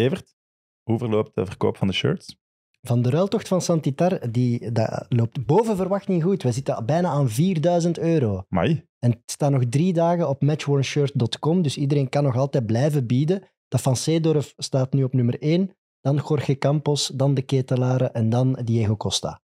Evert, hoe verloopt de verkoop van de shirts? Van de ruiltocht van Santitar, die dat loopt boven verwachting goed. We zitten bijna aan 4000 euro. Mai. En het staat nog drie dagen op matchwornshirt.com, dus iedereen kan nog altijd blijven bieden. Dat van Cedorf staat nu op nummer 1, dan Jorge Campos, dan de Ketelaren en dan Diego Costa.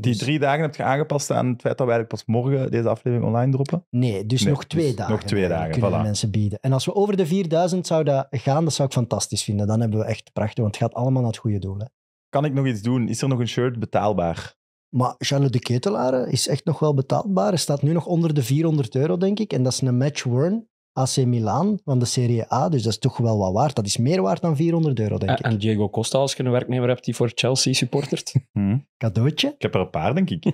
Die dus- drie dagen heb je aangepast aan het feit dat wij eigenlijk pas morgen deze aflevering online droppen? Nee, dus nog twee dus dagen. Nog twee eh, dagen, kunnen mensen bieden. En als we over de 4000 zouden gaan, dat zou ik fantastisch vinden. Dan hebben we echt prachtig, want het gaat allemaal naar het goede doel. Hè. Kan ik nog iets doen? Is er nog een shirt betaalbaar? Maar Charlotte de Ketelaar is echt nog wel betaalbaar. Hij staat nu nog onder de 400 euro, denk ik. En dat is een match worn. AC Milan van de Serie A. Dus dat is toch wel wat waard. Dat is meer waard dan 400 euro, denk ik. En Diego Costa, als je een werknemer hebt die voor Chelsea supportert. Hmm. Cadeautje. Ik heb er een paar, denk ik.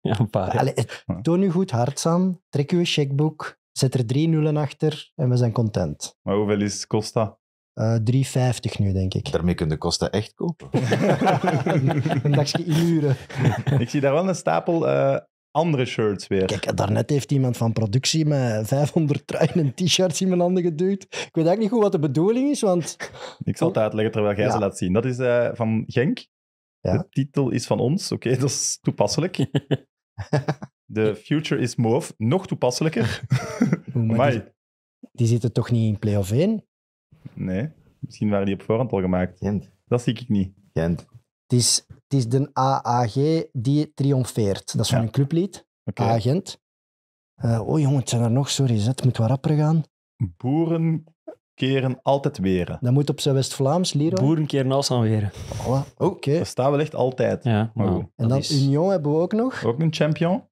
ja, een paar. Allee, toon u goed hard aan. Trek uw checkboek. Zet er drie nullen achter en we zijn content. Maar hoeveel is Costa? Uh, eh, 3,50 nu, denk ik. Daarmee kunnen de kosten echt kopen. een dagje uren. ik zie daar wel een stapel eh, andere shirts weer. Kijk, daarnet heeft iemand van productie met 500 truien en t-shirts in mijn handen geduwd. Ik weet eigenlijk niet goed wat de bedoeling is, want... Ik zal het uitleggen terwijl jij ze laat zien. Dat is eh, van Genk. Ja. De titel is van ons. Oké, dat is toepasselijk. The Future is Move. Nog toepasselijker. maar die, zitten toch niet in play-off 1? Nee. Misschien waren die op voorhand al gemaakt. Dat zie ik niet. Gent is, het is de AAG die triomfeert. Dat is van een clublied, agent. Uh, eh, oh jongen, zijn er nog, sorry, het moet wat rapper gaan. Boeren keren altijd weren. Dat moet op zijn West-Vlaams, Leroy. Boeren keren als aan weren. Oké. Dat staat wellicht altijd. Ja, maar nou, en dan Union hebben we ook nog. Ook een champion.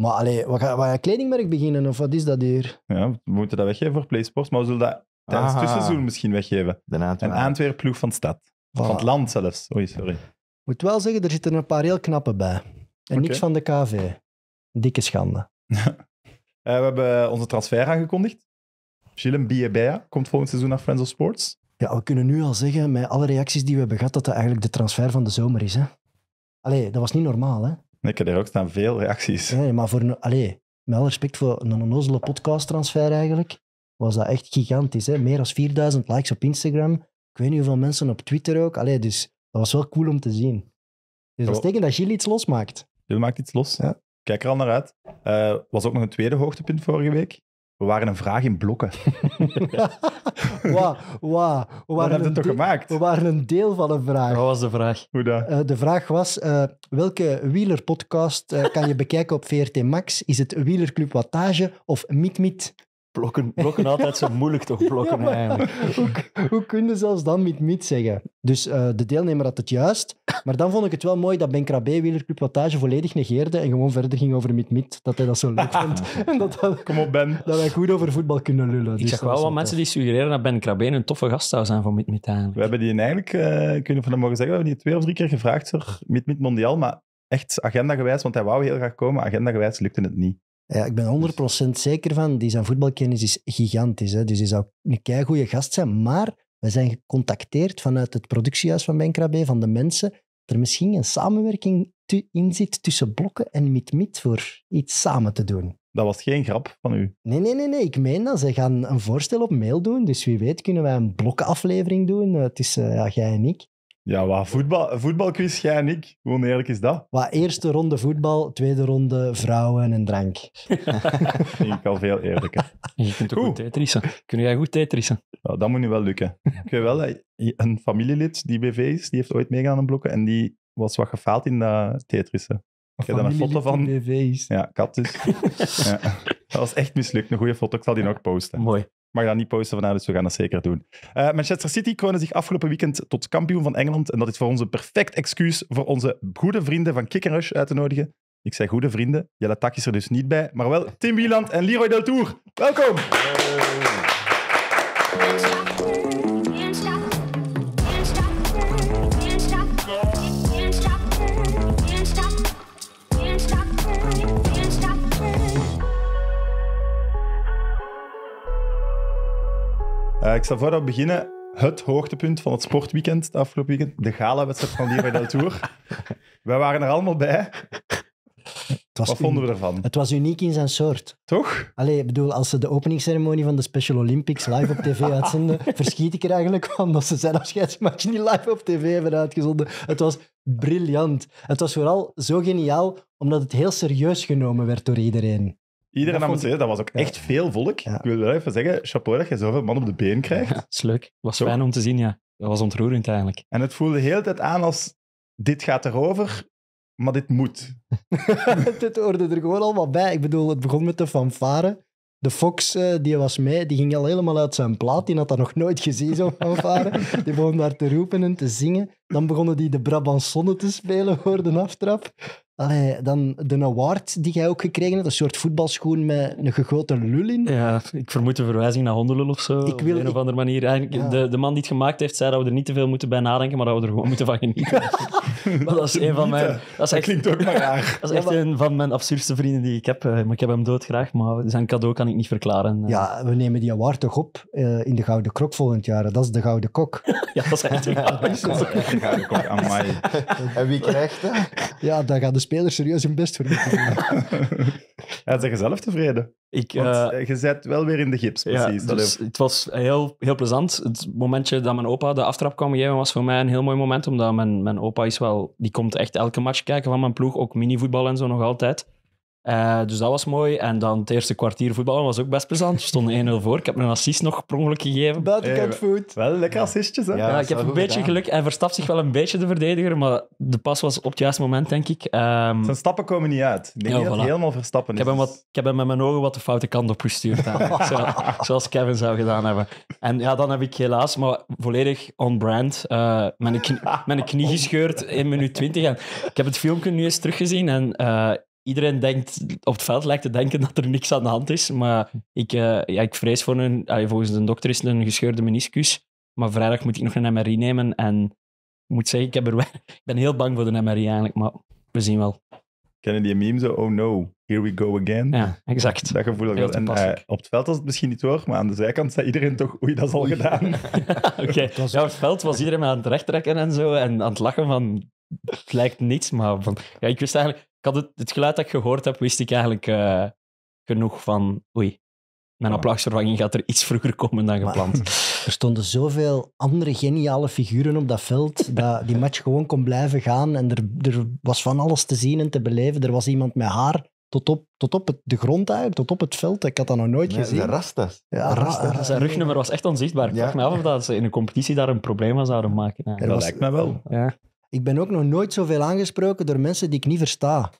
Maar allee, waar wat kledingmerk beginnen, of wat is dat hier? Ja, we moeten dat weggeven voor PlaySports, maar we zullen dat tijdens het ah. tussenseizoen misschien weggeven. Antwerp. Een Antwerp ploeg van de stad. Van het land zelfs. Oei, sorry. Moet wel zeggen, er zitten een paar heel knappe bij. En niks van de KV. Dikke schande. Eh, we hebben onze transfer aangekondigd. Gilles Biebea komt volgend seizoen naar Friends of Sports. Ja, we kunnen nu al zeggen, met alle reacties die we hebben gehad, dat dat eigenlijk de transfer van de zomer is. Hè? Allee, dat was niet normaal, hè? Nee, ik heb er ook staan veel reacties. Nee, maar voor allee, met alle respect voor een onnozele podcast-transfer eigenlijk, was dat echt gigantisch. Hè? Meer dan 4000 likes op Instagram. Ik weet niet hoeveel mensen op Twitter ook. Allee, dus dat was wel cool om te zien. Dus dat betekent dat Gilles iets losmaakt. Jullie maakt iets los. Ja. Kijk er al naar uit. Eh, was ook nog een tweede hoogtepunt vorige week. We waren een vraag in blokken. wow, wow. We Wat hebben we toch gemaakt? We waren een deel van een vraag. Wat was de vraag? Hoe dan? Eh, de vraag was, eh, welke wielerpodcast podcast kan je bekijken op VRT Max? Is het Wielerclub Wattage of MietMiet? blokken, blokken altijd zo moeilijk toch blokken eigenlijk. Hoe, hoe kun je zelfs dan mit niet zeggen? Dus eh, de deelnemer had het juist. Maar dan vond ik het wel mooi dat Ben Krabbe wielerclub wattage volledig negeerde en gewoon verder ging over mit mit Dat hij dat zo leuk vond. en dat, Kom op, Ben. Dat wij goed over voetbal kunnen lullen. Dus ik zag wel wat mensen die suggereren dat Ben Krabbe een toffe gast zou zijn voor mit mit eigenlijk. We hebben die eigenlijk, eh, kunnen van mogen zeggen, we hebben die twee of drie keer gevraagd voor mit mit mondiaal, maar echt agendagewijs, want hij wou heel graag komen, agenda gewijs lukte het niet. Ja, ik ben 100% dus- zeker van, die zijn voetbalkennis is gigantisch. Hè? Dus die zou een goede gast zijn. Maar we zijn gecontacteerd vanuit het productiehuis van Benkrabé, van de mensen, dat er misschien een samenwerking in zit tussen Blokken en Mitmit voor iets samen te doen. Dat was geen grap van u. Nee, nee, nee, nee. Ik meen dat. Ze gaan een voorstel op mail doen. Dus wie weet kunnen wij een blokkenaflevering doen eh, tussen ja, jij en ik. Ja, wat voetbal, voetbalquiz, jij en ik. Hoe oneerlijk is dat? Wat eerste ronde voetbal, tweede ronde vrouwen en drank. vind ik al veel eerlijker. Je kunt ook goed Kun jij goed tijdrissen? dat moet nu wel lukken. Ik weet wel, eh, een familielid die BV is, die heeft ooit meegaan aan blokken en die was wat gefaald in de tijdrissen. Ik heb daar een foto van. Ja, kat dus. ja. Dat was echt mislukt. Een goede foto. Ik zal die nog posten. Mooi mag dat niet posten vandaag, dus we gaan dat zeker doen. Eh, Manchester City kroonde zich afgelopen weekend tot kampioen van Engeland. En dat is voor ons een perfect excuus voor onze goede vrienden van Kick Rush uit te nodigen. Ik zei goede vrienden, Jelle Tak is er dus niet bij, maar wel Tim Wieland en Leroy Del Tour. Welkom! Eh, ik stel voor dat we beginnen. Het hoogtepunt van het sportweekend, de afgelopen weekend. De gala-wedstrijd van die bij de Tour. Wij waren er allemaal bij. Wat vonden we ervan? Het was uniek in zijn soort. Toch? Allee, ik bedoel, als ze de openingsceremonie van de Special Olympics live op tv uitzenden, verschiet ik er eigenlijk van dat ze zijn afscheidsmatch niet live op tv hebben uitgezonden. Het was briljant. Het was vooral zo geniaal, omdat het heel serieus genomen werd door iedereen. Iedereen aan het zeggen, dat was ook echt veel volk. Ik wil wel even zeggen, chapeau dat je zoveel man op de been krijgt. dat is leuk. Was fijn om te zien, ja. Dat was ontroerend eigenlijk. En het voelde de hele tijd aan als, dit gaat erover, maar dit moet. dit hoorde er gewoon allemaal bij. Ik bedoel, het begon met de fanfare. De Fox, eh, die was mee, die ging al helemaal uit zijn plaat. Die had dat nog nooit gezien, zo'n fanfare. Die begon daar te roepen en te zingen. Dan begonnen die de Brabantsonne te spelen voor de aftrap dan de award die jij ook gekregen hebt, een soort voetbalschoen met een gegoten lul in. Ja, ik vermoed een verwijzing naar hondenlul of zo, ik wil, op een of andere manier. Eigenlijk, de, de, man die het gemaakt heeft, zei dat we er niet te veel moeten bij nadenken, maar dat we er gewoon moeten van genieten. dat, dat, is een van mijn... Dat, klinkt ook maar raar. Dat is echt een van mijn absurdste vrienden die ik heb. Eh, maar ik heb hem doodgraag, maar zijn cadeau kan ik niet verklaren. Eh. Ja, we nemen die award toch op eh, in de Gouden Krok volgend jaar. Dat is de Gouden Kok. ja, dat is echt een Gouden Kok. Amai. En wie krijgt dat? Ja, dat gaat dus speler serieus hun best voor Ja, zijn je zelf tevreden? Ik, eh, eh, je zet wel weer in de gips, precies. Dus het was heel, heel plezant. Het momentje dat mijn opa de aftrap kwam geven, was voor mij een heel mooi moment. Omdat mijn, mijn opa is wel... Die komt echt elke match kijken van mijn ploeg. Ook minivoetbal en zo nog altijd. Eh, dus dat was mooi. En dan het eerste kwartier voetballen was ook best plezant. We stonden 1-0 voor. Ik heb een assist nog per gegeven. Buitenkant eh, voet. Wel lekker assistjes, hè? ja ik heb een beetje geluk. Hij verstapt zich wel een beetje, de verdediger. Maar de pas was op het juiste moment, denk ik. Ehm, Zijn stappen komen niet uit. Ik denk helemaal verstappen Ik heb, hem wat, ik heb met mijn ogen wat de foute kant op gestuurd. zoals Kevin zou gedaan hebben. En ja, dan heb ik helaas, maar volledig on-brand, eh, mijn, knie, mijn knie gescheurd in minuut 20. En ik heb het filmpje nu eens teruggezien en iedereen denkt, op het veld lijkt te denken dat er niks aan de hand is. Maar ik, eh, ja, ik vrees voor een, volgens de dokter is een gescheurde meniscus. Maar vrijdag moet ik nog een MRI nemen. En ik moet zeggen, ik, heb er, ik ben heel bang voor de MRI eigenlijk, maar we zien wel. Kennen die meme zo? Oh no, here we go again. Ja, exact. Dat gevoel wel. En eh, op het veld was het misschien niet hoor, maar aan de zijkant zei iedereen toch, oei, dat is al gedaan. Oké, ja, op het veld was iedereen aan het rechttrekken en zo en aan het lachen van, het lijkt niets, maar van, ja, ik wist eigenlijk, had het, het geluid dat ik gehoord heb, wist ik eigenlijk eh, genoeg van. Oei, mijn oh. applausvervanging gaat er iets vroeger komen dan gepland. er stonden zoveel andere geniale figuren op dat veld dat die match gewoon kon blijven gaan. En er, er was van alles te zien en te beleven. Er was iemand met haar tot op, tot op het, de grond eigenlijk, tot op het veld. Ik had dat nog nooit gezien. De rastas. Ja, rastas. Zijn rugnummer was echt onzichtbaar. Ik ja. vraag me af of dat ze in een competitie daar een probleem aan zouden maken. Ja, dat lijkt me wel. Ja. Ik ben ook nog nooit zoveel aangesproken door mensen die ik niet versta.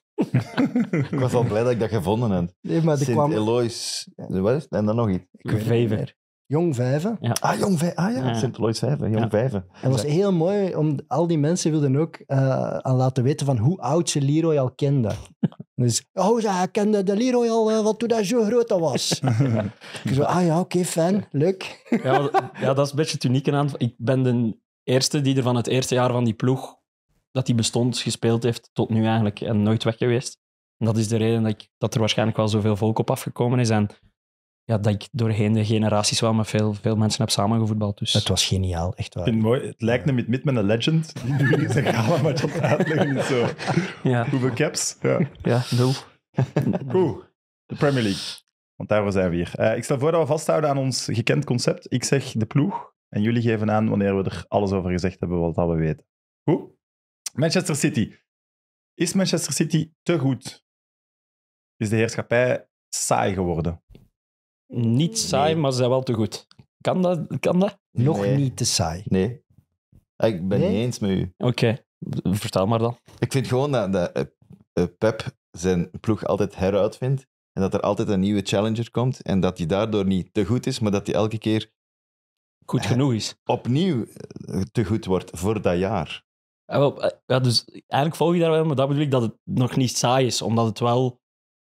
ik was al blij dat ik dat gevonden heb. Nee, Sint kwam... Elois. Wat is En dan nog iets. Ik Vijver. Jong Vijven. Ah, Jong Vijven. Ah ja, Sint Elois Vijven. Jong ja. het was heel mooi, om, al die mensen wilden ook eh, aan laten weten van hoe oud ze Leroy al kende. Dus, oh, ze kende de Leroy al eh, wat toen hij zo groot was. ik zo, ah ja, oké, okay, fijn, leuk. ja, dat is een beetje het unieke aan. Ik ben de eerste die er van het eerste jaar van die ploeg dat hij bestond, gespeeld heeft tot nu eigenlijk en nooit weg geweest. En dat is de reden dat, ik, dat er waarschijnlijk wel zoveel volk op afgekomen is. En ja, dat ik doorheen de generaties wel met veel, veel mensen heb samengevoetbald. Dus. Het was geniaal, echt waar. het mooi. Het lijkt me met met een legend die nu zijn gala maar tot uitleggen Zo. Ja. Hoeveel caps? Ja, ja nul. goed De Premier League. Want daarvoor zijn we hier. Eh, ik stel voor dat we vasthouden aan ons gekend concept. Ik zeg de ploeg en jullie geven aan wanneer we er alles over gezegd hebben wat we weten. Goed? Manchester City. Is Manchester City te goed? Is de heerschappij saai geworden? Niet saai, maar ze zijn wel te goed. Kan dat? Kan dat? Nog niet te saai. Nee. Ah, ik ben Nee? niet eens met u. Oké, vertel maar dan. Ik vind gewoon dat, eh, eh, Pep zijn ploeg altijd heruitvindt. En dat er altijd een nieuwe challenger komt. En dat hij daardoor niet te goed is, maar dat hij elke keer Goed eh, genoeg is. opnieuw te goed wordt voor dat jaar. Eh, ja, dus eigenlijk volg je daar wel, maar dat bedoel ik dat het nog niet saai is. Omdat het wel...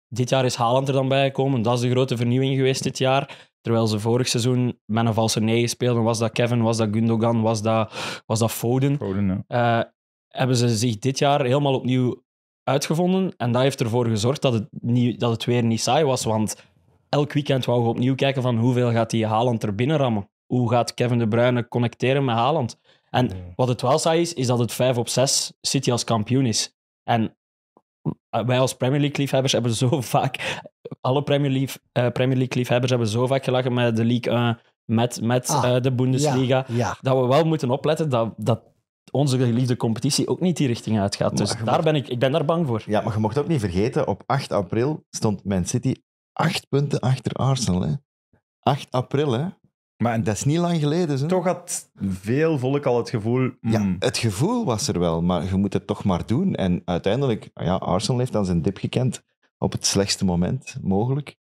Dit jaar is Haaland er dan bij gekomen. Dat is de grote vernieuwing geweest dit jaar. Terwijl ze vorig seizoen met een valse nee speelden. Was dat Kevin, was dat Gundogan, was dat, was dat Foden. Foden ja. Eh, hebben ze zich dit jaar helemaal opnieuw uitgevonden. En dat heeft ervoor gezorgd dat het, niet, dat het weer niet saai was. Want elk weekend wou je opnieuw kijken van hoeveel gaat die Haaland er binnen rammen. Hoe gaat Kevin De Bruyne connecteren met Haaland? En wat het wel saai is, is dat het 5 op 6 City als kampioen is. En eh, wij als Premier League liefhebbers hebben zo vaak, alle Premier League, eh, Premier League liefhebbers hebben zo vaak gelachen met de League 1, met, met ah, eh, de Bundesliga, dat we wel moeten opletten dat, dat onze geliefde competitie ook niet die richting uitgaat. Dus daar ben ik, ik ben daar bang voor. Ja, maar je mocht ook niet vergeten, op 8 april stond Man City 8 punten achter Arsenal. Hè? 8 april, hè? Maar dat is niet lang geleden. Zo. Toch had veel volk al het gevoel... Ja, hmm. het gevoel was er wel, maar je moet het toch maar doen. En uiteindelijk, ja, Arsenal heeft dan zijn dip gekend op het slechtste moment mogelijk.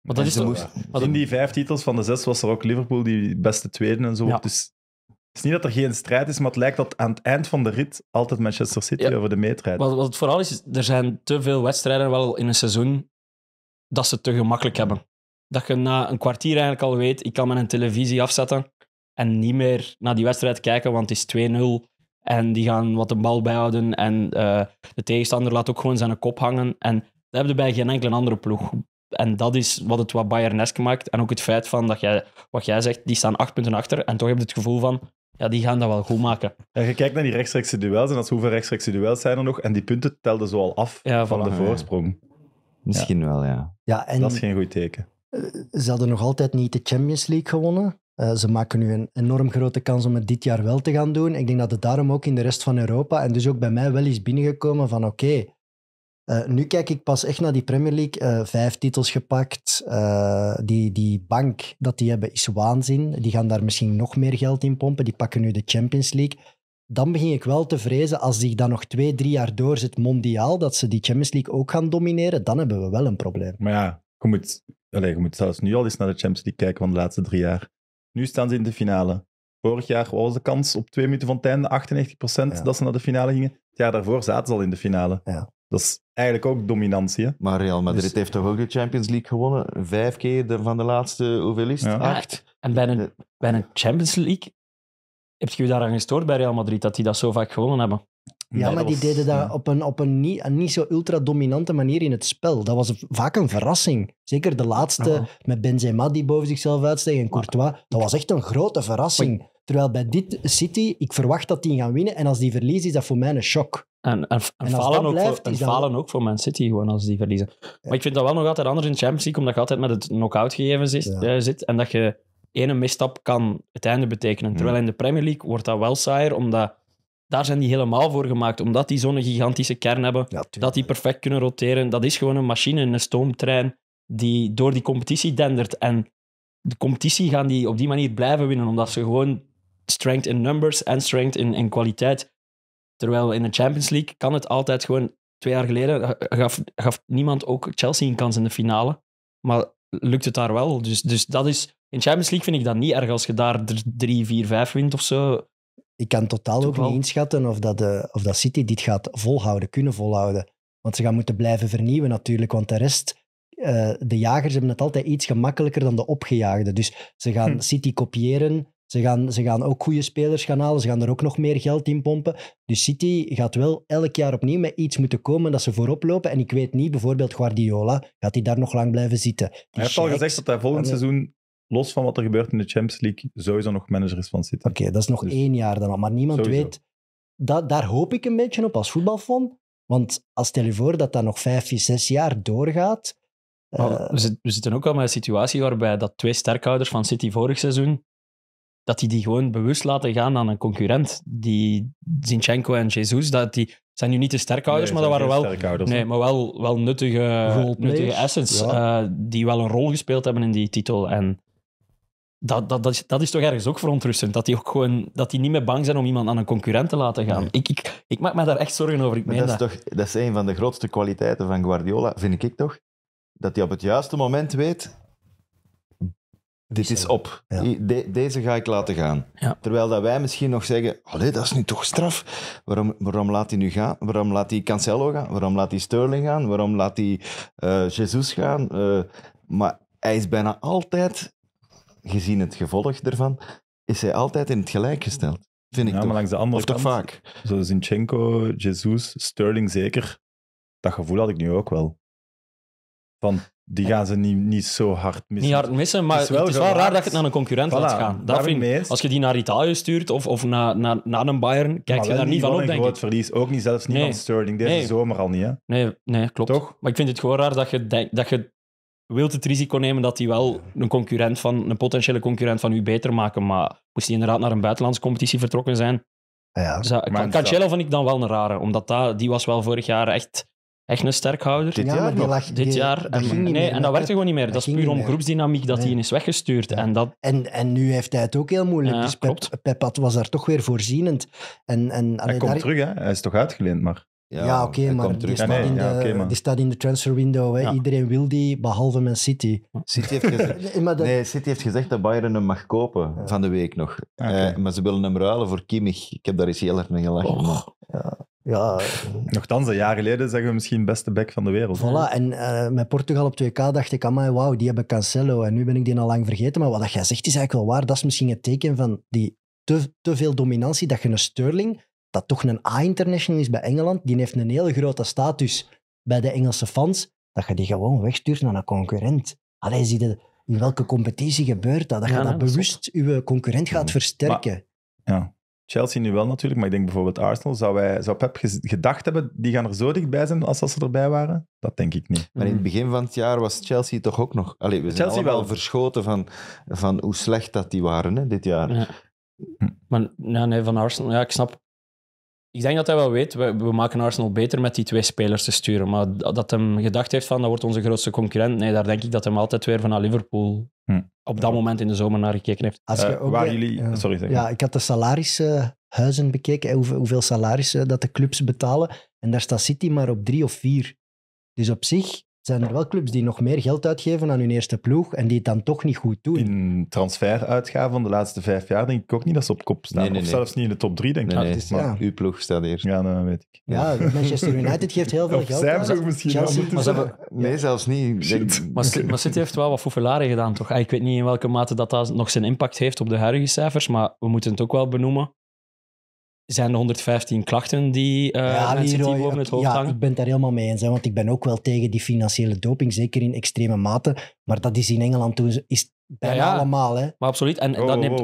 Maar dat is toch, moest, In die vijf titels van de zes was er ook Liverpool die beste tweede en zo. Dus het is niet dat er geen strijd is, maar het lijkt dat aan het eind van de rit altijd Manchester City over de meetrijd. Wat, wat het vooral is, er zijn te veel wedstrijden wel in een seizoen dat ze te gemakkelijk hebben dat je na een kwartier eigenlijk al weet, ik kan mijn televisie afzetten en niet meer naar die wedstrijd kijken, want het is 2-0 en die gaan wat de bal bijhouden en eh, de tegenstander laat ook gewoon zijn kop hangen. En dat heb je bij geen enkele andere ploeg. En dat is wat het wat Bayernesk maakt. En ook het feit van dat jij, wat jij zegt, die staan acht punten achter en toch heb je het gevoel van, ja, die gaan dat wel goed maken. En je kijkt naar die rechtstreekse duels en dat hoeveel rechtstreekse duels zijn er nog. En die punten telden zo al af van de voorsprong. Misschien wel, ja. ja en... Dat is geen goed teken. Eh, ze hadden nog altijd niet de Champions League gewonnen. Eh, ze maken nu een enorm grote kans om het dit jaar wel te gaan doen. Ik denk dat het daarom ook in de rest van Europa en dus ook bij mij wel is binnengekomen van oké, eh, nu kijk ik pas echt naar die Premier League. vijf titels gepakt. die, die bank dat die hebben is waanzin. Die gaan daar misschien nog meer geld in pompen. Die pakken nu de Champions League. Dan begin ik wel te vrezen als zich dan nog twee, drie jaar doorzet mondiaal, dat ze die Champions League ook gaan domineren. Dan hebben we wel een probleem. Maar ja, je moet, allez, je moet zelfs nu al eens naar de Champions League kijken van de laatste drie jaar. Nu staan ze in de finale. Vorig jaar was de kans op twee minuten van het einde, 98% dat ze naar de finale gingen. Het jaar daarvoor zaten ze al in de finale. Ja. Dat is eigenlijk ook dominantie. Maar Real Madrid dus- heeft toch ook de Champions League gewonnen? Vijf keer van de laatste, hoeveel is het? Ja. Acht. En bij een, eh. bij een Champions League heb je je daaraan gestoord bij Real Madrid, dat die dat zo vaak gewonnen hebben? Ja, maar die deden dat op, een, op een, niet, een niet zo ultra-dominante manier in het spel. Dat was vaak een verrassing. Zeker de laatste ah. met Benzema die boven zichzelf uitsteeg en Courtois. Dat was echt een grote verrassing. Terwijl bij dit City, ik verwacht dat die gaan winnen. En als die verliezen, is dat voor mij een shock. En, en, falen, ook voor, en falen ook voor Man City gewoon als die verliezen. Maar ik vind dat wel nog altijd anders in Champions League, omdat je altijd met het knock-out gegeven zit, eh, zit, En dat je ene misstap kan het einde betekenen. Mm. Terwijl in de Premier League wordt dat wel saaier, omdat daar zijn die helemaal voor gemaakt. Omdat die zo'n gigantische kern hebben, dat die perfect kunnen roteren. Dat is gewoon een machine, een stoomtrein, die door die competitie dendert. En de competitie gaan die op die manier blijven winnen, omdat ze gewoon strength in numbers en strength in, in kwaliteit. Terwijl in de Champions League kan het altijd gewoon... Twee jaar geleden gaf, gaf niemand ook Chelsea een kans in de finale. Maar lukt het daar wel. Dus, dus dat is... In Champions League vind ik dat niet erg als je daar drie vier vijf wint of zo ik kan totaal ook niet inschatten of dat, de, of dat City dit gaat volhouden, kunnen volhouden. Want ze gaan moeten blijven vernieuwen natuurlijk, want de rest, eh, de jagers hebben het altijd iets gemakkelijker dan de opgejaagden. Dus ze gaan hm. City kopiëren, ze gaan, ze gaan ook goede spelers gaan halen, ze gaan er ook nog meer geld in pompen. Dus City gaat wel elk jaar opnieuw met iets moeten komen dat ze voorop lopen. En ik weet niet, bijvoorbeeld Guardiola, gaat hij daar nog lang blijven zitten? Die hij heeft al gezegd dat hij volgend eh, seizoen los van wat er gebeurt in de Champions League, sowieso nog manager is van City. Oké, dat is nog dus één jaar dan al. Maar niemand weet... Dat, daar hoop ik een beetje op als voetbalfan. Want als stel je voor dat dat nog vijf, zes jaar doorgaat... Eh, we, zitten ook al met een situatie waarbij dat twee sterkhouders van City vorig seizoen dat die die gewoon bewust laten gaan aan een concurrent. Die Zinchenko en Jesus, dat die zijn nu niet de sterkhouders, maar dat waren wel, nee, maar wel, wel nuttige, nuttige assets eh, die wel een rol gespeeld hebben in die titel. En dat, dat, dat, is, toch ergens ook verontrustend. Dat die, ook gewoon, dat die niet meer bang zijn om iemand aan een concurrent te laten gaan. Ik, ik, ik maak me daar echt zorgen over. Ik meen dat, is Toch, dat is een van de grootste kwaliteiten van Guardiola, vind ik toch? Dat hij op het juiste moment weet: dit is op. deze ga ik laten gaan. Terwijl dat wij misschien nog zeggen: Allee, dat is nu toch straf. Waarom, waarom laat hij nu gaan? Waarom laat hij Cancelo gaan? Waarom laat hij Sterling gaan? Waarom laat hij eh, Jesus gaan? Eh, maar hij is bijna altijd gezien het gevolg ervan is hij altijd in het gelijk gesteld. Vind ik ja, langs de andere of toch vaak. Zo Zinchenko, Jesus, Sterling zeker. Dat gevoel had ik nu ook wel. Van, die gaan ze niet, niet zo hard missen. Niet hard missen, maar het is wel, het raar dat je het naar een concurrent laat gaan. Dat vind als je die naar Italië stuurt of, of naar, naar, naar een Bayern, kijk je daar niet van op, denk ik. een groot verlies. Ook niet, zelfs niet nee. van Sterling. Deze zomer al niet, hè? Nee, nee klopt. Maar ik vind het gewoon raar dat je, dat je wilt het risico nemen dat hij wel een concurrent van, een potentiële concurrent van u beter maken. Maar moest hij inderdaad naar een buitenlandse competitie vertrokken zijn. Ja, Zou, kan, Cancelo vond ik dan wel een rare, omdat dat, die was wel vorig jaar echt, echt een sterkhouder. Dit jaar, dit jaar en, nee, en dat werkte gewoon niet meer. Dat, is puur om groepsdynamiek dat hij is weggestuurd. En, dat... en, en nu heeft hij het ook heel moeilijk. Ja, dus Pep, Pep was daar toch weer voorzienend. En, en, hij komt terug, hè? hij is toch uitgeleend, maar. Ja, oké, maar, die, staat in de, transfer window. Iedereen wil die, behalve Man City. City heeft, gezegd, nee, dat... nee, City heeft gezegd dat Bayern hem mag kopen van de week nog. Ah, eh, maar ze willen hem ruilen voor Kimmich. Ik heb daar eens heel hard mee gelachen. Oh. Ja. Nochtans, een jaar geleden zeggen we misschien beste back van de wereld. Voilà, en eh, met Portugal op 2K dacht ik, amai, wauw, die hebben Cancelo. En nu ben ik die al lang vergeten. Maar wat dat jij zegt is eigenlijk wel waar. Dat is misschien het teken van die te, te veel dominantie dat je een Sterling dat toch een A-international is bij Engeland, die heeft een hele grote status bij de Engelse fans, dat je die gewoon wegstuurt naar een concurrent. Alleen zie je in welke competitie gebeurt dat? Dat je dat bewust je concurrent gaat versterken. ja. Chelsea nu wel natuurlijk, maar ik denk bijvoorbeeld Arsenal. Zou, wij, zou Pep gedacht hebben, die gaan er zo dichtbij zijn als als ze erbij waren? Dat denk ik niet. Maar in het hmm. begin van het jaar was Chelsea toch ook nog... we zijn Chelsea wel. verschoten van, van hoe slecht dat die waren dit jaar. Hm. Maar nee, van Arsenal, ja, ik snap ik denk dat hij wel weet, we, we, maken Arsenal beter met die twee spelers te sturen. Maar dat hem gedacht heeft van, dat wordt onze grootste concurrent. Nee, daar denk ik dat hem altijd weer vanuit Liverpool hm. op dat moment in de zomer naar gekeken heeft. Als je eh, ook, waar jullie... sorry, zeg. Ja, ik had de salarishuizen bekeken, hoeveel salarissen dat de clubs betalen. En daar staat City maar op drie of vier. Dus op zich zijn er wel clubs die nog meer geld uitgeven aan hun eerste ploeg en die het dan toch niet goed doen. In transferuitgaven van de laatste vijf jaar denk ik ook niet dat ze op kop staan. of zelfs niet in de top drie, denk ik. Nee, ah, maar ja. Uw ploeg staat eerst. Ja, dat weet ik. Ja, Manchester United geeft heel veel geld. Zijn misschien. Maar nee, zelfs niet. Denk... Maar, heeft wel wat foefelaren gedaan, toch? Ah, ik weet niet in welke mate dat, dat nog zijn impact heeft op de huidige cijfers, maar we moeten het ook wel benoemen zijn 115 klachten die eh, ja, mensen Leroy, boven het hoofd ja, ik ben daar helemaal mee eens. zijn, want ik ben ook wel tegen die financiële doping, zeker in extreme mate. Maar dat is in Engeland toen is bijna allemaal. Hè. Maar absoluut. En, dat neemt...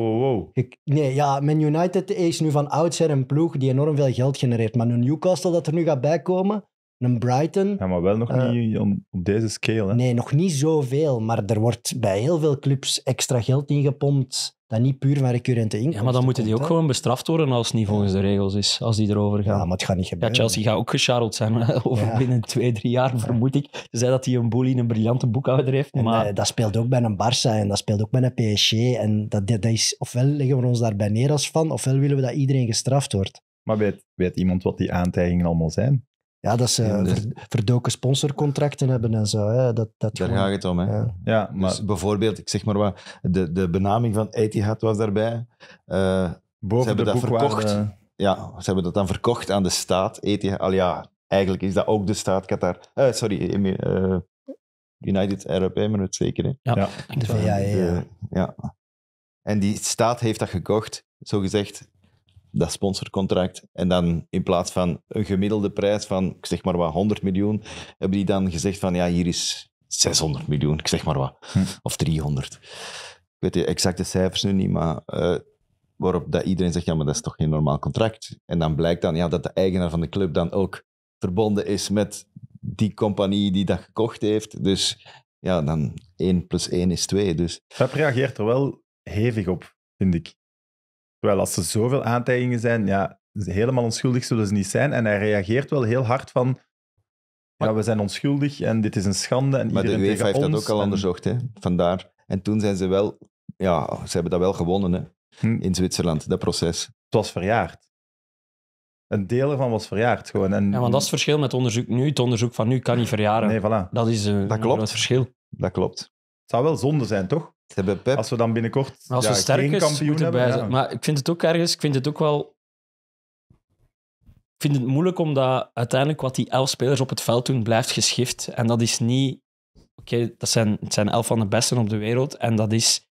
ik, nee, ja, Man United is nu van oudsher een ploeg die enorm veel geld genereert. Maar een Newcastle dat er nu gaat bijkomen, een Brighton... Ja, maar wel nog eh, niet op deze scale. Hè? Nee, nog niet zoveel. Maar er wordt bij heel veel clubs extra geld ingepompt dat niet puur van recurrente inkomsten. Ja, maar dan moeten die ook gewoon bestraft worden als het niet volgens de regels is, als die erover gaan. Ja, maar het gaat niet gebeuren. Ja, Chelsea gaat ook gecharreld zijn over binnen twee, drie jaar, vermoed ik. Ze zei dat hij een boel in een briljante boekhouder heeft. Maar... Eh, dat speelt ook bij een Barça en dat speelt ook bij een PSG. En dat, dat is, ofwel leggen we ons daarbij neer als van, ofwel willen we dat iedereen gestraft wordt. Maar weet, weet iemand wat die aantijgingen allemaal zijn? ja, dat ze de... Dus. verdoken sponsorcontracten hebben en zo. Hè. Dat, dat daar gaat het om. Hè. Ja. Dus maar... bijvoorbeeld, ik zeg maar wat, de, de benaming van Etihad was daarbij. Uh, ze hebben dat verkocht. Eh. Ja, ze hebben dat dan verkocht aan de staat. Etihad, al ja, eigenlijk is dat ook de staat Qatar. Uh, sorry, uh, United Arab Emirates zeker. Hè? Ja, ja. de VAE. Ja. ja. En die staat heeft dat gekocht, zogezegd, dat sponsorcontract. En dan in plaats van een gemiddelde prijs van, ik zeg maar wat, 100 miljoen, hebben die dan gezegd van, ja, hier is 600 miljoen, ik zeg maar wat. Hm. Of 300. Ik weet de exacte cijfers nu niet, maar eh, waarop dat iedereen zegt, ja, maar dat is toch geen normaal contract. En dan blijkt dan ja, dat de eigenaar van de club dan ook verbonden is met die compagnie die dat gekocht heeft. Dus ja, dan 1 plus 1 is 2. Dus. Pep reageert er wel hevig op, vind ik. Terwijl als er zoveel aantijgingen zijn, ja, helemaal onschuldig zullen ze niet zijn. En hij reageert wel heel hard van... Ja, we zijn onschuldig en dit is een schande. En maar de UEFA heeft dat ook al onderzocht, hè? vandaar. En toen zijn ze wel... Ja, ze hebben dat wel gewonnen hè? Hm. in Zwitserland, dat proces. Het was verjaard. Een deel ervan was verjaard gewoon. En... Ja, want dat is het verschil met onderzoek nu. Het onderzoek van nu kan niet verjaren. Nee, voilà. Dat is een, eh, dat klopt. het verschil. Dat klopt. Het zou wel zonde zijn, toch? hebben Pep... Als we dan binnenkort als we ja, sterk geen hebben... Maar ik vind het ook ergens... Ik vind het ook wel... Ik vind het moeilijk omdat uiteindelijk wat die elf spelers op het veld doen, blijft geschift. En dat is niet... Oké, dat zijn, het zijn elf van de besten op de wereld. En dat is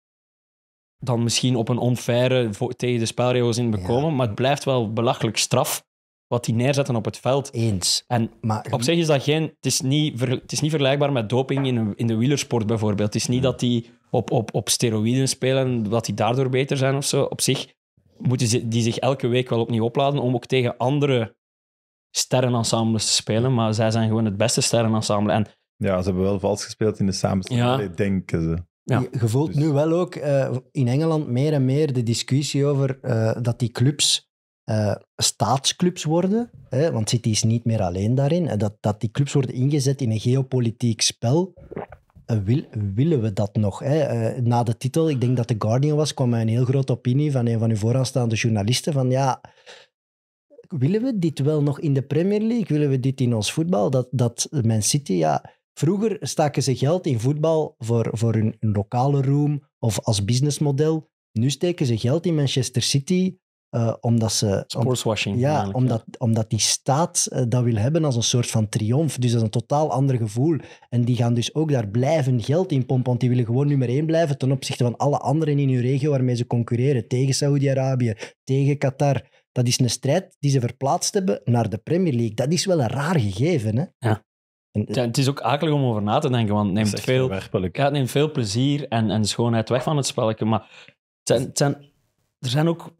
dan misschien op een onfaire tegen de spelregels in bekomen. Maar het blijft wel belachelijk straf wat die neerzetten op het veld. Eens. En maar, op zich is dat geen... Het is niet, het is niet vergelijkbaar met doping in, in de wielersport bijvoorbeeld. Het is niet dat die op, op, op steroïden spelen, dat die daardoor beter zijn of zo. Op zich moeten ze, die zich elke week wel opnieuw opladen om ook tegen andere sterrenensembles te spelen. Maar zij zijn gewoon het beste sterrenensemble. En, ja, ze hebben wel vals gespeeld in de samenstelling, ja. denken ze. Ja. Je voelt dus- nu wel ook eh, in Engeland meer en meer de discussie over eh, dat die clubs eh, staatsclubs worden. Hè, want City is niet meer alleen daarin. Dat, dat die clubs worden ingezet in een geopolitiek spel. Eh, willen we dat nog? Hè? Eh, na de titel, ik denk dat de Guardian was, kwam een heel grote opinie van een van uw vooraanstaande journalisten van ja, willen we dit wel nog in de Premier League? Willen we dit in ons voetbal? Dat, dat Man City, ja, vroeger staken ze geld in voetbal voor, voor hun, hun lokale room of als businessmodel. Nu steken ze geld in Manchester City eh, omdat ze... Sportswashing. ja, omdat, omdat die staat eh, dat wil hebben als een soort van triomf. Dus dat is een totaal ander gevoel. En die gaan dus ook daar blijven geld in pompen, want die willen gewoon nummer één blijven ten opzichte van alle anderen in hun regio waarmee ze concurreren. Tegen saudi arabië tegen Qatar. Dat is een strijd die ze verplaatst hebben naar de Premier League. Dat is wel een raar gegeven, hè? Ja. En, eh, het is ook akelig om over na te denken, want het neemt, veel, ja, het neemt veel plezier en, en schoonheid weg van het spelletje. Maar ten ten er zijn ook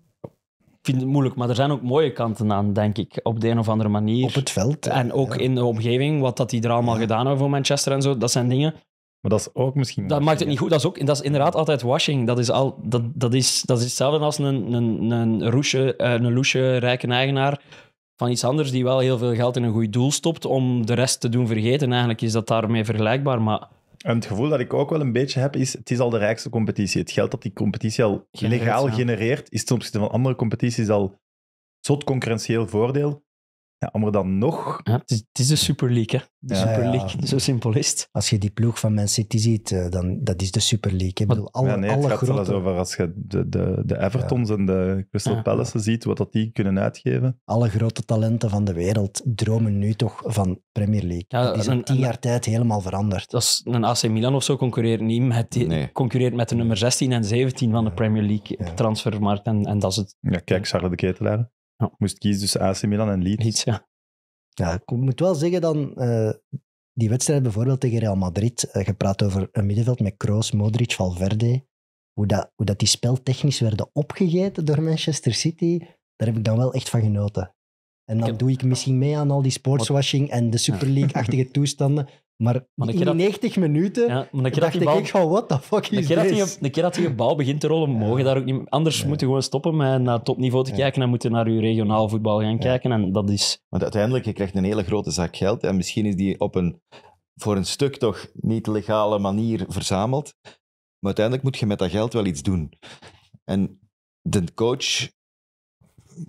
ik vind het moeilijk, maar er zijn ook mooie kanten aan, denk ik, op de een of andere manier. Op het veld. En ook in de omgeving, wat dat die er allemaal gedaan hebben voor Manchester en zo, dat zijn dingen. Maar dat is ook misschien. Dat maakt het niet goed. Dat is, ook, dat is inderdaad altijd washing. Dat is, al, dat, dat is, dat is hetzelfde als een, een, een, roesje, eh, een loesje rijke eigenaar van iets anders die wel heel veel geld in een goed doel stopt om de rest te doen vergeten. Eigenlijk is dat daarmee vergelijkbaar, maar en het gevoel dat ik ook wel een beetje heb is, het is al de rijkste competitie. Het geld dat die competitie al legaal genereert, is ten opzichte van andere competities al zot concurrentieel voordeel. Ja, om er dan nog... het, is, het is de Super League, hè. De Super League, zo simpel is het. Als je die ploeg van Man City ziet, eh, dan, dat is de Super League. Ik bedoel, alle, ja, nee, het alle gaat grote... zelfs over als je de, de, de Evertons en de Crystal Palaces ziet, wat dat die kunnen uitgeven. Alle grote talenten van de wereld dromen nu toch van Premier League. dat is in tien jaar tijd helemaal veranderd. Dat een AC Milan of zo concurreert niet met, nee. concurreert met de nummer 16 en 17 van de Premier League transfermarkt en, en dat is het. Ja, kijk, Charles de Ketelaar. Moest kiezen tussen AC Milan en Leeds. ja. ja, ik moet wel zeggen dan, eh, die wedstrijd bijvoorbeeld tegen Real Madrid, eh, Gepraat je praat over een middenveld met Kroos, Modric, Valverde, hoe dat, hoe dat die speltechnisch werden opgegeten door Manchester City, daar heb ik dan wel echt van genoten. En dan doe ik misschien mee aan al die sportswashing en de Super League-achtige toestanden. Maar, in die 90 minuten ja, maar dacht the fuck is de dit? De keer dat je bal begint te rollen, mogen daar ook niet... Anders ja. moeten gewoon stoppen met naar topniveau te kijken en moeten naar je regionaal voetbal gaan kijken. En dat is... Want uiteindelijk, je krijgt een hele grote zak geld en misschien is die op een, voor een stuk toch niet legale manier verzameld. Maar uiteindelijk moet je met dat geld wel iets doen. En de coach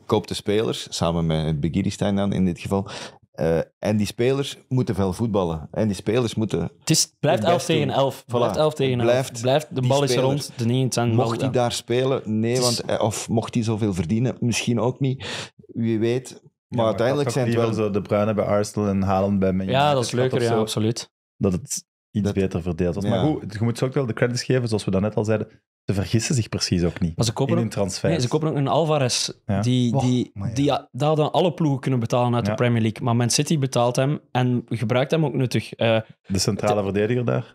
koopt de spelers, samen met Begiristein dan in dit geval, eh, en die spelers moeten veel voetballen. En die spelers moeten. Het, is, blijft 11 tegen 11. Voilà. Blijft 11 tegen 11. Blijft, de bal is rond. De 19 mocht hij daar spelen? Nee, want, eh, of mocht hij zoveel verdienen? Misschien ook niet. Wie weet. Maar uiteindelijk zijn het wel... zo de Bruinen bij Arsenal en Haaland bij Manchester. Ja, dat is leuker, ja, absoluut. Dat het iets beter verdeeld was. Maar goed, je moet ze ook wel de credits geven, zoals we daarnet al zeiden. Ze vergissen zich precies ook niet ze kopen in hun transfer. Nee, ze kopen ook een Alvarez, die, die, ja. die daar dan alle ploegen kunnen betalen uit de Premier League. Maar Man City betaalt hem en gebruikt hem ook nuttig. Eh, de centrale verdediger daar?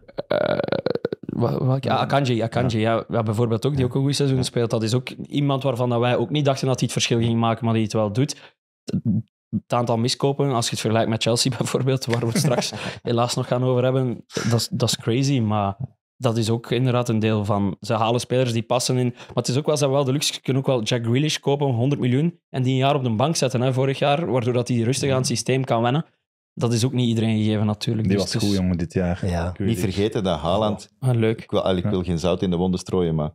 Uh, Akanji, Akanji bijvoorbeeld ook, die ook een goed seizoen speelt. Dat is ook iemand waarvan wij ook niet dachten dat hij het verschil ging maken, maar die het wel doet het aantal miskopen, als je het vergelijkt met Chelsea bijvoorbeeld, waar we het straks helaas nog gaan over hebben, dat, is crazy. Maar dat is ook inderdaad een deel van. Ze halen spelers die passen in. Maar het is ook wel, ze wel de luxe. Je kunnen ook wel Jack Grealish kopen, 100 miljoen. En die een jaar op de bank zetten, hè, vorig jaar. Waardoor dat hij rustig aan het systeem kan wennen. Dat is ook niet iedereen gegeven, natuurlijk. Die dus was goed, jongen, dit jaar. Ja. Niet vergeten dat Haaland. Oh, leuk. Ik wil, ik wil geen zout in de wonden strooien, maar.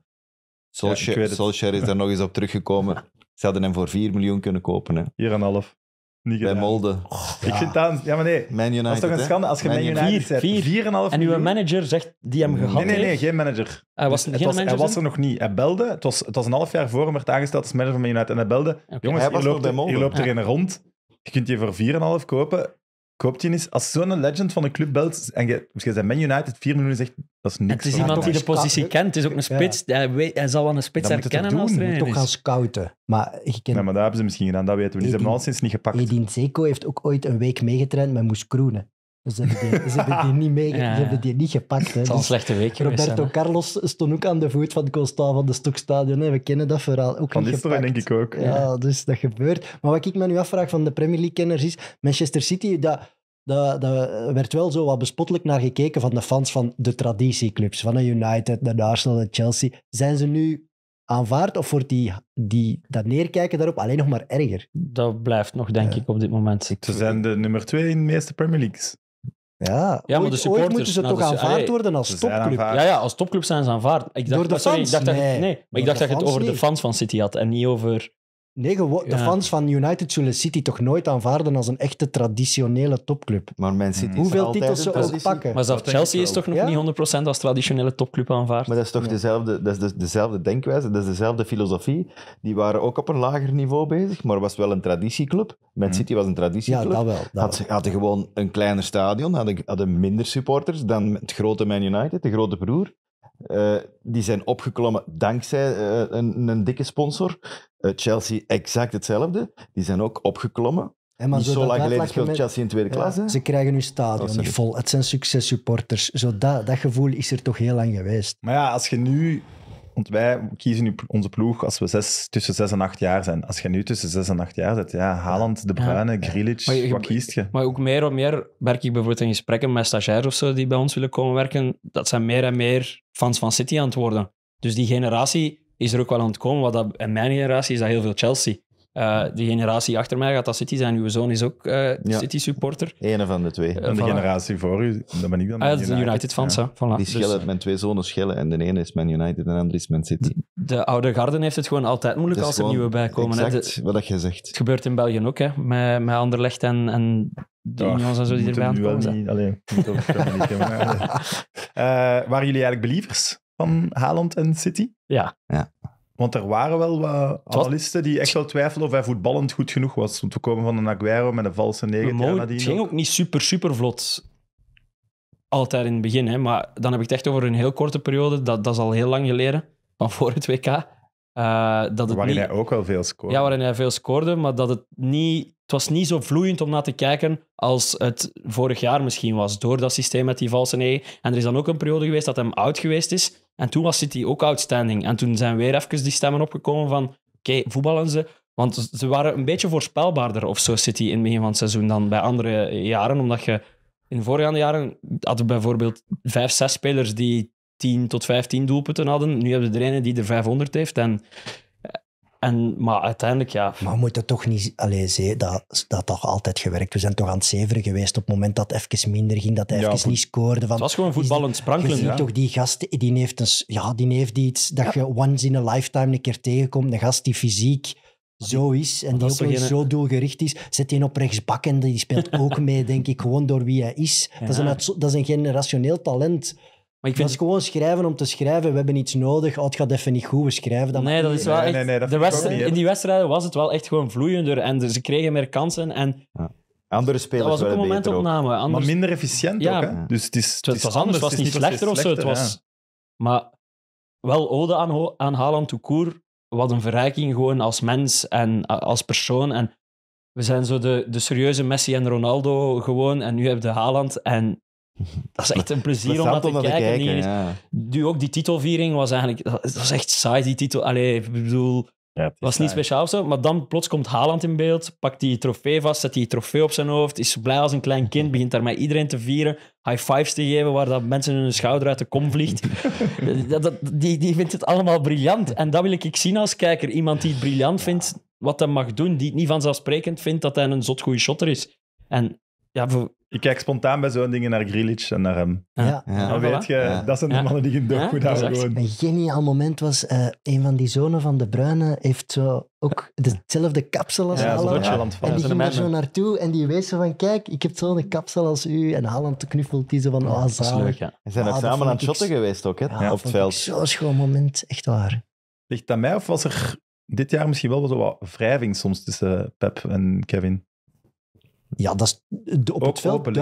Solskjaer, is daar nog eens op teruggekomen. Ze hadden hem voor 4 miljoen kunnen kopen. Hè. half bij Molde. Oh, ja. Ik vind dat... Ja, maar nee. Man dat is toch een schande als je Man, Man United, United zegt. Vier, vier, en, half en uw manager zegt die hem gehad heeft? Nee, nee, nee, geen manager. Hij was, er nog niet. Hij belde. Het was, het was een half jaar voor hem werd aangesteld als manager van Man United. En hij belde. Jongens, hij hier, loopt, hier loopt er ah. een rond. Je kunt je voor 4,5 kopen. Koptje is, als zo'n legend van de club belt en je, je Man United 4 miljoen zegt, dat is niks. Het is iemand die de positie kent. Het is ook een spits. Hij, hij, zal wel een spits dat herkennen moet toch gaan scouten. Maar, je kent... maar dat hebben ze misschien gedaan, dat weten we. niet. ze hebben al sinds niet gepakt. Edin Zeko heeft ook ooit een week meegetraind met moest Kroenen ze hebben die, niet mee, hebben die niet gepakt. Hè. Het is een dus slechte week geweest, Roberto Carlos stond ook aan de voet van Constant van de Stokstadion. We kennen dat verhaal ook van niet gepakt. denk ik ook. Ja, dus dat gebeurt. Maar wat ik me nu afvraag van de Premier League-kenners is... Manchester City, dat, daar, werd wel zo wat bespottelijk naar gekeken van de fans van de traditieclubs. Van de United, de Arsenal, de Chelsea. Zijn ze nu aanvaard of wordt die, die, dat neerkijken daarop alleen nog maar erger? Dat blijft nog, denk ik, op dit moment. Ze zijn de nummer twee in de meeste Premier Leagues. Ja, maar de supporters, moeten ze toch aanvaard worden als topclub? Ja, ja, als topclub zijn ze aanvaard. Ik dacht, Door de fans? Sorry, ik dacht nee. Dat, nee, maar ik dacht dat je het over de fans van City had en niet over Nee, de fans van United zullen City toch nooit aanvaarden als een echte traditionele topclub. Maar Man City hmm. Hoeveel titels ze ook pakken. Maar Chelsea is toch nog niet 100% als traditionele topclub aanvaard. Maar dat is toch dezelfde, dat is de, dus dezelfde denkwijze, dat is dezelfde filosofie. Die waren ook op een lager niveau bezig, maar was wel een traditieclub. Man hmm. City was een traditieclub. Ja, dat wel. had, hadden gewoon een kleiner stadion, hadden, hadden minder supporters dan het grote Man United, de grote broer. Eh, die zijn opgeklommen dankzij eh, een, een, dikke sponsor. Eh, Chelsea exact hetzelfde. Die zijn ook opgeklommen. Niet zo lang geleden speelt Chelsea in tweede klasse. Ze krijgen nu stadion niet vol. Het zijn successupporters. Zo dat, dat gevoel is er toch heel lang geweest. Maar ja, als je nu want wij kiezen nu onze ploeg als we zes, tussen zes en acht jaar zijn. Als je nu tussen zes en acht jaar zit, ja, Haaland, De Bruyne, ja. wat kiest je? Maar ook meer en meer werk ik bijvoorbeeld in gesprekken met stagiairs of zo die bij ons willen komen werken, dat zijn meer en meer fans van City aan het worden. Dus die generatie is er ook wel aan het komen. Wat dat, in mijn generatie is dat heel veel Chelsea. Uh, eh, de generatie achter mij gaat dat City zijn. Uw zoon is ook eh, City-supporter. Eén van de twee. Eh, en de generatie voor u, dat ben ik dan. de ah, United, fans, ja. voilà. Die dus- schillen dus, mijn twee zonen schillen. En de ene is Man United en de andere is Man City. De oude garden heeft het gewoon altijd moeilijk als er nieuwe bij komen. Exact hè? De, wat je zegt. Het gebeurt in België ook, hè. Met, met Anderlecht en, en de Unions en zo die erbij aan komen zijn. Alleen, niet Waren jullie eigenlijk believers van Haaland en City? Ja. ja. Want er waren wel wat analisten die echt wel twijfelden of hij voetballend goed genoeg was. om te komen van een Aguero met een valse negen. Het ging ook niet super, super vlot. Altijd in het begin, hè. maar dan heb ik het echt over een heel korte periode. Dat, dat is al heel lang geleden, van voor het WK. Uh, eh, dat het waarin niet... hij ook wel veel scoorde. Ja, waarin hij veel scoorde, maar dat het niet... Het was niet zo vloeiend om naar te kijken als het vorig jaar misschien was. Door dat systeem met die valse negen. En er is dan ook een periode geweest dat hem oud geweest is. En toen was City ook outstanding. En toen zijn weer even die stemmen opgekomen van oké, voetballen ze. Want ze waren een beetje voorspelbaarder of zo, City, in het begin van het seizoen dan bij andere jaren. Omdat je in de voorgaande jaren hadden bijvoorbeeld vijf, zes spelers die 10 tot 15 doelpunten hadden. Nu hebben ze er een die er 500 heeft. En en, maar uiteindelijk, ja... Maar we moeten toch niet alleen zeggen dat, dat toch altijd gewerkt. We zijn toch aan het zeveren geweest op het moment dat het even minder ging, dat hij even niet scoorde. Van, het was gewoon voetballend sprankelen. Je ziet toch die gast, die heeft, een, ja, die heeft iets dat je once in a lifetime een keer tegenkomt. Een gast die fysiek zo is en die ook zo doelgericht is. Zet hij op rechtsbak en die speelt ook mee, denk ik, gewoon door wie hij is. Dat, is een, dat is een generationeel talent. Maar is gewoon schrijven om te schrijven. We hebben iets nodig. Oh, het gaat even niet goed, we schrijven dat Nee, dat is wel echt... in die wedstrijden was het wel echt gewoon vloeiender. En ze kregen meer kansen. En... Andere spelers Dat was ook een momentopname. Anders... Maar minder efficiënt ook. Hè? Dus het, is, was anders. Het was niet, slechter, of zo. Het was... Maar wel ode aan, aan Haaland Toekoer. Wat een verrijking gewoon als mens en als persoon. En we zijn zo de, de serieuze Messi en Ronaldo gewoon. En nu heb je Haaland. En dat is echt een plezier om dat te, kijken. te Nu ook die titelviering was eigenlijk... Dat was echt saai, die titel. Allee, ik bedoel... het was niet speciaal of zo, maar dan plots komt Haaland in beeld, pakt die trofee vast, zet die trofee op zijn hoofd, is blij als een klein kind, begint daar iedereen te vieren, high fives te geven waar dat mensen hun schouder uit de kom vliegt. dat, die, die vindt het allemaal briljant. En dat wil ik zien als kijker. Iemand die het briljant vindt, wat hij mag doen, die het niet vanzelfsprekend vindt dat hij een zot goede shotter is. En ja, voor, ik kijk spontaan bij zo'n dingen naar Grilich en naar hem. Ja. ja. Dan weet je, dat zijn de mannen die een moeten goed gewoon. Een geniaal moment was, eh, een van die zonen van De bruine heeft zo ook dezelfde kapsel als Haaland. En die ging daar zo naartoe en die wees zo van, kijk, ik heb zo'n kapsel als u. En Haaland knuffelt die zo van, oh, zalig. Ze zijn ah, ook samen aan het shotten geweest ook, hè, op het veld. Zo'n schoon moment, echt waar. Ligt dat mij of was er dit jaar misschien wel wat wrijving soms tussen Pep en Kevin? Ja, dat is op het veld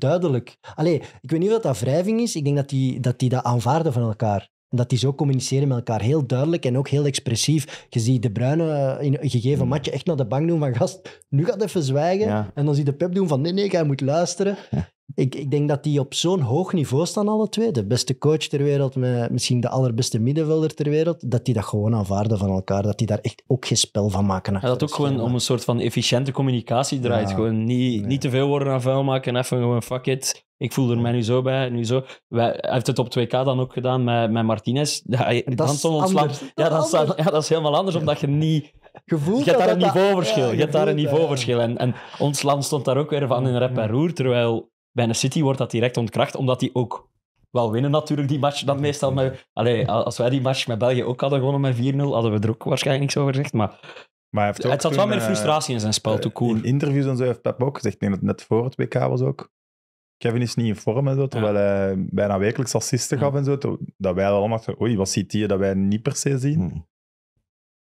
duidelijk. Allee, ik weet niet of dat wrijving is. Ik denk dat die, dat die dat aanvaarden van elkaar. En dat die zo communiceren met elkaar. Heel duidelijk en ook heel expressief. Je ziet De bruine, in een gegeven hmm. matje echt naar de bank doen van gast, nu gaat even zwijgen. En dan ziet de Pep doen van nee, nee, jij moet luisteren. Ik, ik denk dat die op zo'n hoog niveau staan, alle twee. De beste coach ter wereld, met misschien de allerbeste middenvelder ter wereld. Dat die dat gewoon aanvaarden van elkaar. Dat die daar echt ook geen spel van maken. Ja, dat ook gewoon om een soort van efficiënte communicatie draait. gewoon niet, niet te veel worden aan vuil maken. Even gewoon fuck it. Ik voel er mij nu zo bij, nu zo. Wij, hij heeft het op 2K dan ook gedaan met, met Martinez. Ja, dan ontslag, Ja, dat, ja, dat is helemaal anders, omdat je niet... Gevoel je hebt daar een niveauverschil. je hebt daar een niveauverschil. En, en ons land stond daar ook weer van in rep en roer, terwijl bij een City wordt dat direct ontkracht, omdat die ook wel winnen natuurlijk die match. Dat meestal met, als wij die match met België ook hadden gewonnen met 4-0, hadden we er ook waarschijnlijk niks over gezegd. Maar, maar hij het zat wel meer eh, frustratie in zijn spel, eh, toe cool. In interviews en zo heeft Pep ook gezegd, neem dat het net voor het WK was ook. Kevin is niet in vorm en zo, terwijl hij bijna wekelijks assisten gaf en zo. Dat wij allemaal dachten, oei, wat ziet hij dat wij niet per se zien? Mm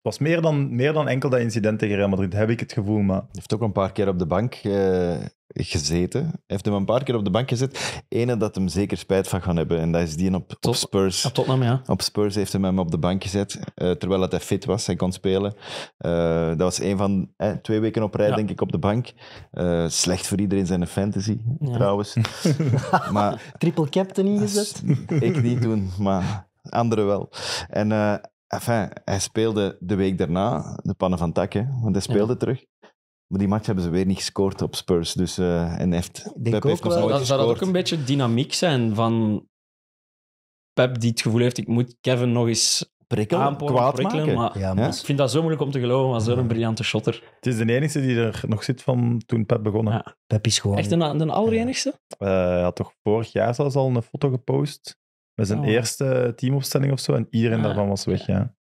was meer dan, meer dan enkel dat incident tegen Real Madrid, heb ik het gevoel. Maar... Hij heeft ook een paar keer op de bank eh, gezeten. Hij heeft hem een paar keer op de bank gezet. Ene dat hem zeker spijt van gaan hebben. En dat is die op, Spurs. Op Tottenham, ja. Op Spurs heeft hij hem op de bank gezet. Eh, terwijl dat hij fit was en kon spelen. Eh, dat was een van twee weken op rij, denk ik, op de bank. slecht voor iedereen zijn fantasy, trouwens. maar, Triple captain ingezet? Ik niet doen, maar anderen wel. En hij speelde de week daarna, de pannen van Takken, want hij speelde terug. Maar die match hebben ze weer niet gescoord op Spurs. Dus, uh, eh, en heeft, Denk Pep ook wel, dat, zou dat ook een beetje dynamiek zijn van Pep die het gevoel heeft, ik moet Kevin nog eens prikkelen, kwaad prikkelen, maken. Maar, ik vind dat zo moeilijk om te geloven, maar zo'n briljante shotter. Het is de enige die er nog zit van toen Pep begonnen. Ja. Pep is gewoon... Echt de, de allerenigste? Eh, had toch vorig jaar zelfs al een foto gepost met zijn ah, eerste teamopstelling of zo. En iedereen ah, daarvan was weg, ja.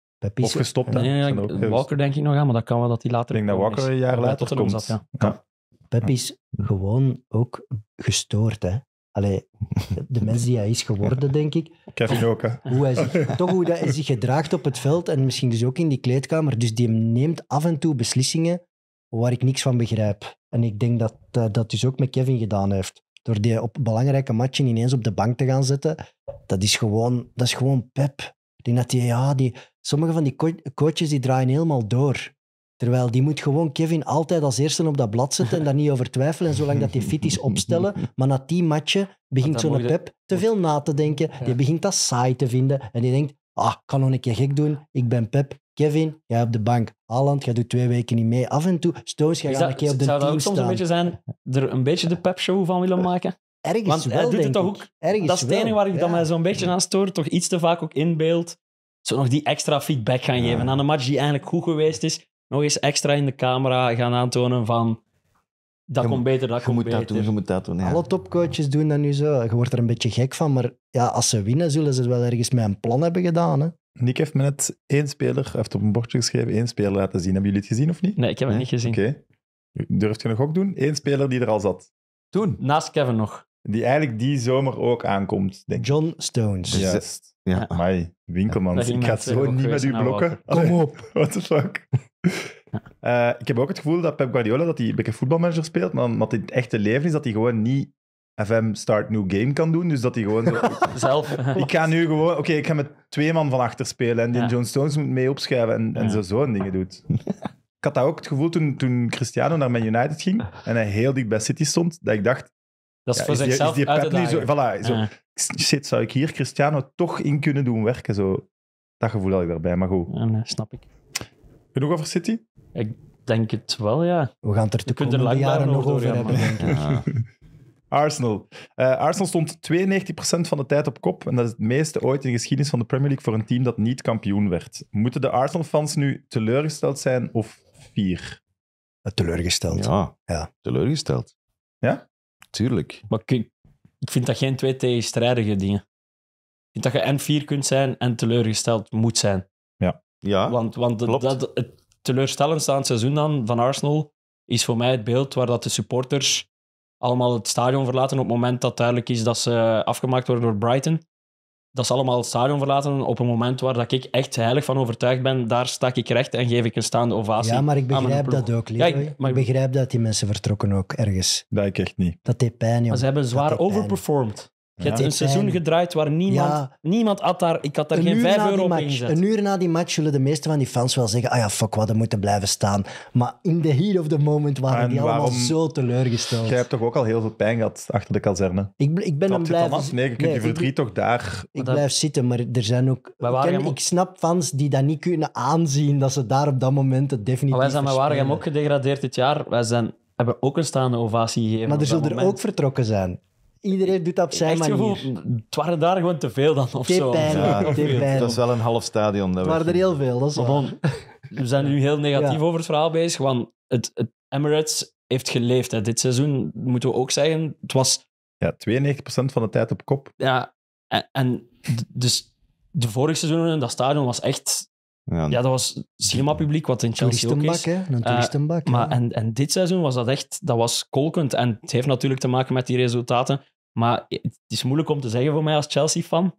of gestopt. ja, Walker denk ik nog aan, maar dat kan wel dat hij later... Ik denk dat Walker een jaar later, komt. Zat, ja. ja. Pep is gewoon ook gestoord, hè. Allee, de mens die hij is geworden, denk ik. Kevin ook, hè. Hoe hij toch hoe hij zich gedraagt op het veld en misschien dus ook in die kleedkamer. Dus die neemt af en toe beslissingen waar ik niks van begrijp. En ik denk dat eh, dat dus ook met Kevin gedaan heeft door die op belangrijke matchen ineens op de bank te gaan zetten, dat is gewoon, dat is gewoon pep. Die, dat die, ja, die, sommige van die coaches die draaien helemaal door. Terwijl die moet gewoon Kevin altijd als eerste op dat blad zetten en daar niet over twijfelen. En zolang dat hij fit is, opstellen. Maar na die matchen begint zo'n Pep te veel na te denken. Die begint dat saai te vinden. En die denkt, ah, ik kan nog een keer gek doen. Ik ben Pep. Kevin, jij op de bank. Haaland, jij doet twee weken niet mee. Af en toe, Stones, jij gaat een keer op de zou staan. Zou dat ook soms een beetje zijn, er een beetje de pepshow van willen eh, maken? Ergens Want eh, wel, doet het toch ook... dat is het enige waar ik dan mij zo'n beetje aan stoor. Toch iets te vaak ook inbeeld. Zo nog die extra feedback gaan geven. Aan een match die eigenlijk goed geweest is, nog eens extra in de camera gaan aantonen van... Dat komt beter, dat komt moet Dat doen, je moet dat doen, Alle topcoaches doen dat nu zo. Je wordt er een beetje gek van, maar ja, als ze winnen, zullen ze het wel ergens met een plan hebben gedaan. Hè? Nick heeft me net één speler, heeft op een bordje geschreven, één speler laten zien. Hebben jullie het gezien of niet? Nee, ik heb het niet gezien. Oké. Okay. Durft je nog ook doen? Eén speler die er al zat. Toen? Naast Kevin nog. Die eigenlijk die zomer ook aankomt, denk ik. John Stones. Juist. Ja. ja. Amai, winkelmans. ik ga zo niet met u blokken. Kom op. What the fuck. Eh, ik heb ook het gevoel dat Pep Guardiola dat hij een beetje voetbalmanager speelt, maar dat in het echte leven is dat hij gewoon niet FM Start New Game kan doen. Dus dat hij gewoon zo... Zelf. ik ga nu gewoon... Oké, ik ga met twee man van achter spelen en die ja. John Stones moet mee opschuiven en, en zo zo'n dingen doet. ik had dat ook het gevoel toen, toen Cristiano naar Man United ging en hij heel dicht bij City stond, dat ik dacht... Dat is voor zichzelf die, is nu zo, voilà, zo, Shit, zou ik hier Cristiano toch in kunnen doen werken? Zo. Dat gevoel had ik daarbij, maar goed. snap ik. Genoeg over City? Ik denk het wel, ja. We gaan het er de komende jaren nog over hebben. Arsenal. Eh, Arsenal stond 92% van de tijd op kop. En dat is het meeste ooit in de geschiedenis van de Premier League voor een team dat niet kampioen werd. Moeten de Arsenal-fans nu teleurgesteld zijn of vier? Eh, teleurgesteld. Ja, teleurgesteld. Ja? Tuurlijk. Maar ik, ik vind dat geen twee tegenstrijdige dingen. Ik vind dat je en vier kunt zijn en teleurgesteld moet zijn. Ja. ja want want Dat, het teleurstellend aan het seizoen dan van Arsenal is voor mij het beeld waar dat de supporters allemaal het stadion verlaten op het moment dat duidelijk is dat ze afgemaakt worden door Brighton. Dat ze allemaal het stadion verlaten op een moment waar dat ik echt heilig van overtuigd ben. Daar sta ik recht en geef ik een staande ovatie. Ja, maar ik begrijp dat ook, lieve. Ja, ik, maar... ik begrijp dat die mensen vertrokken ook ergens. Dat ik echt niet. Dat deed pijn, joh. ze hebben zwaar overperformed. Je hebt een dus seizoen gedraaid waar niemand, ja. niemand had daar... Ik had daar geen vijf euro op ingezet. Een uur na die match zullen de meeste van die fans wel zeggen ah ja, fuck, wat, we moeten blijven staan. Maar in the heat of the moment waren die allemaal zo teleurgesteld. Jij hebt toch ook al heel veel pijn gehad achter de kazerne? Ik, ik ben hem blijven... Nee, je kunt nee, je verdriet toch daar... Ik blijf zitten, maar er zijn ook... Ik snap fans die dat niet kunnen aanzien, dat ze daar op dat moment het definitief maar Wij zijn met hem ook gedegradeerd dit jaar. Wij zijn, hebben ook een staande ovatie gegeven. Maar er zullen er ook vertrokken zijn. Iedereen doet dat op zijn manier. Gevoel, het waren daar gewoon te veel dan, of te zo. Pijn, te pijn. Dat is wel een half stadion. het waren er heel veel, dat is bon, We zijn nu heel negatief over het verhaal bezig, want het, het Emirates heeft geleefd. Dit seizoen, moeten we ook zeggen, het was... Ja, 92% van de tijd op kop. Ja, en, dus de vorige seizoenen, in dat stadion was echt ja, dat was publiek wat in Chelsea ook is. Hè? Een eh, toeristenbak. maar en, en dit seizoen was dat echt, dat was kolkend. En het heeft natuurlijk te maken met die resultaten. Maar het is moeilijk om te zeggen voor mij als Chelsea-fan.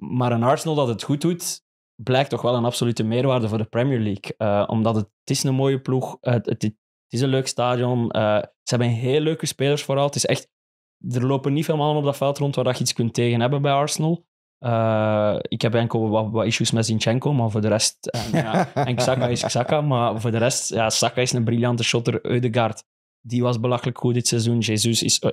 Maar een Arsenal dat het goed doet, blijkt toch wel een absolute meerwaarde voor de Premier League. Eh, omdat het, is een mooie ploeg, eh, het, het, is een leuk stadion. ze hebben heel leuke spelers vooral. Het is echt, er lopen niet veel mannen op dat veld rond waar je iets kunt tegen hebben bij Arsenal. Eh, ik heb enkel wat, issues met Zinchenko, maar voor de rest... En, eh, ja, en is Xhaka, maar voor de rest... Ja, Saka is een briljante shotter. Eudegaard, die was belachelijk goed dit seizoen. Jezus is eh,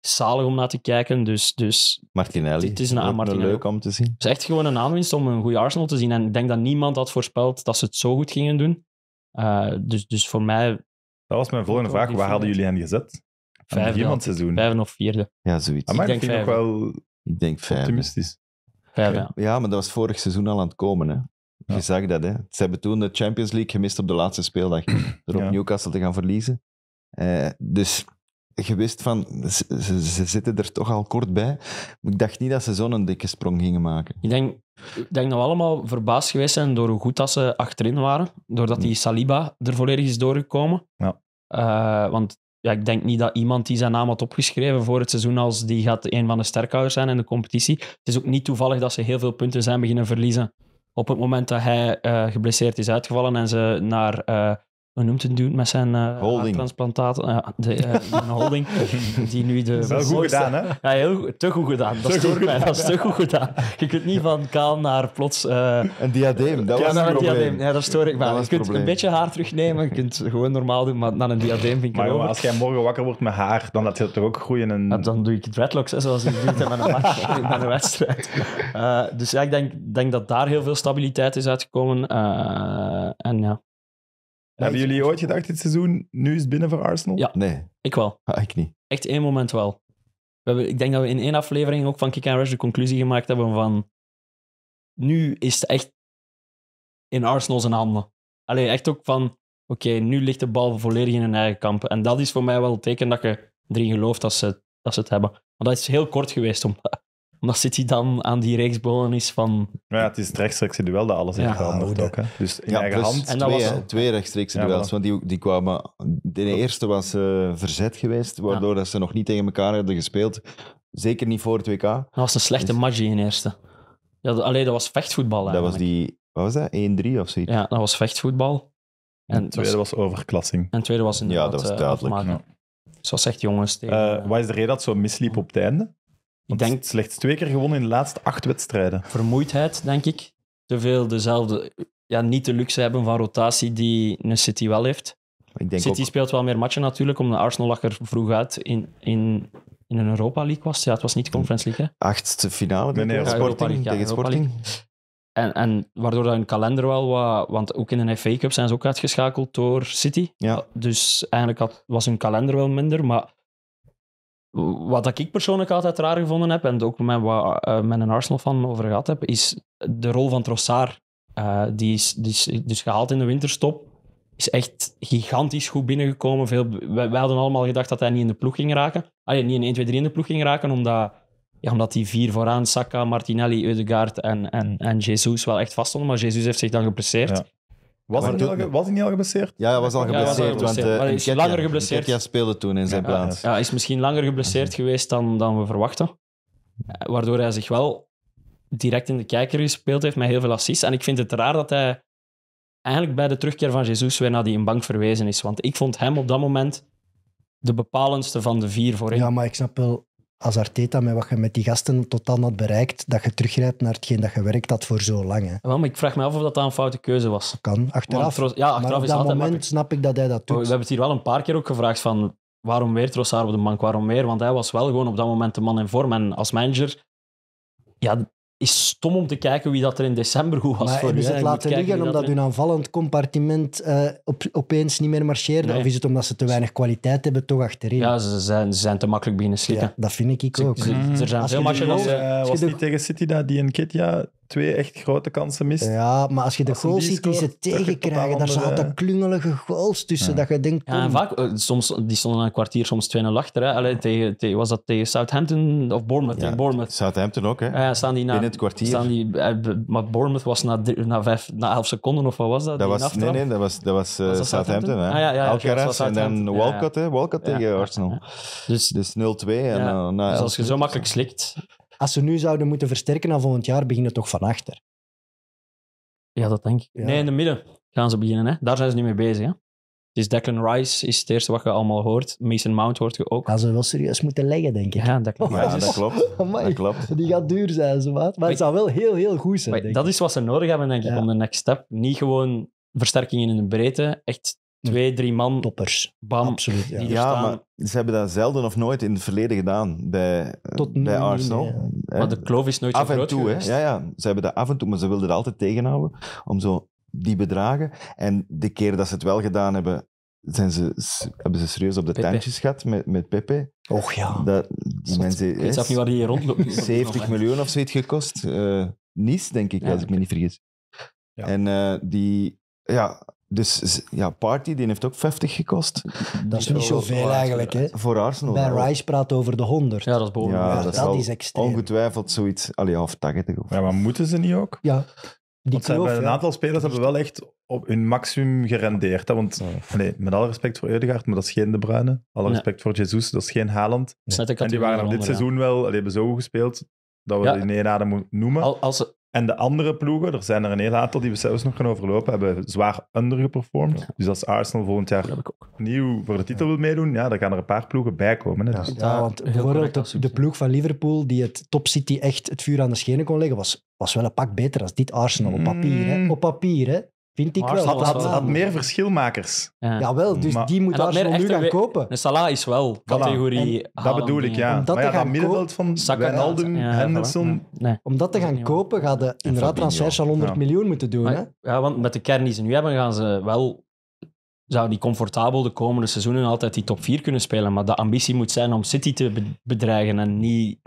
zalig om naar te kijken, dus... dus Martinelli. Het is een, Martinelli. leuk om te zien. Het is echt gewoon een aanwinst om een goede Arsenal te zien. En ik denk dat niemand had voorspeld dat ze het zo goed gingen doen. dus, dus voor mij... Dat was mijn volgende vraag. Waar hadden jullie hen gezet? Vijfde. seizoen. Vijfde of vierde. Ja, zoiets. Maar ik denk, wel ik denk vijf. Optimistisch. Ja, ja, maar dat was vorig seizoen al aan het komen. Hè. Je zag dat, hè. Ze hebben toen de Champions League gemist op de laatste speeldag. Door op Newcastle te gaan verliezen. Eh, dus je wist van, ze, zitten er toch al kort bij. Maar ik dacht niet dat ze zo'n dikke sprong gingen maken. Ik denk, ik denk dat we allemaal verbaasd geweest zijn door hoe goed dat ze achterin waren. Doordat die mm. Saliba er volledig is doorgekomen. Ja. Eh, want ja, ik denk niet dat iemand die zijn naam had opgeschreven voor het seizoen als die gaat een van de sterkhouders zijn in de competitie. Het is ook niet toevallig dat ze heel veel punten zijn beginnen verliezen op het moment dat hij eh, geblesseerd is uitgevallen en ze naar eh, hoe noemt het doen met zijn uh, holding. transplantaat, eh, de, eh, holding, die nu de... Dat is wel goed gedaan, hè? Ja, heel goed, te goed gedaan. Dat, stoor goed mij, dat is te goed gedaan. Je kunt niet van kaal naar plots... een diadeem, dat was ja, het Ja, dat stoor ik me Je kunt een beetje haar terugnemen, je kunt gewoon normaal doen, maar dan een diadeem vind ik Maar als jij morgen wakker wordt met haar, dan laat je het toch ook groeien en... dan doe ik dreadlocks, hè, zoals ik doe met een met wedstrijd. dus ja, ik denk, denk dat daar heel veel stabiliteit is uitgekomen. en ja, hebben jullie ooit gedacht dit seizoen, nu is het binnen voor Arsenal? Ja, Nee, ik wel. Ah, ik niet. Echt één moment wel. We hebben, ik denk dat we in één aflevering ook van Kick and Rush de conclusie gemaakt hebben van... Nu is het echt in Arsenal zijn handen. Alleen echt ook van... Oké, nu ligt de bal volledig in hun eigen kamp. En dat is voor mij wel het teken dat je erin gelooft dat ze, dat ze het hebben. Maar dat is heel kort geweest om zit hij dan aan die reeks is van... Ja, het is het rechtstreekse duel dat alles heeft ja, ook. Dus in ja, eigen En twee, was... twee rechtstreekse duels, want die, die kwamen... De eerste was eh, verzet geweest, waardoor dat ze nog niet tegen elkaar hadden gespeeld. Zeker niet voor het WK. Dat was een slechte dus... match in eerste. Ja, alleen dat was vechtvoetbal Dat was die... Wat was dat? 1-3 of zoiets? Ja, dat was vechtvoetbal. En de tweede was, overklassing. En tweede was inderdaad Ja, dat was eh, duidelijk. Dus was echt jongens eh, tegen... wat is de reden dat zo misliep op het einde? Ik denk slechts twee keer gewonnen in de laatste acht wedstrijden. Vermoeidheid, denk ik. Te veel dezelfde. Ja, niet de luxe hebben van rotatie die een City wel heeft. Ik denk City speelt wel meer matchen natuurlijk, omdat Arsenal lag er vroeg uit in, in, in een Europa League was. Ja, het was niet de Conference League. Hè? Achtste finale nee, nee, Sporting, tegen Sporting. En, en waardoor hun kalender wel wat... Want ook in de FA Cup zijn ze ook uitgeschakeld door City. Ja. Dus eigenlijk had, was hun kalender wel minder, maar wat ik persoonlijk altijd raar gevonden heb, en ook met, uh, met een Arsenal-fan over gehad heb, is de rol van Trossard. Eh, die, is, die is dus gehaald in de winterstop. Is echt gigantisch goed binnengekomen. Veel, wij, wij hadden allemaal gedacht dat hij niet in de ploeg ging raken. Allee, niet in 1, 2, 3 in de ploeg ging raken, omdat, ja, omdat die vier vooraan, Saka, Martinelli, Eudegaard en, en, en Jesus wel echt vast stonden Maar Jesus heeft zich dan gepresseerd. Was, hij, niet al, was hij niet al geblesseerd? Ja, hij was al geblesseerd. want, uh, is speelde toen in zijn plaats. Ja, is misschien langer geblesseerd geweest dan, dan we verwachten. Eh, waardoor hij zich wel direct in de kijker gespeeld heeft met heel veel assists. En ik vind het raar dat hij eigenlijk bij de terugkeer van Jesus weer naar die in bank verwezen is. Want ik vond hem op dat moment de bepalendste van de vier voorin. Ja, maar ik snap wel als Arteta met wat je met die gasten tot dan had bereikt, dat je teruggrijpt naar hetgeen dat je werkt had voor zo lang. Hè. maar ik vraag me af of dat, een foute keuze was. Kan, achteraf. ja, achteraf maar op is dat moment snap ik dat hij dat oh, doet. we hebben het hier wel een paar keer ook gevraagd van waarom weer Trossard op de bank, waarom weer? Want hij was wel gewoon op dat moment de man in vorm. En als manager, ja, is stom om te kijken wie dat er in december goed was maar voor Is het laten liggen omdat hun aanvallend compartiment eh, op, opeens niet meer marcheerde? Of is het omdat ze te weinig kwaliteit hebben, toch achterin? Ja, ze zijn, ze zijn te makkelijk binnen schieten. Ja, dat vind ik ook. Ze, ze, er zijn mm. als veel dus, eh, was niet tegen City dat die Kit twee echt grote kansen mist. Ja, maar als je de als goals ziet die ze tegenkrijgen, daar zaten klungelige goals tussen. Dat je denkt, ja, vaak, eh, soms, die stonden een kwartier soms 2-0 achter. Hè. tegen, tegen, was dat tegen Southampton of Bournemouth? Bournemouth. Southampton ook, hè? Ah ja, staan die na, Binnen het kwartier. Staan die, eh, maar Bournemouth was na, na, vijf, na elf seconden of wat was dat? dat was, nee, nee, dat was, dat was, eh, Southampton. hè? Ah, was en dan Walcott, Hè? Walcott tegen Arsenal. Dus, dus 0-2 en dus als je zo makkelijk slikt... Als ze nu zouden moeten versterken na volgend jaar, beginnen toch van achter. Ja, dat denk ik. Nee, in het midden gaan ze beginnen. Hè? Daar zijn ze nu mee bezig. Hè? Dus Declan Rice is het eerste wat je allemaal hoort. Mason Mount hoort je ook. Gaan ze wel serieus moeten leggen, denk ik. Ja, Declan Rice. Ja, dat dus- klopt. dat klopt. Die gaat duur zijn, zo Maar, maar het zou wel heel, heel goed zijn. Denk dat is wat ze nodig hebben, denk ik, om de next step. Niet gewoon versterkingen in de breedte. Echt Hm. twee, drie man. Toppers. Bam. Absoluut. Ja, ja maar ze hebben dat zelden of nooit in het verleden gedaan bij, eh, Tot bij Arsenal. Maar de kloof is nooit af zo groot en toe, Hè? Ja, ja, ze hebben dat af en toe, maar ze wilden er altijd tegenhouden om zo die bedragen. En de keer dat ze het wel gedaan hebben, zijn ze, hebben ze serieus op de tuintjes gehad met, met Pepe. Och ja. Dat, mensen, ik weet niet waar die rondloopt. 70 miljoen of zoiets gekost. Uh, denk ik, als ik me niet vergis. Ja. En eh, die, ja, dus ja, Party, die heeft ook 50 gekost. Dat dus is niet zoveel eigenlijk, hè? Voor Arsenal. Bij Rice praat over de 100. Ja, dat is boven. Ja, dat, is extreem. Ongetwijfeld zoiets, allee, half 80 Ja, maar moeten ze niet ook? Ja. Die kloof, hebben, een aantal spelers hebben wel echt op hun maximum gerendeerd. Want nee, met alle respect voor Eudegaard, maar dat is geen De Bruyne. Alle respect voor Jesus, dat is geen Haaland. En die waren dit seizoen wel, die hebben zo goed gespeeld dat we die in één adem moeten noemen. Als, en de andere ploegen, er zijn er een heel aantal die we zelfs nog gaan overlopen, hebben zwaar undergeperformed. Dus als Arsenal volgend jaar opnieuw voor de titel wil meedoen, ja, dan gaan er een paar ploegen bij komen. Hè, ja, dus want bijvoorbeeld de, de, ploeg van Liverpool, die het Top City echt het vuur aan de schenen kon leggen, was, was wel een pak beter dan dit Arsenal op papier. Hè? Mm. Op papier, hè? Vind ik Had, meer verschilmakers. Ja. Jawel, dus die moet nu gaan kopen. Een Salah is wel categorie. Dat bedoel ik, ja. Om dat Maar dat middenveld van Wijnaldum, Henderson... Om dat te gaan kopen, gaat de inderdaad Fabinho. al 100 miljoen moeten doen. hè. ja, want met de kern die ze nu hebben, gaan ze wel. Zou die comfortabel de komende seizoenen altijd die top 4 kunnen spelen? Maar de ambitie moet zijn om City te bedreigen en niet,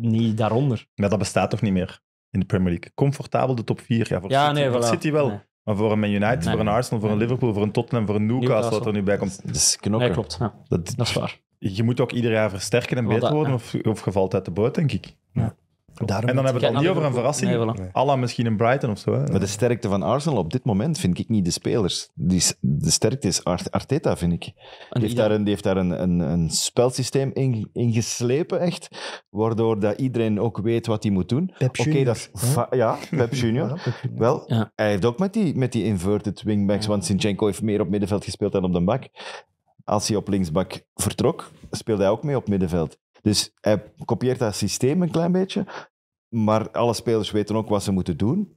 niet daaronder. Maar dat bestaat toch niet meer in de Premier League? Comfortabel de top 4. Ja, voor Ja, City, nee, City wel. Maar voor een Man United, voor een Arsenal, voor een Liverpool, voor een Tottenham, voor een Newcastle, Newcastle. wat er nu bij komt. Dat is knokken. Nee, klopt. Ja. Dat, is waar. Je moet ook ieder jaar versterken en beter worden, of, of je valt uit de boot, denk ik. Ja en dan hebben we het al niet over een verrassing. Alla misschien een Brighton of zo. Hè? Maar de sterkte van Arsenal op dit moment vind ik niet de spelers. Die, de sterkte is Arteta, vind ik. Die heeft daar een, die heeft daar een, een, een spelsysteem in, geslepen, echt. Waardoor dat iedereen ook weet wat hij moet doen. Oké, dat is ja, Pep Junior. ja, Pep Junior. Wel, hij heeft ook met die, met die inverted wingbacks, want Sinchenko heeft meer op middenveld gespeeld dan op de bak als hij op linksbak vertrok, speelde hij ook mee op middenveld. Dus hij kopieert dat systeem een klein beetje. Maar alle spelers weten ook wat ze moeten doen.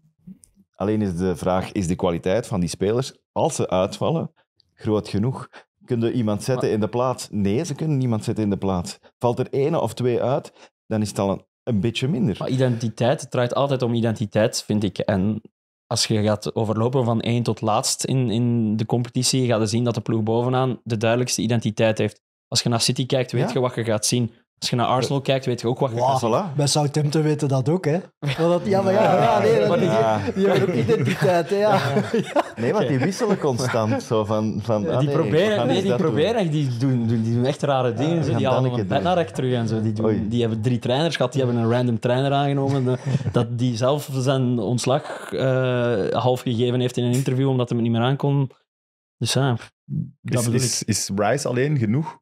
Alleen is de vraag, is de kwaliteit van die spelers, als ze uitvallen, groot genoeg? Kunnen iemand zetten in de plaats? Nee, ze kunnen niemand zetten in de plaats. Valt er één of twee uit, dan is het al een, een beetje minder. Maar identiteit, het draait altijd om identiteit, vind ik. En als je gaat overlopen van één tot laatst in, in de competitie, ga je zien dat de ploeg bovenaan de duidelijkste identiteit heeft. Als je naar City kijkt, weet je wat je gaat zien. Als je naar Arsenal kijkt, weet je ook wat je... Wow, voilà. Bij Southampton weten dat ook, hè. ja, maar ja, ja nee, dat, die, ook identiteit, hè. Nee, want die wisselen constant. Zo van, van, die ah, proberen, nee, die, proberen echt, die, doen, die doen echt rare dingen. zo. Die halen een naar terug en zo. Die, doen, die hebben drie trainers gehad, die hebben een random trainer aangenomen. Eh, dat die zelf zijn ontslag uh, half gegeven heeft in een interview, omdat hij hem niet meer aankon. Dus ja, dat is, is, is Rice alleen genoeg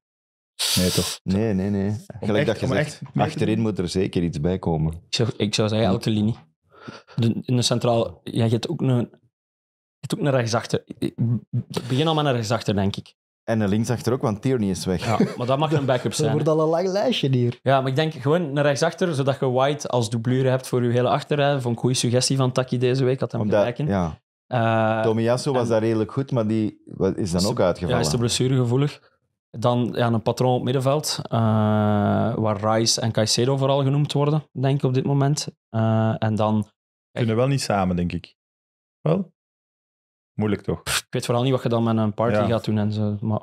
Nee, toch? Nee, nee, nee. Gelijk dat je zegt, echt... achterin moet er zeker iets bij komen. Ik zou, ik zou zeggen, elke linie. in de centraal, ja, je hebt ook een, je hebt ook een rechtsachter. Ik begin al met een rechtsachter, denk ik. En een linksachter ook, want Tierney is weg. Ja, maar dat mag een backup zijn. Dat wordt al een lang lijstje hier. Ja, maar ik denk gewoon naar rechtsachter, zodat je White als dublure hebt voor je hele achterrij. Vond ik goede suggestie van Taki deze week, had hem gelijk in. Ja. Eh, was daar redelijk goed, maar die is dan ook uitgevallen. Ja, is te blessuregevoelig. Dan ja, een patroon op middenveld, eh, waar Rice en Caicedo vooral genoemd worden, denk ik op dit moment. Uh, en dan... Kunnen wel niet samen, denk ik. Wel? Moeilijk toch? ik weet vooral niet wat je dan met een party gaat doen en zo. Maar...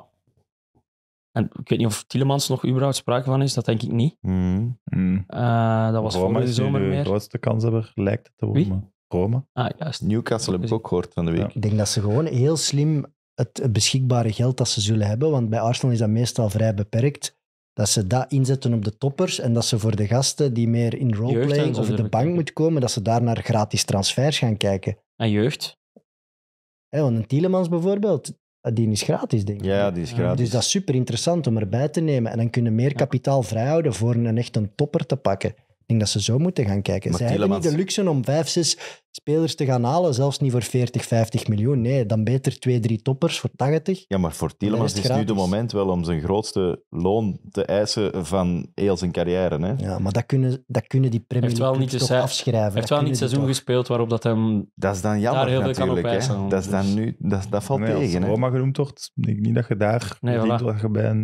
En ik weet niet of Tielemans nog überhaupt sprake van is, dat denk ik niet. Mm. Mm. Eh, dat was vorige zomer de meer. De grootste kanshebber lijkt het te worden. Roma. Ah, juist. Newcastle heb ik ook gehoord van de week. Ik denk dat ze gewoon heel slim het beschikbare geld dat ze zullen hebben. Want bij Arsenal is dat meestal vrij beperkt. Dat ze dat inzetten op de toppers en dat ze voor de gasten die meer in roleplaying of de bank moeten komen, dat ze daar naar gratis transfers gaan kijken. En jeugd? Hey, want een Tielemans bijvoorbeeld, eh, die is gratis, denk ik. Ja, die is gratis. Dus dat is super interessant om erbij te nemen. En dan kunnen meer kapitaal vrijhouden voor een echt een topper te pakken. Ik denk dat ze zo moeten gaan kijken. ze hebben niet de luxe om vijf, zes spelers te gaan halen, zelfs niet voor 40, 50 miljoen. Nee, dan beter twee, drie toppers voor 80. Ja, maar voor Tielemans is, nu de moment wel om zijn grootste loon te eisen van heel zijn carrière. Hè? Ja, maar dat kunnen, dat kunnen die Premier League wel niet toch afschrijven. Hij heeft wel niet seizoen gespeeld waarop dat hem dat is dan jammer, daar heel veel kan Dat, is dan dus- nu, dat, dat valt tegen. Als Roma genoemd wordt, denk niet dat je daar nee, voilà. Als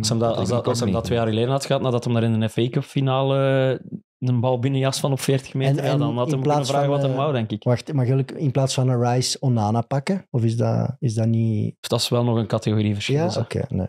hij dat, als, dat twee jaar geleden had gehad, nadat hij daar in de FA Cup finale een bal binnen jas van op 40 meter. En, en ja, dan had hem vragen wat hem eh, wou, denk ik. Wacht, maar gelukkig in plaats van een Rice Onana pakken? Of is dat, is dat niet... Dat is wel nog een categorie verschil. Ja, oké. Nee,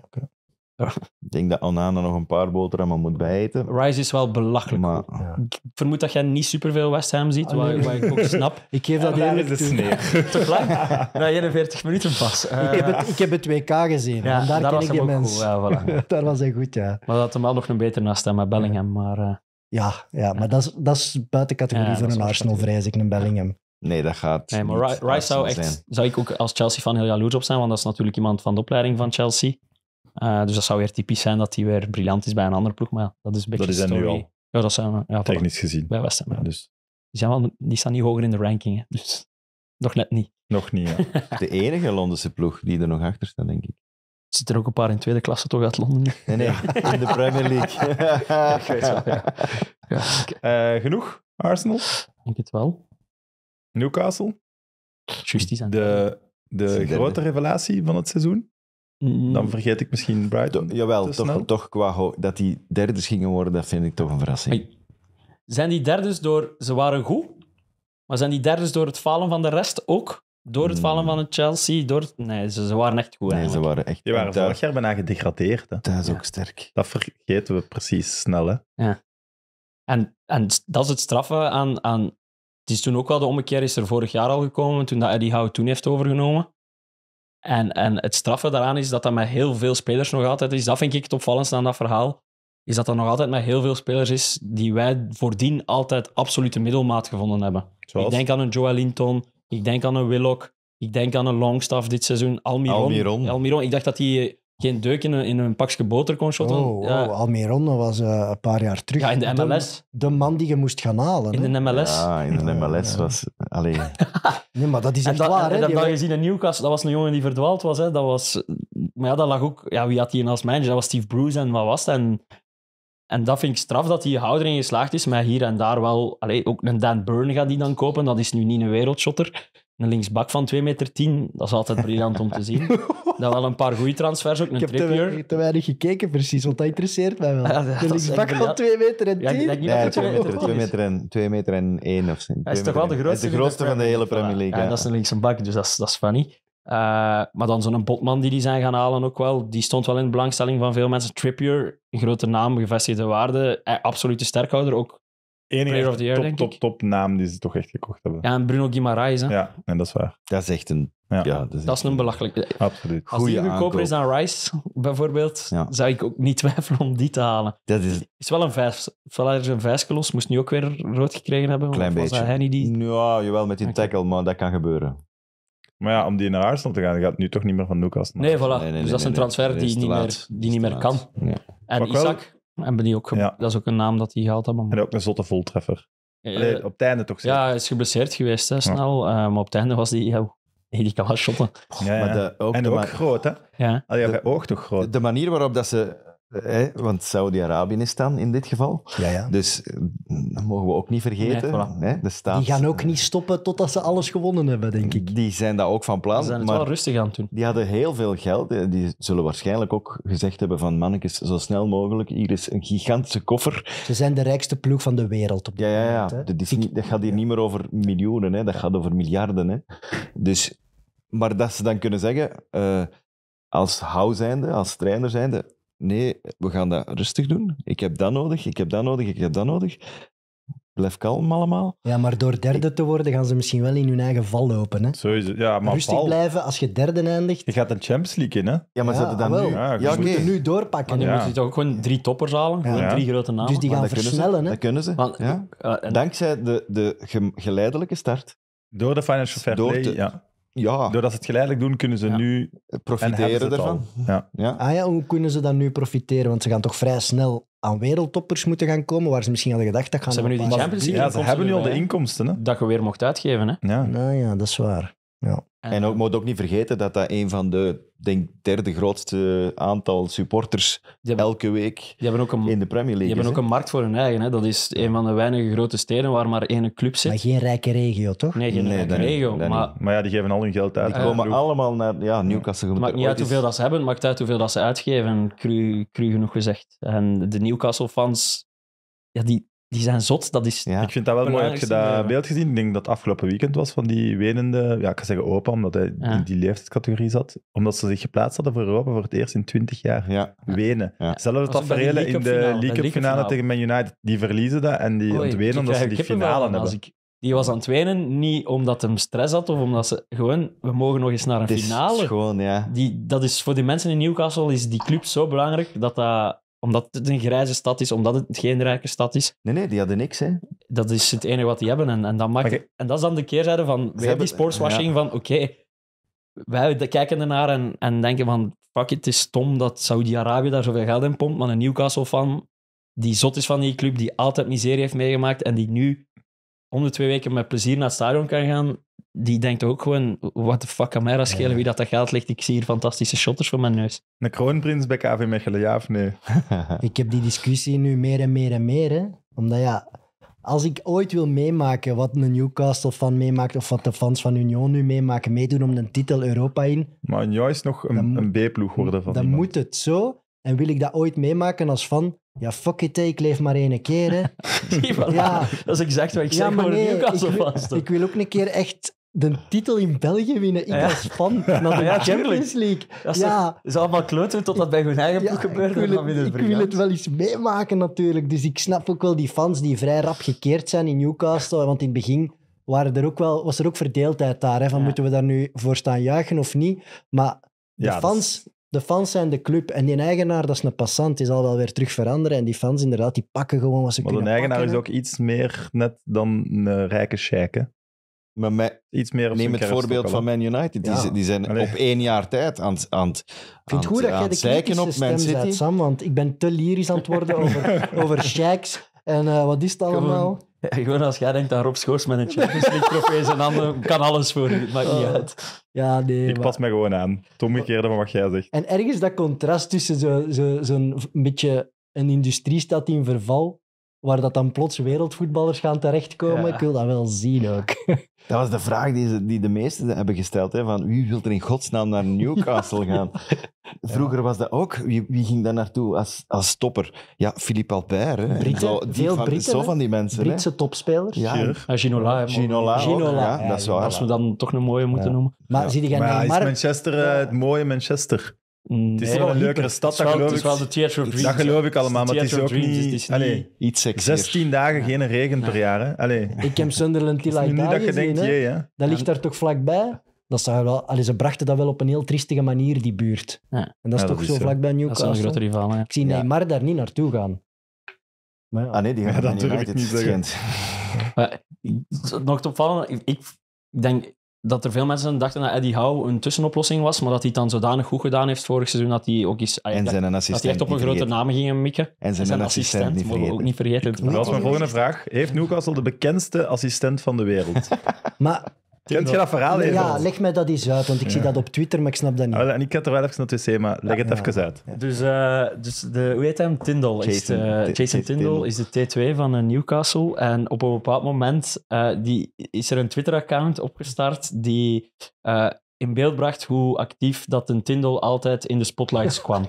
Ik denk dat Onana nog een paar boterhammen moet bijeten. Rice is wel belachelijk. Maar, Ik vermoed dat jij niet superveel West Ham ziet, ah, waar, ik ook snap. ik geef dat eerlijk de sneer. Te lang? Na 41 minuten pas. ik, heb het, ik heb het WK gezien, ja, daar, daar ken was ik die mensen. Dat daar was hij goed, ja. Maar dat had hem wel nog een beter naast hem met eh, Bellingham. Maar, eh, ja, ja maar dat is, dat is buiten categorie Ja, voor een Arsenal, vrees ik, een Bellingham. Nee, dat gaat Nee, maar Rice- zou, echt, zijn. zou ik ook als Chelsea-fan heel jaloers op zijn, want dat is natuurlijk iemand van de opleiding van Chelsea. Eh, dus dat zou weer typisch zijn dat hij weer briljant is bij een andere ploeg, maar ja, dat is een beetje is hij nu al. Ja, dat zijn we. Ja, technisch gezien. Bij West Ham. Dus Die, zijn wel, staan niet hoger in de ranking, dus nog net niet. nog niet. Ja. De enige Londense ploeg die er nog achter staat, denk ik zit er ook een paar in tweede klasse toch uit Londen? Nee, nee, in de Premier League. ja, ja. Eh, genoeg, Arsenal? Ik denk het wel. Newcastle? aan De, de grote revelatie van het seizoen? Mm. Dan vergeet ik misschien Brighton. jawel, toch, toch, qua dat die derdes gingen worden, dat vind ik toch een verrassing. Zijn die derdes door... Ze waren goed, maar zijn die derdes door het falen van de rest ook? Door het vallen hmm. van het Chelsea, door Nee, ze, waren echt goed Nee, ze waren echt... Die waren vorig jaar bijna gedegradeerd. Hè. Dat is ook sterk. Dat vergeten we precies snel. Hè. En, en dat is het straffen aan, aan... Het is toen ook wel de ommekeer is er vorig jaar al gekomen, toen dat Eddie Howe toen heeft overgenomen. En, en het straffen daaraan is dat dat met heel veel spelers nog altijd is. Dat vind ik het opvallendste aan dat verhaal. Is dat dat nog altijd met heel veel spelers is die wij voordien altijd absolute middelmaat gevonden hebben. Ik denk aan een Joelinton, ik denk aan een Willock. Ik denk aan een Longstaff dit seizoen. Almiron. Almiron. Ik dacht dat hij geen deuk in een, in een pakje boter kon shotten. Oh, oh ja. Almiron dat was uh, een paar jaar terug. Ja, in de MLS. De, man die je moest gaan halen. In de MLS. Ja, in de MLS was... Allee. nee, maar dat is echt en dat, waar. dat, gezien in Newcastle, dat was een jongen die verdwaald was. Hè. Dat was maar ja, dat lag ook... Ja, wie had hij als manager? Dat was Steve Bruce en wat was dat? En en dat vind ik straf dat die houder in geslaagd is, maar hier en daar wel... Allee, ook een Dan Burn gaat die dan kopen, dat is nu niet een wereldshotter. Een linksbak van 2,10 meter, dat is altijd briljant om te zien. Dat wel een paar goede transfers, ook een ik heb te weinig gekeken precies, want dat interesseert mij wel. Ja, de linksbak van 2,10 meter Ja, 2 meter, 2,10 meter en 2 meter 1 of zo. Hij is toch wel de grootste, de grootste van de hele Premier League. Ja, dat is een linkse dus dat is, dat is funny. Eh, maar dan zo'n botman die die zijn gaan halen ook wel. Die stond wel in de belangstelling van veel mensen. Trippier, een grote naam, gevestigde waarde. Eh, absolute sterkhouder ook. Enige of the year, top, denk top, top, top naam die ze toch echt gekocht hebben. Ja, en Bruno Guimaraes. Hè? Ja, en dat is waar. Dat is echt een... Ja, dat, is dat, is een belachelijk... Absoluut. Als die goedkoper is dan Rice, bijvoorbeeld, zou ik ook niet twijfelen om die te halen. Dat is... Is wel een vijf... een moest nu ook weer rood gekregen hebben. Klein beetje. hij niet die... Ja, jawel, met die tackle, maar dat kan gebeuren. Maar ja, om die naar Arsenal te gaan, gaat het nu toch niet meer van Newcastle. Nee, voilà. dus dat is een transfer die, niet meer, die niet meer kan. En Isaac, hebben die ook ja. dat is ook een naam dat hij gehaald hebben. En ook een zotte voltreffer. Eh, op het einde toch Ja, hij is geblesseerd geweest hè, snel, eh, maar op het einde was hij... die kan wel shotten. Maar de, ook groot, hè? Ja. de, oog toch groot. De manier waarop dat ze want Saudi-Arabië is dan in dit geval. Ja, ja. Dus eh, dat mogen we ook niet vergeten. Hè? De die gaan ook niet stoppen totdat ze alles gewonnen hebben, denk ik. Die zijn daar ook van plan. Ze zijn het maar wel rustig aan doen. Die hadden heel veel geld. Eh, die zullen waarschijnlijk ook gezegd hebben van mannetjes, zo snel mogelijk. Hier is een gigantische koffer. Ze zijn de rijkste ploeg van de wereld op dit ja, ja, ja. Dat, dat, gaat hier niet meer over miljoenen, hè? dat gaat over miljarden. Hè? Dus, maar dat ze dan kunnen zeggen... Eh, als hou zijnde, als trainer zijnde, nee, we gaan dat rustig doen. Ik heb dat nodig, ik heb dat nodig, ik heb dat nodig. Blijf kalm allemaal. Ja, maar door derde te worden gaan ze misschien wel in hun eigen val lopen. Hè? Sowieso, ja, maar Rustig blijven als je derde eindigt. Je gaat de Champions League in, hè? Ja, maar ze zetten dan nu. Ja, ja, okay. moeten nu doorpakken. Maar dan ja. moeten ook gewoon drie toppers halen, drie grote namen. Dus die gaan versnellen, hè? Dat kunnen ze. Eh, Dankzij de, de geleidelijke start. Door de financial fair play, ja. Ja. Doordat ze het geleidelijk doen, kunnen ze nu... profiteren daarvan. Ja. Ah ja, hoe kunnen ze dan nu profiteren? Want ze gaan toch vrij snel aan wereldtoppers moeten gaan komen, waar ze misschien hadden gedacht dat gaan Ze hebben nu die Champions Ja, ze hebben nu al de inkomsten. Hè? Dat je weer mocht uitgeven, hè? Ja. Nou ja, dat is waar. Ja. En ook, moet ook niet vergeten dat dat een van de, denk derde grootste aantal supporters elke week in de Premier League Die hebben ook een markt voor hun eigen. Hè? Dat is een van de weinige grote steden waar maar één club zit. Maar geen rijke regio, toch? Nee, geen rijke regio. maar, maar ja, die geven al hun geld uit. Die komen allemaal naar ja, Newcastle. Het maakt niet uit hoeveel dat ze hebben, het maakt uit hoeveel dat ze uitgeven. Cru, cru genoeg gezegd. En de Newcastle-fans, ja, die, die zijn zot. Dat is Ik vind dat wel mooi. Heb je dat beeld gezien? Ik denk dat het afgelopen weekend was van die wenende, ja, ik kan zeggen opa, omdat hij in die leeftijdscategorie zat. Omdat ze zich geplaatst hadden voor Europa voor het eerst in 20 jaar. Ja. Wenen. Ja. Zelfs tafereel in de League Cup finale, tegen Man United. Die verliezen dat en die ontwenen omdat ze die finale hebben. Ik, die was aan het wenen, niet omdat hem stress had of omdat ze gewoon, we mogen nog eens naar een finale. Schoon, ja. die, dat is voor die mensen in Newcastle is die club zo belangrijk dat dat omdat het een grijze stad is, omdat het geen rijke stad is. Nee, nee, die hadden niks. Hè? Dat is het enige wat die hebben. En, en, dat, maakt, en dat is dan de keerzijde van we hebben, die sportswashing van oké, wij kijken ernaar en, en denken van fuck, het is stom dat Saudi-Arabië daar zoveel geld in pompt, maar een Newcastle-fan die zot is van die club, die altijd miserie heeft meegemaakt en die nu om de twee weken met plezier naar het stadion kan gaan, die denkt ook gewoon, wat de fuck aan mij dat schelen wie dat, dat geld ligt? Ik zie hier fantastische shotters voor mijn neus. Een kroonprins bij KV Mechelen, ja of nee? ik heb die discussie nu meer en meer en meer, hè. Omdat ja, als ik ooit wil meemaken wat een Newcastle-fan meemaakt of wat de fans van Union nu meemaken, meedoen om de titel Europa in... Maar Union is nog een, een B-ploeg worden van Dan moet het zo en wil ik dat ooit meemaken als van, ja, fuck it, ik leef maar één keer. Hè. ja. Dat is exact wat ik zeg voor Newcastle nee, ik, wil, ik wil ook een keer echt de titel in België winnen. Ik ja. was fan naar de Champions League. Dat is, ja. is allemaal kloten tot dat bij hun eigen boek gebeurt. Ik, wil het, wel eens meemaken natuurlijk. Dus ik snap ook wel die fans die vrij rap gekeerd zijn in Newcastle. Want in het begin waren er ook wel, was er ook verdeeldheid daar. Hè, van Moeten we daar nu voor staan juichen of niet? Maar de fans de fans zijn de club. En die eigenaar, dat is een passant, die zal wel weer terug veranderen. En die fans inderdaad, die pakken gewoon wat ze maar kunnen Maar een eigenaar is ook iets meer net dan een rijke sheik, Maar iets meer neem het voorbeeld van Man United. Die, zijn op één jaar tijd aan het aan, aan, het goed dat jij de op Man Sam, want ik ben te lyrisch aan het worden over, over en eh, wat is het allemaal. gewoon als jij denkt aan Rob Schoors met een Champions League en handen, kan alles voor je. Het maakt niet oh. uit. Ja, nee, ik pas me gewoon aan. Het omgekeerde van wat jij zegt. En ergens dat contrast tussen zo'n zo, zo, beetje een industriestad in verval waar dat dan plots wereldvoetballers gaan terechtkomen. Ik wil dat wel zien ook. Dat was de vraag die, die de meesten hebben gesteld. Hè, van wie wil er in godsnaam naar Newcastle gaan? Vroeger was dat ook. Wie, wie ging daar naartoe als, als stopper? Ja, Philippe Albert. Britten, zo, van, van die mensen. Britse topspelers. Ja, ja. Ginola. Ginola, Ja, dat Als we dan toch een mooie moeten noemen. Maar, maar is Manchester eh, het mooie Manchester? Mm, het is wel een leukere stad, dat geloof ik. Het is wel de Theater of Dat geloof ik allemaal, maar het is ook niet... allee, iets sexier. 16 dagen geen regen per jaar, hè? Allee. Ik heb Sunderland Till I Die dat je hè? Dat ligt daar toch vlakbij? Dat zou wel, allee, ze brachten dat wel op een heel triestige manier, die buurt. En dat is toch zo, vlakbij Newcastle. Dat is een grote rival, Ik zie Neymar daar niet naartoe gaan. Maar Ah nee, die gaat naar United. Niet maar, nog te opvallen, ik denk dat er veel mensen dachten dat Eddie Howe een tussenoplossing was, maar dat hij het dan zodanig goed gedaan heeft vorig seizoen dat hij ook is, en zijn dat, dat hij echt op een grote naam ging eh, mikken. En zijn, assistent, assistent we ook niet vergeten. Dat was mijn volgende vraag. Heeft Newcastle de bekendste assistent van de wereld? maar Kent je dat verhaal even? Ja, leg mij dat eens uit, want ik zie dat op Twitter, maar ik snap dat niet. Ah, en ik had er wel even naar het wc, maar leg het even uit. Dus, uh, dus de, hoe heet hem? Tindall. Jason, is Jason eh, Tindall is de T2 van eh, Newcastle. En op een bepaald moment die, is er een Twitter-account opgestart die in beeld bracht hoe actief dat een Tindal altijd in de spotlights kwam.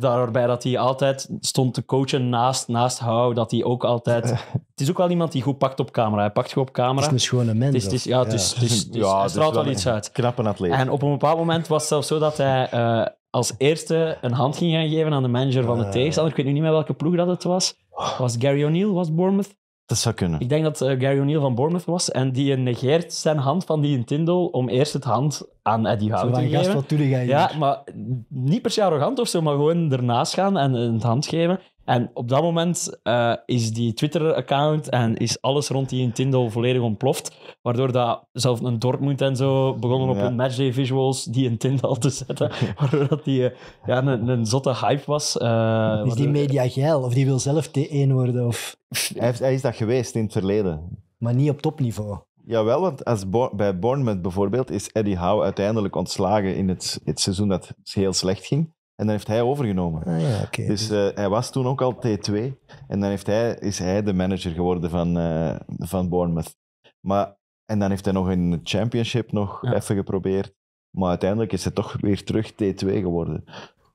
Daarbij dat hij altijd stond te coachen naast, naast Hou, dat hij ook altijd... Het is ook wel iemand die goed pakt op camera. Hij pakt goed op camera. Het is een schone mens. Het is, het is, ja, het is, het is, ja, straalt wel, iets uit. Knappe atleet. En op een bepaald moment was het zelfs zo dat hij eh, als eerste een hand ging gaan geven aan de manager van de ah. tegenstander. Ik weet nu niet meer welke ploeg dat het was. Was Gary O'Neill, was Bournemouth? Dat Ik denk dat eh, Gary O'Neill van Bournemouth was. En die negeert zijn hand van die Tindall om eerst het hand aan Eddie Howe te geven. Gast, Ja, maar niet per se arrogant of zo, maar gewoon ernaast gaan en het hand geven. En op dat moment eh, is die Twitter-account en is alles rond die Nintendo volledig ontploft. Waardoor dat zelfs een Dortmund en zo begonnen op een matchday visuals die Nintendo al te zetten. waardoor dat die eh, ja, een, een, zotte hype was. Eh, is die media geil? Of die wil zelf T1 worden? Of... Hij, is dat geweest in het verleden. Maar niet op topniveau. Jawel, want als bij Bournemouth bijvoorbeeld is Eddie Howe uiteindelijk ontslagen in het, het seizoen dat heel slecht ging. En dan heeft hij overgenomen. Ah, ja, Dus, dus- eh, hij was toen ook al T2. En dan heeft hij, is hij de manager geworden van, eh, van Bournemouth. Maar, en dan heeft hij nog in de championship nog ja. even geprobeerd. Maar uiteindelijk is hij toch weer terug T2 geworden.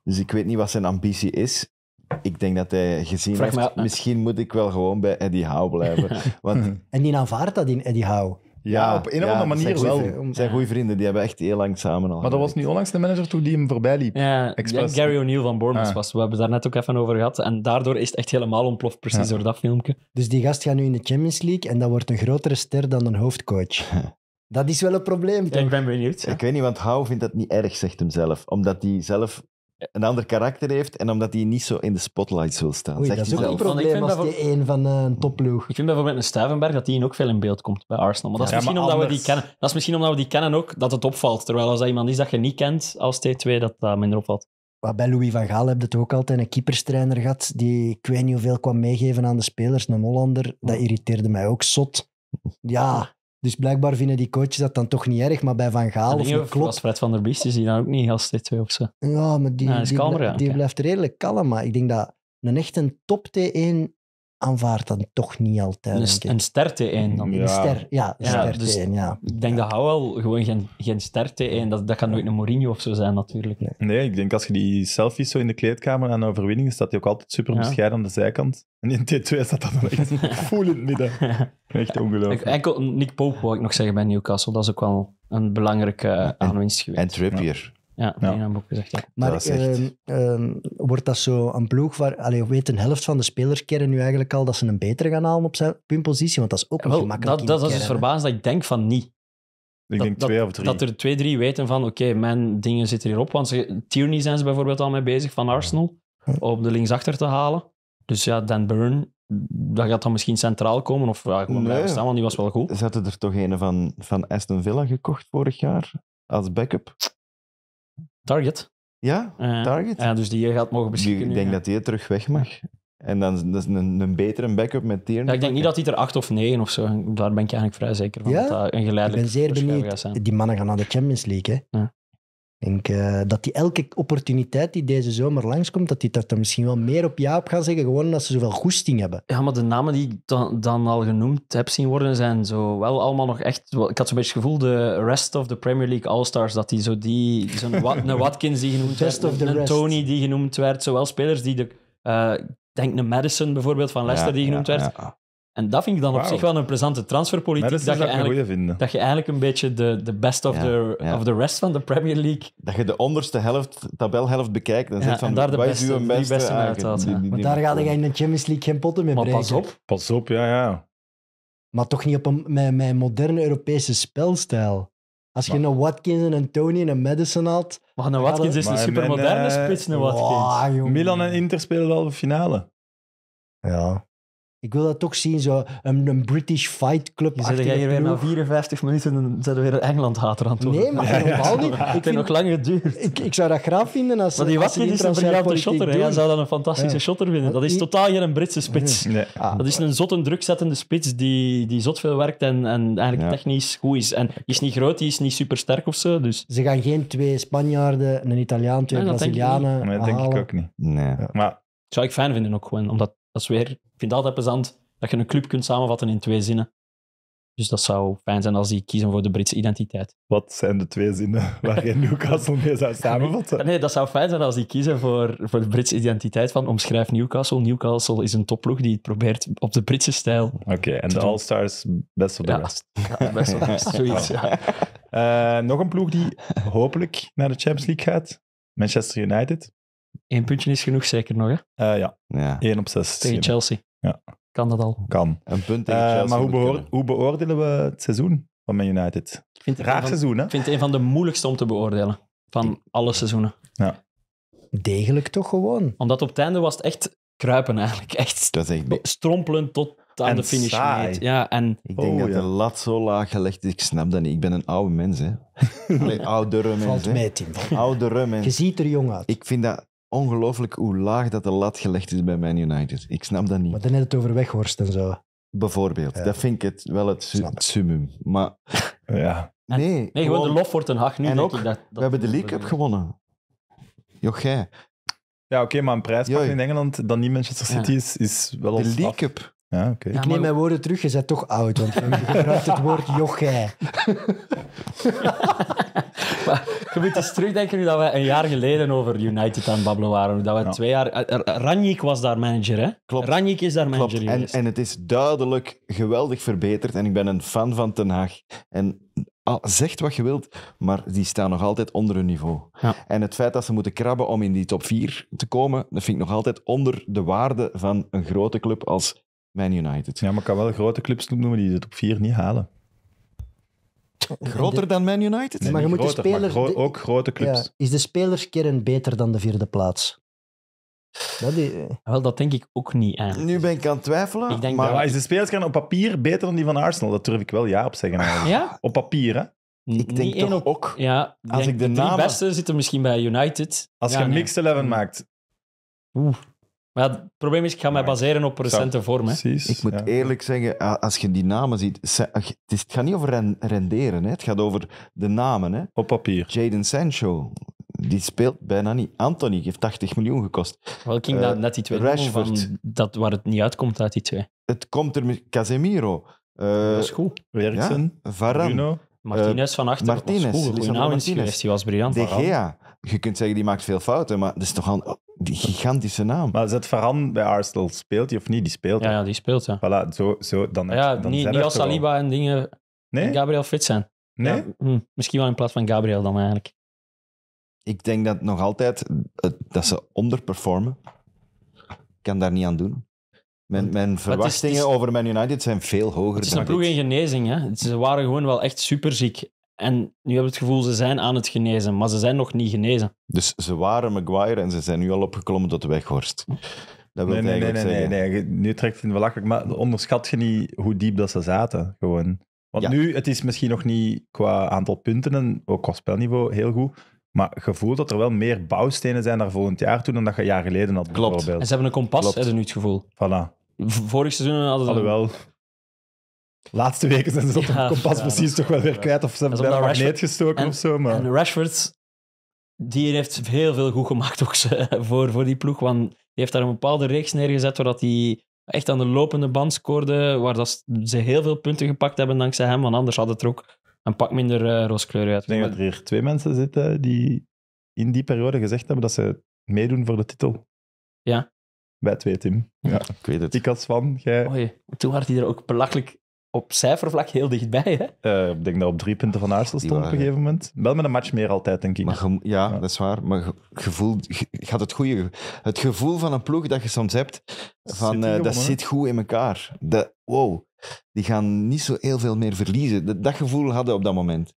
Dus ik weet niet wat zijn ambitie is. Ik denk dat hij gezien Vraag heeft, misschien moet ik wel gewoon bij Eddie Howe blijven. Want... En die aanvaardt dat in Eddie Howe. Ja, op een of andere manier wel. zijn goede vrienden, die hebben echt heel lang samen al. Maar dat was nu onlangs de manager toen die hem voorbij liep. Ja, Gary O'Neill van Bournemouth ah. was. We hebben daar net ook even over gehad. En daardoor is het echt helemaal ontploft, precies door dat filmpje. Dus die gast gaat nu in de Champions League en dat wordt een grotere ster dan een hoofdcoach. dat is wel een probleem. ik ben benieuwd. Ik weet niet, want Hou vindt dat niet erg, zegt hem zelf. Omdat hij zelf een ander karakter heeft en omdat hij niet zo in de spotlights wil staan. Oei, dat is ook een probleem als die één van eh, een topploeg. Ik vind bijvoorbeeld een Stuivenberg dat die ook veel in beeld komt bij Arsenal. Maar dat, is misschien omdat we die kennen. dat is misschien omdat we die kennen ook, dat het opvalt. Terwijl als dat iemand is dat je niet kent als T2, dat dat minder opvalt. bij Louis van Gaal heb je toch ook altijd een keeperstrainer gehad die ik weet niet hoeveel kwam meegeven aan de spelers. Een Hollander, dat irriteerde mij ook zot. Ja, dus blijkbaar vinden die coaches dat dan toch niet erg, maar bij Van Gaal of klopt. Fred van der Biest is die dan ook niet heel steeds op zo? Ja, maar die, die, kalmer, ja, die blijft redelijk kalm. Maar ik denk dat een echt een top T1 aanvaardt dan toch niet altijd. Een, een ster T1 dan? Een ster, ja. Een ja, ster T1, dus ja. Ik denk dat hou wel gewoon geen, geen ster T1, dat, dat kan nooit een Mourinho of zo zijn natuurlijk. Nee. nee ik denk als je die selfies zo in de kleedkamer aan overwinningen staat hij ook altijd super bescheiden aan de zijkant. En in T2 staat dat dan echt voel in het midden. Echt ongelooflijk. Enkel Nick Pope wou ik nog zeggen bij Newcastle, dat is ook wel een belangrijke eh, aanwinst geweest. En Trippier. Ja, ja. in boek gezegd. Maar ehm, ehm, wordt dat zo een ploeg waar, allee, weet een helft van de spelers kennen nu eigenlijk al dat ze een betere gaan halen op, zijn, hun positie? Want dat is ook een gemakkelijke Dat, dat, is dus verbaasd dat ik denk van niet. Ik dat, denk twee of drie. Dat er twee, drie weten van oké, mijn dingen zitten hierop. Want ze, Tierney zijn ze bijvoorbeeld al mee bezig van Arsenal om hm. de linksachter te halen. Dus ja, Dan Burn, dat gaat dan misschien centraal komen of ja, gewoon blijven staan, want die was wel goed. Ze hadden er toch een van, van Aston Villa gekocht vorig jaar als backup. Target. Ja, eh, Target. Ja, dus die je gaat mogen beschikken. ik denk dat die terug weg mag. En dan is een, een betere backup met Tierney. Ja, ik denk niet dat hij er acht of negen of zo. Daar ben ik eigenlijk vrij zeker van. Ja? Dat een geleidelijk ik ben zeer benieuwd. Die mannen gaan naar de Champions League. Hè? Ja denk eh, dat die elke opportuniteit die deze zomer langskomt, dat die dat er misschien wel meer op ja op gaan zeggen, gewoon omdat ze zoveel goesting hebben. Ja, maar de namen die ik dan, dan al genoemd heb zien worden, zijn zo wel allemaal nog echt... Ik had zo'n beetje het gevoel, de rest of the Premier League All-Stars, dat die zo die... Zo'n een Watkins die genoemd werd, een Tony die genoemd werd, zowel spelers die de... Eh, denk een Madison bijvoorbeeld van Leicester die genoemd werd. En dat vind ik dan op zich wel een plezante transferpolitiek. Dat, dus je eigenlijk, dat je eigenlijk een beetje de, de best of, the, of the rest van de Premier League... Dat je de onderste helft, tabelhelft bekijkt en ja, zegt van, daar de beste, die beste, Maar daar ga je in de Champions League geen potten mee maar pas op. Pas op, ja, ja. Maar toch niet op mijn moderne Europese spelstijl. Als je een Watkins en een Tony en een Madison had... Maar een Watkins is een supermoderne eh, spits, een Watkins. Milan en Inter spelen de finale. Ja. Ik wil dat toch zien, zo een, een British Fight Club. Je jij hier weer na 54 minuten en zetten we weer Engeland-hater aan het Nee, maar helemaal niet. Ik het nog lang geduurd. Ik, ik, zou dat graag vinden als Maar die was niet een briljante shotter. Hij zou dan een fantastische shotter vinden. Dat is totaal totaal geen Britse spits. Nee. Ah. Dat is een zot en drukzettende spits die, die zot veel werkt en, en eigenlijk technisch goed is. En die is niet groot, die is niet supersterk of zo. Dus. Ze gaan geen twee Spanjaarden, een Italiaan, twee Brazilianen. Dat denk ik, nee, denk ik ook niet. Nee. Maar zou ik fijn vinden ook gewoon, omdat weer, ik vind het altijd plezant dat je een club kunt samenvatten in twee zinnen. Dus dat zou fijn zijn als die kiezen voor de Britse identiteit. Wat zijn de twee zinnen waar je Newcastle mee zou samenvatten? Nee, dat zou fijn zijn als die kiezen voor, voor de Britse identiteit van omschrijf Newcastle. Newcastle is een topploeg die het probeert op de Britse stijl. Oké, en de All-Stars best wel de rest. best of the rest, zoiets. Ja. Eh, nog een ploeg die hopelijk naar de Champions League gaat. Manchester United. Eén puntje is genoeg, zeker nog, hè? Uh, ja. ja, 1 op zes Tegen Chelsea. Ja. Kan dat al? Kan. Een punt tegen eh, Chelsea. Uh, maar hoe, beoor hoe, beoordelen we het seizoen van Man United? Ik vind het Raar seizoen, hè? Ik vind het een van de moeilijkste om te beoordelen. Van alle seizoenen. Ja. Degelijk toch gewoon? Omdat op het einde was het echt kruipen eigenlijk. Echt, dat is echt... strompelen tot aan de finish. Ja, en... Ik denk oh, dat ja. de lat zo laag gelegd is. Ik snap dat niet. Ik ben een oude mens, hè. Allee, oudere mens, Valt hè. Mee, Tim. Oudere mens. Je ziet er jong uit. Ik vind dat ongelooflijk hoe laag dat de lat gelegd is bij Man United. Ik snap dat niet. Maar dan net het over Weghorst en zo. Bijvoorbeeld. Ja. Dat vind ik het, wel het, su summum. Maar... Ja. nee, nee, gewoon, de lof wordt een Hag nu. En ook, we hebben de League Cup gewonnen. Jochij. Ja, oké, maar een prijspak in Engeland dan niet Manchester City is, is wel De League Cup. Ja, ik neem mijn woorden terug, je bent toch oud, want je gebruikt het woord jochij. maar je moet eens terugdenken dat we een jaar geleden over United aan het babbelen waren. Dat we twee jaar... Eh, eh, Ranjik was daar manager, hè? Klopt. Ranjik is daar manager Klopt. En, en het is duidelijk geweldig verbeterd. En ik ben een fan van Ten Haag. En ah, zeg wat je wilt, maar die staan nog altijd onder hun niveau. Ja. En het feit dat ze moeten krabben om in die top 4 te komen, dat vind ik nog altijd onder de waarde van een grote club als Man United. Ja, maar ik kan wel grote clubs noemen die het op vier niet halen. Groter dan Man United? maar je moet de speler, ook grote clubs. is de spelerskern beter dan de vierde plaats? Dat Wel, dat denk ik ook niet aan. Nu ben ik aan het twijfelen. Ik denk maar... is de spelerskern op papier beter dan die van Arsenal? Dat durf ik wel ja op zeggen. Ja? Op papier, hè? Ik denk ook. Ja, als ik de, de beste zitten misschien bij United. Als je een mixed 11 maakt. Oeh het probleem is, ik ga mij baseren op recente vormen. Ik moet eerlijk zeggen, als je die namen ziet... Het, is, het gaat niet over renderen, hè. het gaat over de namen. Hè. Op papier. Jaden Sancho, die speelt bijna niet. Anthony heeft 80 miljoen gekost. Wel ging dat eh, net die twee Rashford. dat, waar het niet uitkomt uit die twee. Het komt er... met Casemiro. Uh, dat is Varane. Martinez eh, van achter. Martinez. Goede Martinez. Die was briljant. De Gea je kunt zeggen, die maakt veel fouten, maar dat is toch al die gigantische naam. Maar zet Varane bij Arsenal, speelt hij of niet? Die speelt. Ja, ja die speelt, ja. Voilà, zo, zo, dan, ja, niet, niet als Saliba en dingen nee? Gabriel fit zijn. Nee? Hm, misschien wel in plaats van Gabriel dan eigenlijk. Ik denk dat nog altijd dat ze onderperformen. Ik kan daar niet aan doen. Mijn, mijn verwachtingen over Man United zijn veel hoger. Het is dan een ploeg in genezing. Hè? Ze waren gewoon wel echt superziek. En nu heb we het gevoel, ze zijn aan het genezen, maar ze zijn nog niet genezen. Dus ze waren Maguire en ze zijn nu al opgeklommen tot de Weghorst. Hm. Dat wil nee, nee, nee, nee, nee, nu trekt het wel belachelijk. Maar onderschat je niet hoe diep dat ze zaten, gewoon. Want nu, het is misschien nog niet qua aantal punten en ook qua spelniveau heel goed. Maar gevoel dat er wel meer bouwstenen zijn naar volgend jaar toe dan dat je jaren geleden had, Klopt. En ze hebben een kompas, Klopt. hebben nu het gevoel. Voilà. Vorig seizoen hadden ze... wel laatste weken zijn ze op kompas precies toch wel weer kwijt. Of ze hebben bij een magneet gestoken of zo. Maar. En Rashford, die heeft heel veel goed gemaakt ook, eh, voor, voor die ploeg. Want die heeft daar een bepaalde reeks neergezet waar hij echt aan de lopende band scoorde. Waar dat ze heel veel punten gepakt hebben dankzij hem. Want anders had het er ook een pak minder uh, eh, rooskleur uit. Ik denk dat er hier twee mensen zitten die in die periode gezegd hebben dat ze meedoen voor de titel. Ja. Wij twee, Tim. Ja, ik weet het. Ik als van, jij... Oei, toen had hij er ook belachelijk op cijfervlak heel dichtbij. Hè? Eh, ik denk dat op drie punten van Arsenal stond op een gegeven moment. Wel met een match meer altijd, denk ik. Maar ja, dat is waar. Maar gevoel, gaat het goede. Het gevoel van een ploeg dat je soms hebt, van, zit eh, dat zit goed in elkaar. De, wow, die gaan niet zo heel veel meer verliezen. Dat, gevoel hadden op dat moment.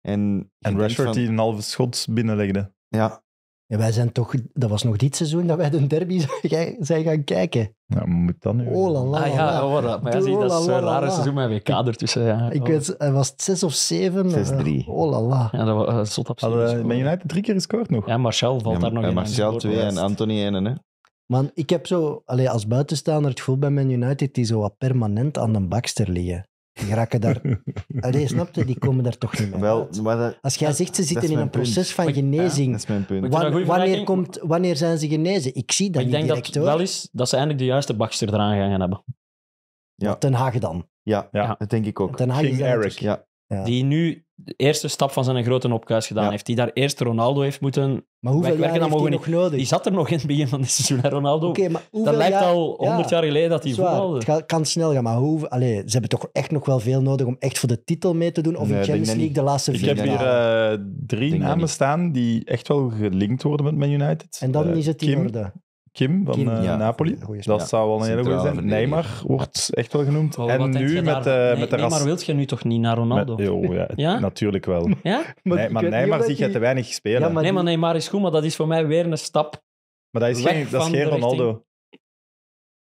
En, en Rashford die een halve schot binnenlegde. Ja. ja. Wij zijn toch, dat was nog dit seizoen dat wij de derby zijn gaan kijken. Nou, oh, ah, ja, moet dan nu. ja, maar ja, zie, dat is een eh, rare seizoen met WK ertussen. Ja. Ik oh. weet, het was 6 of 7. 6-3. Eh, ja, dat was een eh, zot absoluut. Ben United drie keer gescoord nog? Ja, Marcel valt daar nog in. Marcel 2 en Anthony 1. Man, ik heb zo, allez, als buitenstaander het gevoel bij mijn United die zo wat permanent aan de bakster liggen. Die raken daar... Allee, snapte? Die komen daar toch niet mee Wel, maar Als jij zegt, ze zitten in een proces van genezing. dat is mijn punt. wanneer, komt, wanneer zijn ze genezen? Ik zie dat niet direct, hoor. Ik denk dat wel is dat ze eindelijk de juiste bakster eraan gaan hebben. Ja. Ten Haag dan. Ja, ja, dat denk ik ook. Ten Eric. Ja. Die nu de eerste stap van zijn grote opkuis gedaan heeft. Die daar eerst Ronaldo heeft moeten maar hoeveel jaar heeft nog nodig? Die zat er nog in het begin van dit seizoen, Ronaldo. Okay, maar dat lijkt al 100 jaar geleden dat hij voetbalde. Het kan, snel gaan, maar hoeveel? Allee, ze hebben toch echt nog wel veel nodig om echt voor de titel mee te doen? Of in Champions League de laatste vier Ik heb hier eh, drie namen staan die echt wel gelinkt worden met Man United. En dan eh, is het in Kim, orde. Kim van eh, Napoli. Dat zou wel een hele goede zijn. Neymar wordt echt wel genoemd. en nu met, eh, met de Neymar wilt je nu toch niet naar Ronaldo? Oh, ja, natuurlijk wel. maar, Neymar zie je te weinig spelen. nee, maar Neymar is goed, maar dat is voor mij weer een stap Maar dat is geen, dat is geen Ronaldo.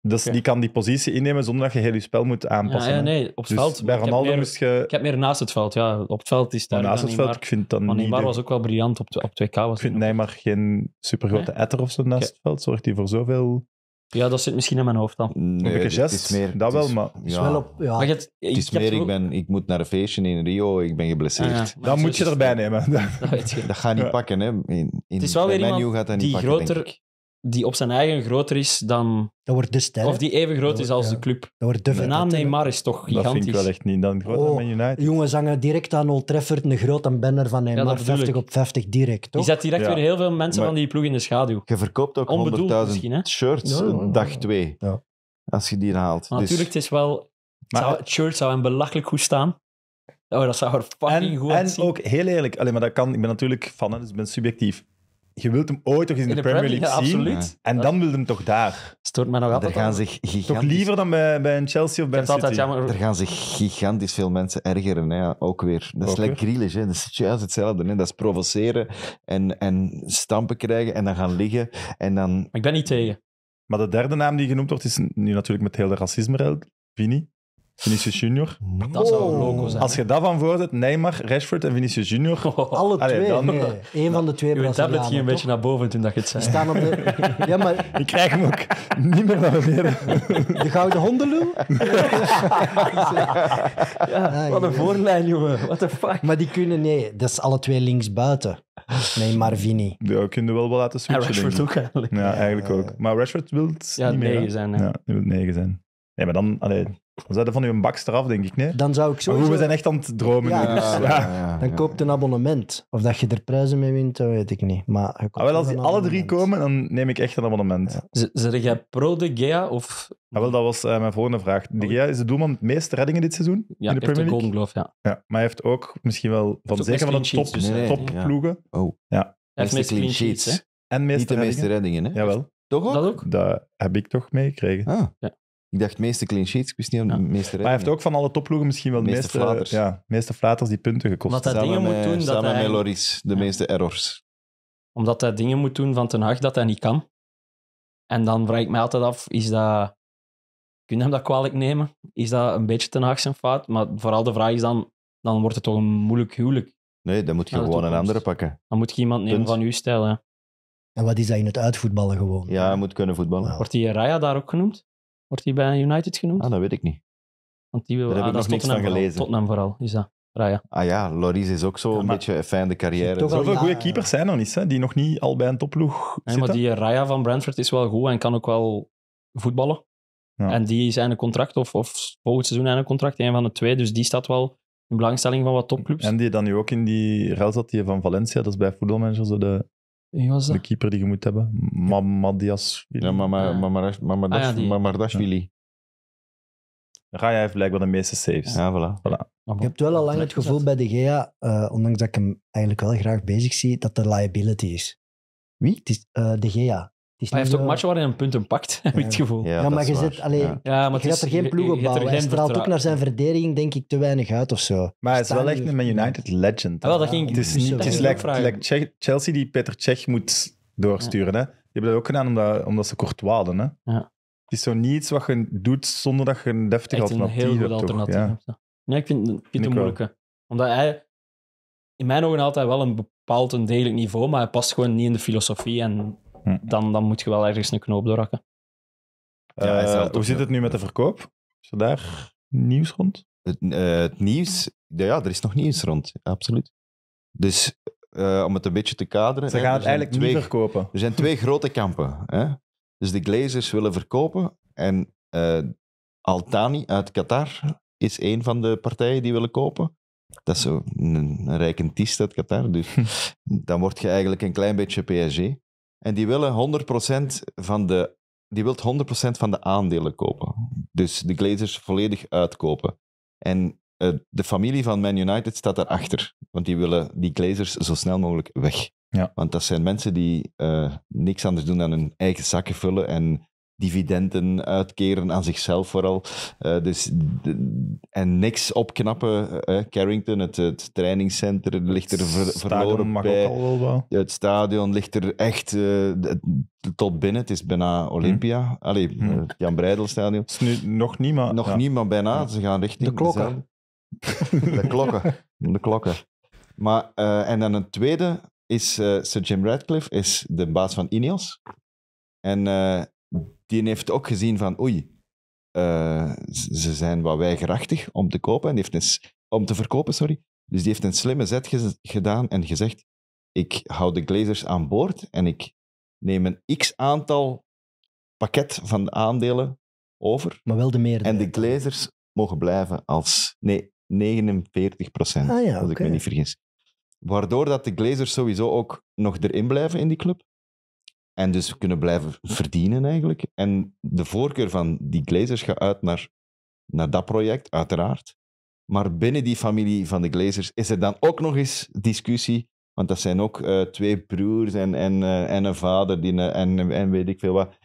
Dus die kan die positie innemen zonder dat je heel je spel moet aanpassen. Ja, nee, op het dus veld. Bij Ronaldo moest je... Ik heb meer naast het veld, ja. Op het veld is daar... Naast het veld, ik vind dan Neymar niet... was ook wel briljant op, op 2K. Was ik vind Neymar geen supergrote etter of zo naast het veld. Zorgt hij voor zoveel... Ja, dat zit misschien in mijn hoofd dan. Nee, een gest, dat wel, maar... Ja. wel ja. maar het, ik, is meer, ik, ben, ik moet naar een feestje in Rio, ik ben geblesseerd. Ah, dan moet je erbij nemen. Dat, dat, ga je niet pakken, hè. In, in, het is gaat dat niet die pakken, groter die op zijn eigen groter is dan. Dat wordt de stijl. Of die even groot is als de club. Dat wordt de, de naam Neymar is toch gigantisch. Dat vind ik wel echt niet. Dan groter oh, Man United. Jongens hangen direct aan Old Trafford een grote banner van Neymar. Ja, 50 op 50 direct. Toch? Je zet direct weer heel veel mensen van die ploeg in de schaduw. Je verkoopt ook 100.000 shirts dag 2. Als je die haalt. Dus- natuurlijk, het is wel. Het, zou, shirt zou hem belachelijk goed staan. Oh, dat zou er fucking goed en En ook, heel eerlijk, alleen maar dat kan, ik ben natuurlijk van, dus ik ben subjectief je wilt hem ooit toch eens in, de, Premier League, zien. Absoluut. En dan wil hem toch daar. Stoort mij nog altijd. Er gaan zich Toch liever dan bij, bij een Chelsea of bij een City. Er gaan zich gigantisch veel mensen ergeren. Hè. Ook weer. Dat is lekker grillig, Dat is juist hetzelfde. Hè. Dat is provoceren en, en stampen krijgen en dan gaan liggen. En dan... ik ben niet tegen. Maar de derde naam die genoemd wordt, is nu natuurlijk met heel de racisme-rel. Vini. Vinicius Junior. Dat zou een loco oh. zijn. Als je dat van Neymar, Rashford en Vinicius Junior. Oh. Alle twee. dan- eh, van de twee Je tablet Brazilianen. ging een beetje naar boven toen dat je het zijn. staan op de... Ja, maar Ik krijg hem ook niet meer naar beneden. de gouden Hondenloe. Ja, ah, wat een voorlijn, jongen. What the fuck. Maar die kunnen... Nee, dat is alle twee buiten. Nee, Marvini. Ja, kun je wel wel laten switchen, Rashford ook eigenlijk. Ja, eigenlijk ook. Maar Rashford wil niet meer. negen zijn, Ja, die wil negen zijn. Nee, maar dan... alleen. Dan zijn van uw bak eraf, denk ik, nee? Dan zou ik sowieso... Maar we zijn echt aan het dromen ja, dus. ja. Dan koopt een abonnement. Of dat je er prijzen mee wint, dat weet ik niet. Maar ah, als die alle drie komen, dan neem ik echt een abonnement. Ja. Zeg jij pro de Gea of... Ah, wel, dat was eh, mijn volgende vraag. De Gea is de doelman met de meeste reddingen dit seizoen in de Premier League. Golden ja. Maar hij heeft ook misschien wel van zeker van de top, top ploegen. Oh. Ja. Hij heeft meeste sheets, hè? En meeste de meeste reddingen, hè? Jawel. Toch ook? Dat ook? Dat heb ik toch meegekregen. Ah. Ja. Ik dacht meeste clean sheets, ik wist niet meeste Maar hij heeft ook van alle topploegen misschien wel de meeste, meeste flaters. Ja, meeste flaters die punten gekost. Omdat dingen moet doen... Samen dat met Loris, de meeste errors. Omdat hij dingen moet doen van ten Hag dat hij niet kan. En dan vraag ik mij altijd af, is dat... Kun je hem dat kwalijk nemen? Is dat een beetje ten Hag zijn fout? Maar vooral de vraag is dan, dan wordt het toch een moeilijk huwelijk. Nee, dan moet je gewoon een andere pakken. Dan moet je iemand nemen van uw stijl, ja. En wat is dat in het uitvoetballen gewoon? Ja, hij moet kunnen voetballen. Wordt die Raya daar ook genoemd? Wordt hij bij United genoemd? Ah, dat weet ik niet. Want die wil, Daar ah, heb ik nog niks van gelezen. Vooral, Tottenham vooral, is dat. Raya. Ah ja, Loris is ook zo een beetje een fijne carrière. Zoveel ja, goede keepers zijn er niet, hè, die nog niet al bij een topploeg nee, zitten. Maar die Raya van Brentford is wel goed en kan ook wel voetballen. Ja. En die zijn een contract, of, of volgend seizoen een contract, een van de twee. Dus die staat wel in belangstelling van wat topclubs. En die dan nu ook in die ruil zat, die van Valencia, dat is bij voetbalmanager zo de de keeper die je moet hebben. Mamadias Madias. Ja, maar ah, heeft blijkbaar de meeste saves. Ja, voilà. voilà. Ik heb wel al lang het gevoel bij De Gea, uh, ondanks dat ik hem eigenlijk wel graag bezig zie, dat er liability is. Wie? Het is, eh, de Gea hij heeft ook eh, matchen waarin hij een pakt, heb ik het gevoel. Ja, maar je zet, alleen, je er geen ploeg op bouwen. Hij straalt ook naar zijn verdediging, denk ik, te weinig uit of zo. Maar hij is wel echt een Man United legend. Ja, ah, dat ging, het is, niet, het is like, Chelsea die Peter Cech moet doorsturen. Hè? Die hebben dat ook gedaan omdat, omdat ze kort waden. Hè? Ja. Het is zo niets wat je doet zonder dat je een deftig echt alternatief hebt. een heel goed alternatief hebt. Nee, ik vind, het een moeilijke. Omdat hij in mijn ogen altijd wel een bepaald een degelijk niveau, maar hij past gewoon niet in de filosofie en Hm. dan, dan moet je wel ergens een knoop doorhakken. Ja, eh, hoe zit het nu met de verkoop? Is er daar nieuws rond? Het, eh, het nieuws? Ja, er is nog nieuws rond, absoluut. Dus eh, om het een beetje te kaderen... Ze gaan het eigenlijk twee, verkopen. Er zijn twee grote kampen. Hè? Dus de Glazers willen verkopen en Altani uit Qatar is een van de partijen die willen kopen. Dat is zo een, een rijke uit Qatar. Dus dan word je eigenlijk een klein beetje PSG. En die willen 100% van de, die wilt 100% van de aandelen kopen. Dus de Glazers volledig uitkopen. En eh, de familie van Man United staat daarachter. Want die willen die Glazers zo snel mogelijk weg. Ja. Want dat zijn mensen die eh, niks anders doen dan hun eigen zakken vullen en dividenden uitkeren aan zichzelf vooral. Eh, dus en niks opknappen. Eh, Carrington, het, het trainingscentrum, ligt er ver, verloren mag bij. Ook al wel. Het stadion ligt er echt eh, tot binnen. Het is bijna hm. Olympia. Hmm. Jan Breidelstadion. is nu nog niet, maar... Nog ja. niet, bijna. Ze gaan richting... De klokken. De, klokken. De klokken. Maar, en dan een tweede is Sir Jim Radcliffe, is de baas van Ineos. En die heeft ook gezien van oei, eh, ze zijn wat weigerachtig om te kopen en heeft een, om te verkopen, sorry. Dus die heeft een slimme zet gedaan en gezegd: ik hou de Glazers aan boord en ik neem een x aantal pakket van de aandelen over. Maar wel de meerderheid. En de Glazers mogen blijven als nee 49 procent, ah, ja, als ik me niet vergis. Waardoor dat de Glazers sowieso ook nog erin blijven in die club. En dus kunnen blijven verdienen eigenlijk. En de voorkeur van die Glazers gaat uit naar, naar dat project, uiteraard. Maar binnen die familie van de Glazers is er dan ook nog eens discussie. Want dat zijn ook eh, twee broers en, en, eh, en een vader die, eh, en, en weet ik veel wat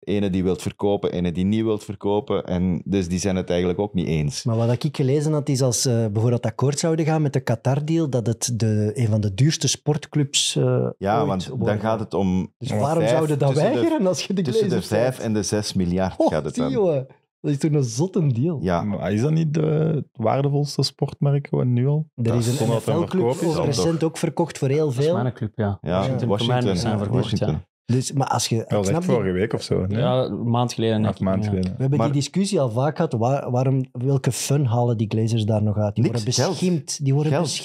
ene die wilt verkopen, ene die niet wilt verkopen. En dus die zijn het eigenlijk ook niet eens. Maar wat ik gelezen had, is als ze uh, bijvoorbeeld akkoord zouden gaan met de Qatar-deal, dat het de, een van de duurste sportclubs uh, Ja, want dan gaat het om... Dus waarom vijf, zouden dat weigeren als je de Tussen de 5 en de 6 miljard gaat het dan. Dat is toen een zotte deal. Ja. Maar is dat niet de waardevolste sportmerk nu al? Er is een NFL-club recent ook verkocht voor heel veel. Dat is club, ja. ja. Washington, Washington. zijn Washington. Ja. Dus, maar als je, Wel echt vorige week of zo. Ja, een maand geleden. We hebben die discussie al vaak gehad. waarom, welke fun halen die Glazers daar nog uit? Die worden beschimd. Die worden geld.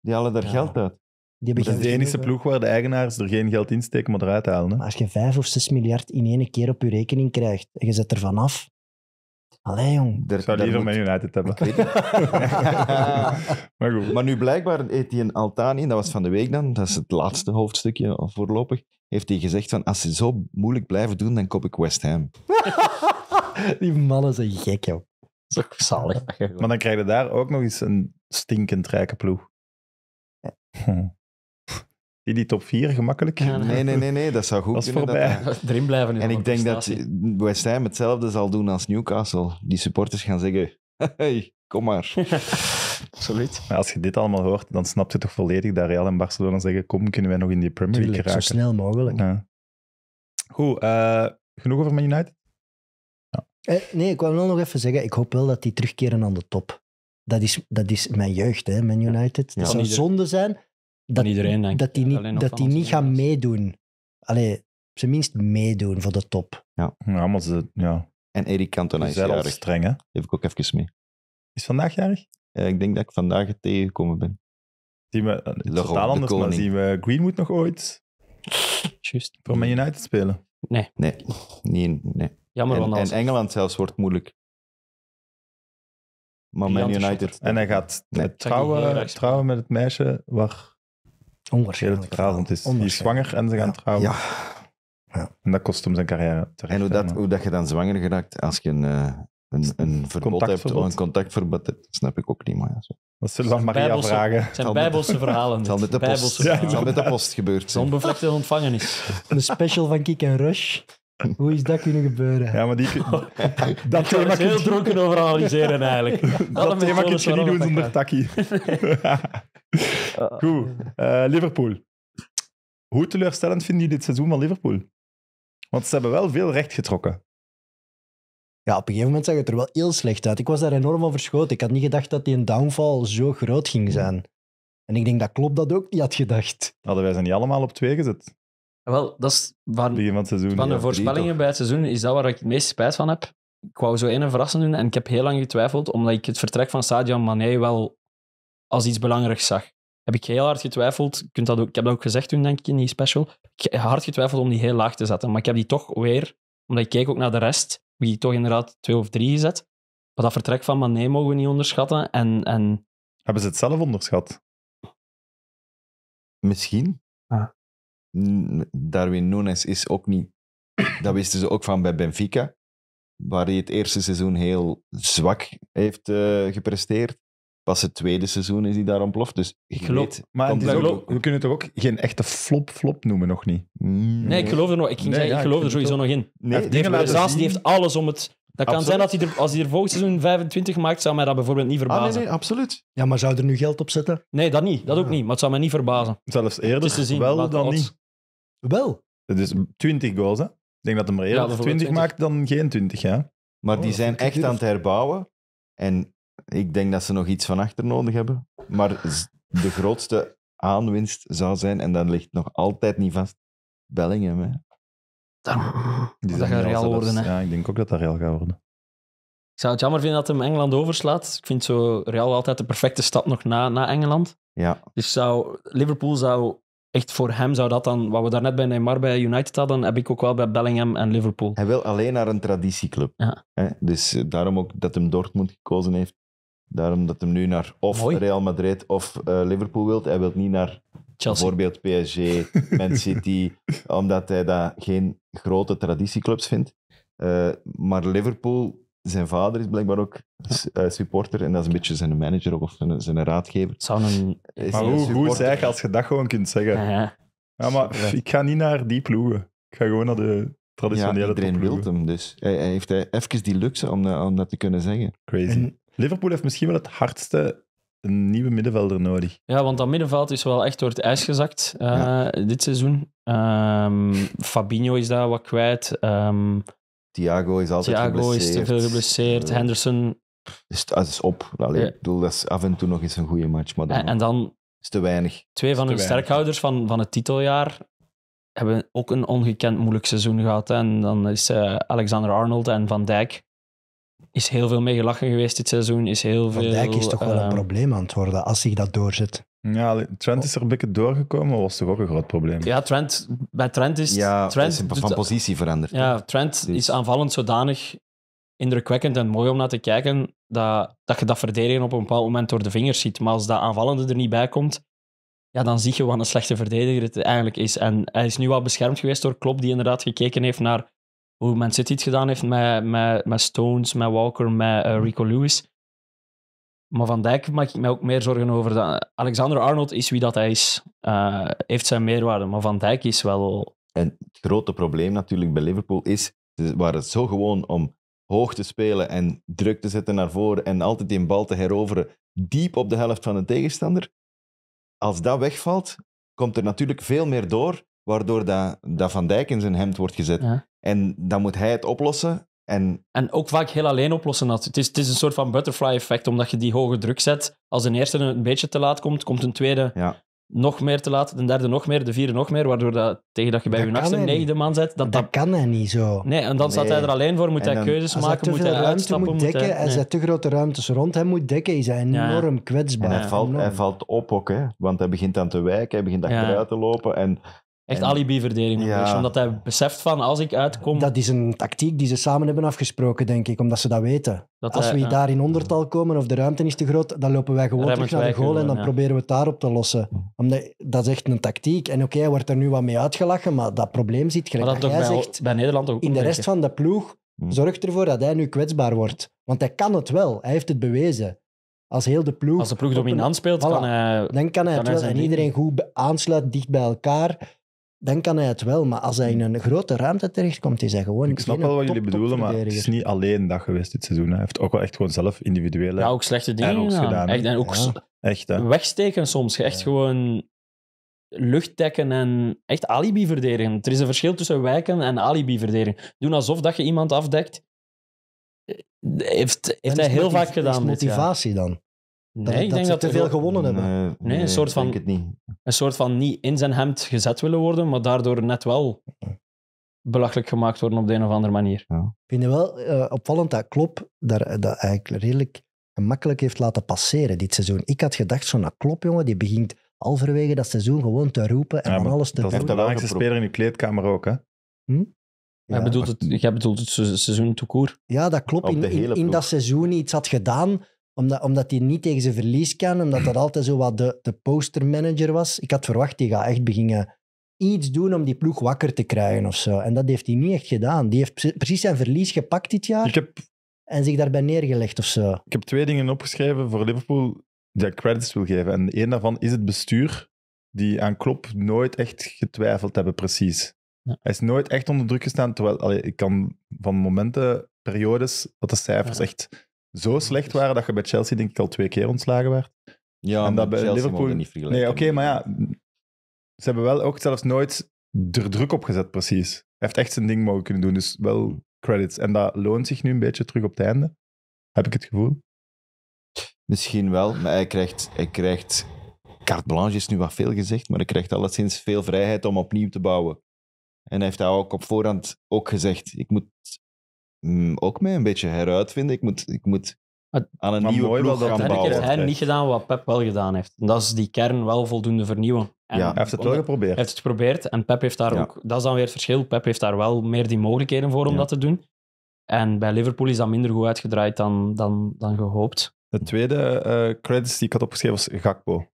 Die halen daar geld uit. Die dat is de enige ploeg waar de eigenaars er geen geld in steken, maar eruit halen. Hè? als je vijf of zes miljard in één keer op je rekening krijgt en je zet er vanaf. Allee, jong. zou liever moet... met United hebben. maar goed. Maar nu blijkbaar altaan Altani, dat was van de week dan, dat is het laatste hoofdstukje voorlopig, heeft hij gezegd van als ze zo moeilijk blijven doen, dan koop ik West Ham. Die mannen zijn gek, joh. zalig. Maar dan krijg je daar ook nog eens een stinkend rijke ploeg. Hm. Die die top 4 gemakkelijk? nee. nee, nee, nee, dat zou goed dat kunnen. Voorbij. blijven. En ik denk dat West Ham hetzelfde zal doen als Newcastle. Die supporters gaan zeggen, hey, kom maar. Absoluut. als je dit allemaal hoort, dan snapt je toch volledig dat Real en Barcelona zeggen: Kom, kunnen wij nog in die Premier League raken? Zo snel mogelijk. Ja. Goed, eh, genoeg over Man United? Eh, nee, ik wil wel nog even zeggen: ik hoop wel dat die terugkeren aan de top. Dat is, dat is mijn jeugd, hè, Man United. Het zou zonde zijn dat, dat die niet, dat die niet gaan meedoen. Allee, ze minst meedoen voor de top. Ja, ja maar ze, ja. En Erik Cantona is erg streng, hè? Even ik ook even mee. Is vandaag jarig? ik denk dat ik vandaag het tegengekomen ben. Zien we, het is totaal anders, maar zien we Greenwood nog ooit Juist. voor Man United spelen? Nee. Nee, nee. nee. Jammer, en, en Engeland zelfs wordt moeilijk. Maar Man United... En hij gaat trouwen, trouwen met het meisje waar Onwaarschijnlijk. Het is, die zwanger en ze gaan trouwen. Ja. ja. En dat kost hem zijn carrière. en hoe dat, hoe dat je dan zwanger geraakt als je een, eh, een, een verbod hebt of een contactverbod hebt, snap ik ook niet. Maar ja, zo. Dat zullen we Maria vragen. Het zijn bijbelse verhalen. Het zal met de post, post gebeurd zijn. Onbevlekte ontvangenis. Een special van Kick and Rush. Hoe is dat kunnen gebeuren? Ja, maar die... Oh. dat thema kun je... heel dronken over analyseren, eigenlijk. dat, dat thema kun je niet doen zonder takkie. Goed. Eh, Liverpool. Hoe teleurstellend vinden jullie dit seizoen van Liverpool? Want ze hebben wel veel recht getrokken. Ja, op een gegeven moment zag het er wel heel slecht uit. Ik was daar enorm over schoten. Ik had niet gedacht dat die een downfall zo groot ging zijn. En ik denk dat klopt dat ook niet had gedacht. Hadden wij ze niet allemaal op twee gezet? Wel, dat is van, Begin van, seizoen, van de voorspellingen bij het seizoen is dat waar ik het meest spijt van heb. Ik wou zo één verrassing doen en ik heb heel lang getwijfeld, omdat ik het vertrek van Sadio Mané wel als iets belangrijks zag. Heb ik heel hard getwijfeld, ik, kunt dat ook, ik heb dat ook gezegd toen, denk ik, in die special. Ik heb hard getwijfeld om die heel laag te zetten, maar ik heb die toch weer, omdat ik keek ook naar de rest, wie toch inderdaad twee of drie zet. Maar dat vertrek van Mané mogen we niet onderschatten. En, en... Hebben ze het zelf onderschat? Misschien. Ah. Darwin Nunes is ook niet... Dat wisten ze ook van bij Benfica, waar hij het eerste seizoen heel zwak heeft eh, gepresteerd pas het tweede seizoen is hij daar ontploft. Dus ik geloof, weet, maar ook, we kunnen toch ook geen echte flop-flop noemen nog niet? Nee, ik geloof er, nog, ik ging zeggen, ik geloof er sowieso nog in. Nee, heeft die, heeft, die heeft alles om het... Dat kan zijn dat hij er, als hij er volgend seizoen 25 maakt, zou mij dat bijvoorbeeld niet ah, verbazen. nee, nee, absoluut. Ja, maar zou er nu geld op zetten? Nee, dat niet. Dat ook niet. Maar het zou mij niet verbazen. Zelfs eerder te zien, wel dan niet. Wel? Het is 20 goals, hè? Ik denk dat hem er eerder ja, 20, maakt dan geen 20, ja. Maar die oh, zijn echt aan het herbouwen. En ik denk dat ze nog iets van achter nodig hebben. Maar de grootste aanwinst zou zijn, en dat ligt nog altijd niet vast, Bellingham. Hè. Die dat Real worden. Hè. Ja, ik denk ook dat dat Real gaat worden. Ik zou het jammer vinden dat hem Engeland overslaat. Ik vind zo Real altijd de perfecte stap nog na, na Engeland. Ja. Dus zou, Liverpool zou echt voor hem zou dat dan, wat we daarnet bij Neymar bij United hadden, heb ik ook wel bij Bellingham en Liverpool. Hij wil alleen naar een traditieclub. Ja. Hè? Dus eh, daarom ook dat hem Dortmund gekozen heeft. Daarom dat hem nu naar of Real Madrid of eh, Liverpool wilt. Hij wil niet naar bijvoorbeeld PSG, Man City, omdat hij daar geen grote traditieclubs vindt. Eh, maar Liverpool, zijn vader is blijkbaar ook eh, supporter en dat is een beetje zijn manager of zijn, zijn raadgever. Zou een... Maar hoe is eigenlijk als je dat gewoon kunt zeggen? maar ik ga niet naar die ploegen. Ik ga gewoon naar de traditionele ja, iedereen wil hem, dus hij, heeft even die luxe om, om dat te kunnen zeggen. Crazy. Liverpool heeft misschien wel het hardste een nieuwe middenvelder nodig. Ja, want dat middenveld is wel echt door het ijs gezakt eh, dit seizoen. Um, Fabinho is daar wat kwijt. Um, Thiago is altijd Thiago geblesseerd. is te veel geblesseerd. Eh, Henderson... Is, ah, is op. Ik bedoel, dat is af en toe nog eens een goede match. Maar dan en, dan... Is te weinig. Twee van de sterkhouders van, van het titeljaar hebben ook een ongekend moeilijk seizoen gehad. En dan is eh, Alexander Arnold en Van Dijk is heel veel mee gelachen geweest dit seizoen. Is heel Van Dijk is toch wel een eh, probleem aan het worden als zich dat doorzet. Ja, Trent is er een beetje doorgekomen, was toch ook een groot probleem? Ja, Trent, bij Trent is... Ja, Trent is van positie veranderd. Ja, Trent dus- is aanvallend zodanig indrukwekkend en mooi om naar te kijken dat, dat je dat verdedigen op een bepaald moment door de vingers ziet. Maar als dat aanvallende er niet bij komt, ja, dan zie je wat een slechte verdediger het eigenlijk is. En hij is nu wel beschermd geweest door Klopp, die inderdaad gekeken heeft naar hoe Man City het gedaan heeft met, met, met Stones, met Walker, met eh, Rico Lewis. Maar Van Dijk maak ik mij ook meer zorgen over. Dat Alexander Arnold is wie dat hij is. Eh, heeft zijn meerwaarde, maar Van Dijk is wel... En het grote probleem natuurlijk bij Liverpool is, waar het zo gewoon om hoog te spelen en druk te zetten naar voren en altijd die bal te heroveren diep op de helft van de tegenstander. Als dat wegvalt, komt er natuurlijk veel meer door waardoor dat, dat Van Dijk in zijn hemd wordt gezet. En dan moet hij het oplossen. En... en ook vaak heel alleen oplossen. Het is, het is een soort van butterfly effect, omdat je die hoge druk zet. Als een eerste een beetje te laat komt, komt een tweede nog meer te laat, de derde nog meer, de vierde nog meer, waardoor dat, tegen dat je bij dat je achtste negende man zet... Dat, dat, kan hij niet zo. Nee, en dan staat hij er alleen voor, moet hij keuzes maken, moet hij uitstappen. Moet hij, nee. Als hij te grote ruimtes rond hem moet dekken, is hij enorm kwetsbaar. En hij, valt, hij valt op ook, hè? want hij begint aan te wijken, hij begint achteruit te lopen en Echt alibi-verdediging. Omdat hij beseft van, als ik uitkom... Dat is een tactiek die ze samen hebben afgesproken, denk ik. Omdat ze dat weten. als eh, we ja. daar in ondertal komen of de ruimte is te groot, dan lopen wij gewoon terug naar de goal en dan proberen we het daarop te lossen. Omdat, dat is echt een tactiek. En oké, hij wordt er nu wat mee uitgelachen, maar dat probleem zit gelijk. Maar dat hij bij, zegt, bij Nederland ook. In de rest van de ploeg hm. zorgt ervoor dat hij nu kwetsbaar wordt. Want hij kan het wel. Hij heeft het bewezen. Als heel de ploeg... Als de ploeg dominant speelt, voilà, kan hij... Dan kan hij kan het wel. En iedereen goed aansluit, dicht bij elkaar dan kan hij het wel. Maar als hij in een grote ruimte terechtkomt, is hij gewoon. Ik snap wel wat jullie bedoelen, maar het is niet alleen dat geweest dit seizoen. Hij heeft ook wel echt gewoon zelf individuele. Ja, ook slechte dingen gedaan. echt, en ook echt, hè? wegsteken soms. Echt gewoon luchtdekken en echt alibi verdedigen. Er is een verschil tussen wijken en alibi verdedigen. Doen alsof dat je iemand afdekt. Eh, heeft, heeft hij heel vaak gedaan. Is motivatie dan? Nee, dat, ik denk dat te veel gewonnen hebben. Nee, een, soort van, het niet. een soort van niet in zijn hemd gezet willen worden, maar daardoor net wel belachelijk gemaakt worden op de een of andere manier. Ja. Ik vind het wel eh, opvallend dat Klop daar, dat eigenlijk redelijk gemakkelijk heeft laten passeren dit seizoen. Ik had gedacht, zo'n nou, Klop, jongen, die begint halverwege dat seizoen gewoon te roepen en van alles te dat doen. Dat is de laatste speler in de kleedkamer ook, hè? Hm? Ja. Jij, bedoelt het, jij bedoelt het seizoen toekomst Ja, dat klopt. In, in, in dat seizoen iets had gedaan omdat, omdat hij niet tegen zijn verlies kan, omdat dat altijd zo wat de, de postermanager was. Ik had verwacht, die gaat echt beginnen iets doen om die ploeg wakker te krijgen of zo. En dat heeft hij niet echt gedaan. Die heeft precies zijn verlies gepakt dit jaar. Ik heb, en zich daarbij neergelegd of zo. Ik heb twee dingen opgeschreven voor Liverpool die ik credits wil geven. En één daarvan is het bestuur, die aan Klopp nooit echt getwijfeld hebben, precies. Hij is nooit echt onder druk gestaan, terwijl ik kan van momenten, periodes, dat de cijfers echt zo slecht dus- waren dat je bij Chelsea denk ik al twee keer ontslagen werd. Ja, en dat bij Chelsea Liverpool niet Nee, oké, maar ja, ze hebben wel ook zelfs nooit er druk op gezet, precies. Hij heeft echt zijn ding mogen kunnen doen, dus wel credits. En dat loont zich nu een beetje terug op het einde, heb ik het gevoel. Misschien wel, maar hij krijgt, hij krijgt carte blanche is nu wat veel gezegd, maar hij krijgt alleszins veel vrijheid om opnieuw te bouwen. En hij heeft daar ook op voorhand ook gezegd. Ik moet Mm, ook mee een beetje heruitvinden. Ik moet, ik moet aan een maar nieuwe ploeg dat gaan Eigenlijk heeft hij niet gedaan wat Pep wel gedaan heeft. En dat is die kern wel voldoende vernieuwen. En Ja. Hij heeft het wel geprobeerd. heeft het geprobeerd en Pep heeft daar ook... Dat is dan weer het verschil. Pep heeft daar wel meer die mogelijkheden voor om dat te doen. En bij Liverpool is dat minder goed uitgedraaid dan, dan, dan gehoopt. De tweede eh credits die ik had opgeschreven was Gakpo.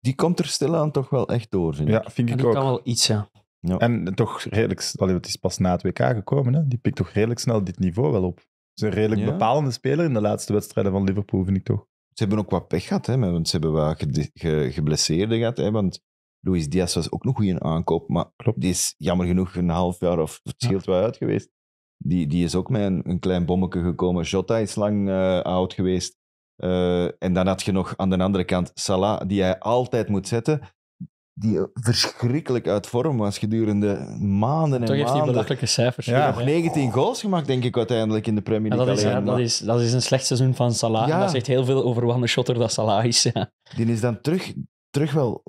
Die komt er stilaan toch wel echt door, vind ik. Ja, ik kan wel iets, ja. En toch redelijk, het is pas na het WK gekomen, hè? die pikt toch redelijk snel dit niveau wel op. Ze is een redelijk bepalende speler in de laatste wedstrijden van Liverpool, vind ik toch. Ze hebben ook wat pech gehad, hè? want ze hebben wat ge geblesseerden gehad. Hè? Want Luis Diaz was ook nog een aankoop, maar Klopt. die is jammer genoeg een half jaar of het scheelt wel uit geweest. Die, die is ook met een, een klein bommetje gekomen. Jota is lang eh, oud geweest. Eh, en dan had je nog aan de andere kant Salah, die hij altijd moet zetten die verschrikkelijk uit vorm was gedurende maanden en Toch heeft hij cijfers. Ja, nog 19 goals gemaakt, denk ik, uiteindelijk in de Premier League. dat, is, dat, is, een slecht seizoen van Salah. Ja. dat zegt heel veel over wat een shotter dat Salah is. Ja. Die is dan terug, terug wel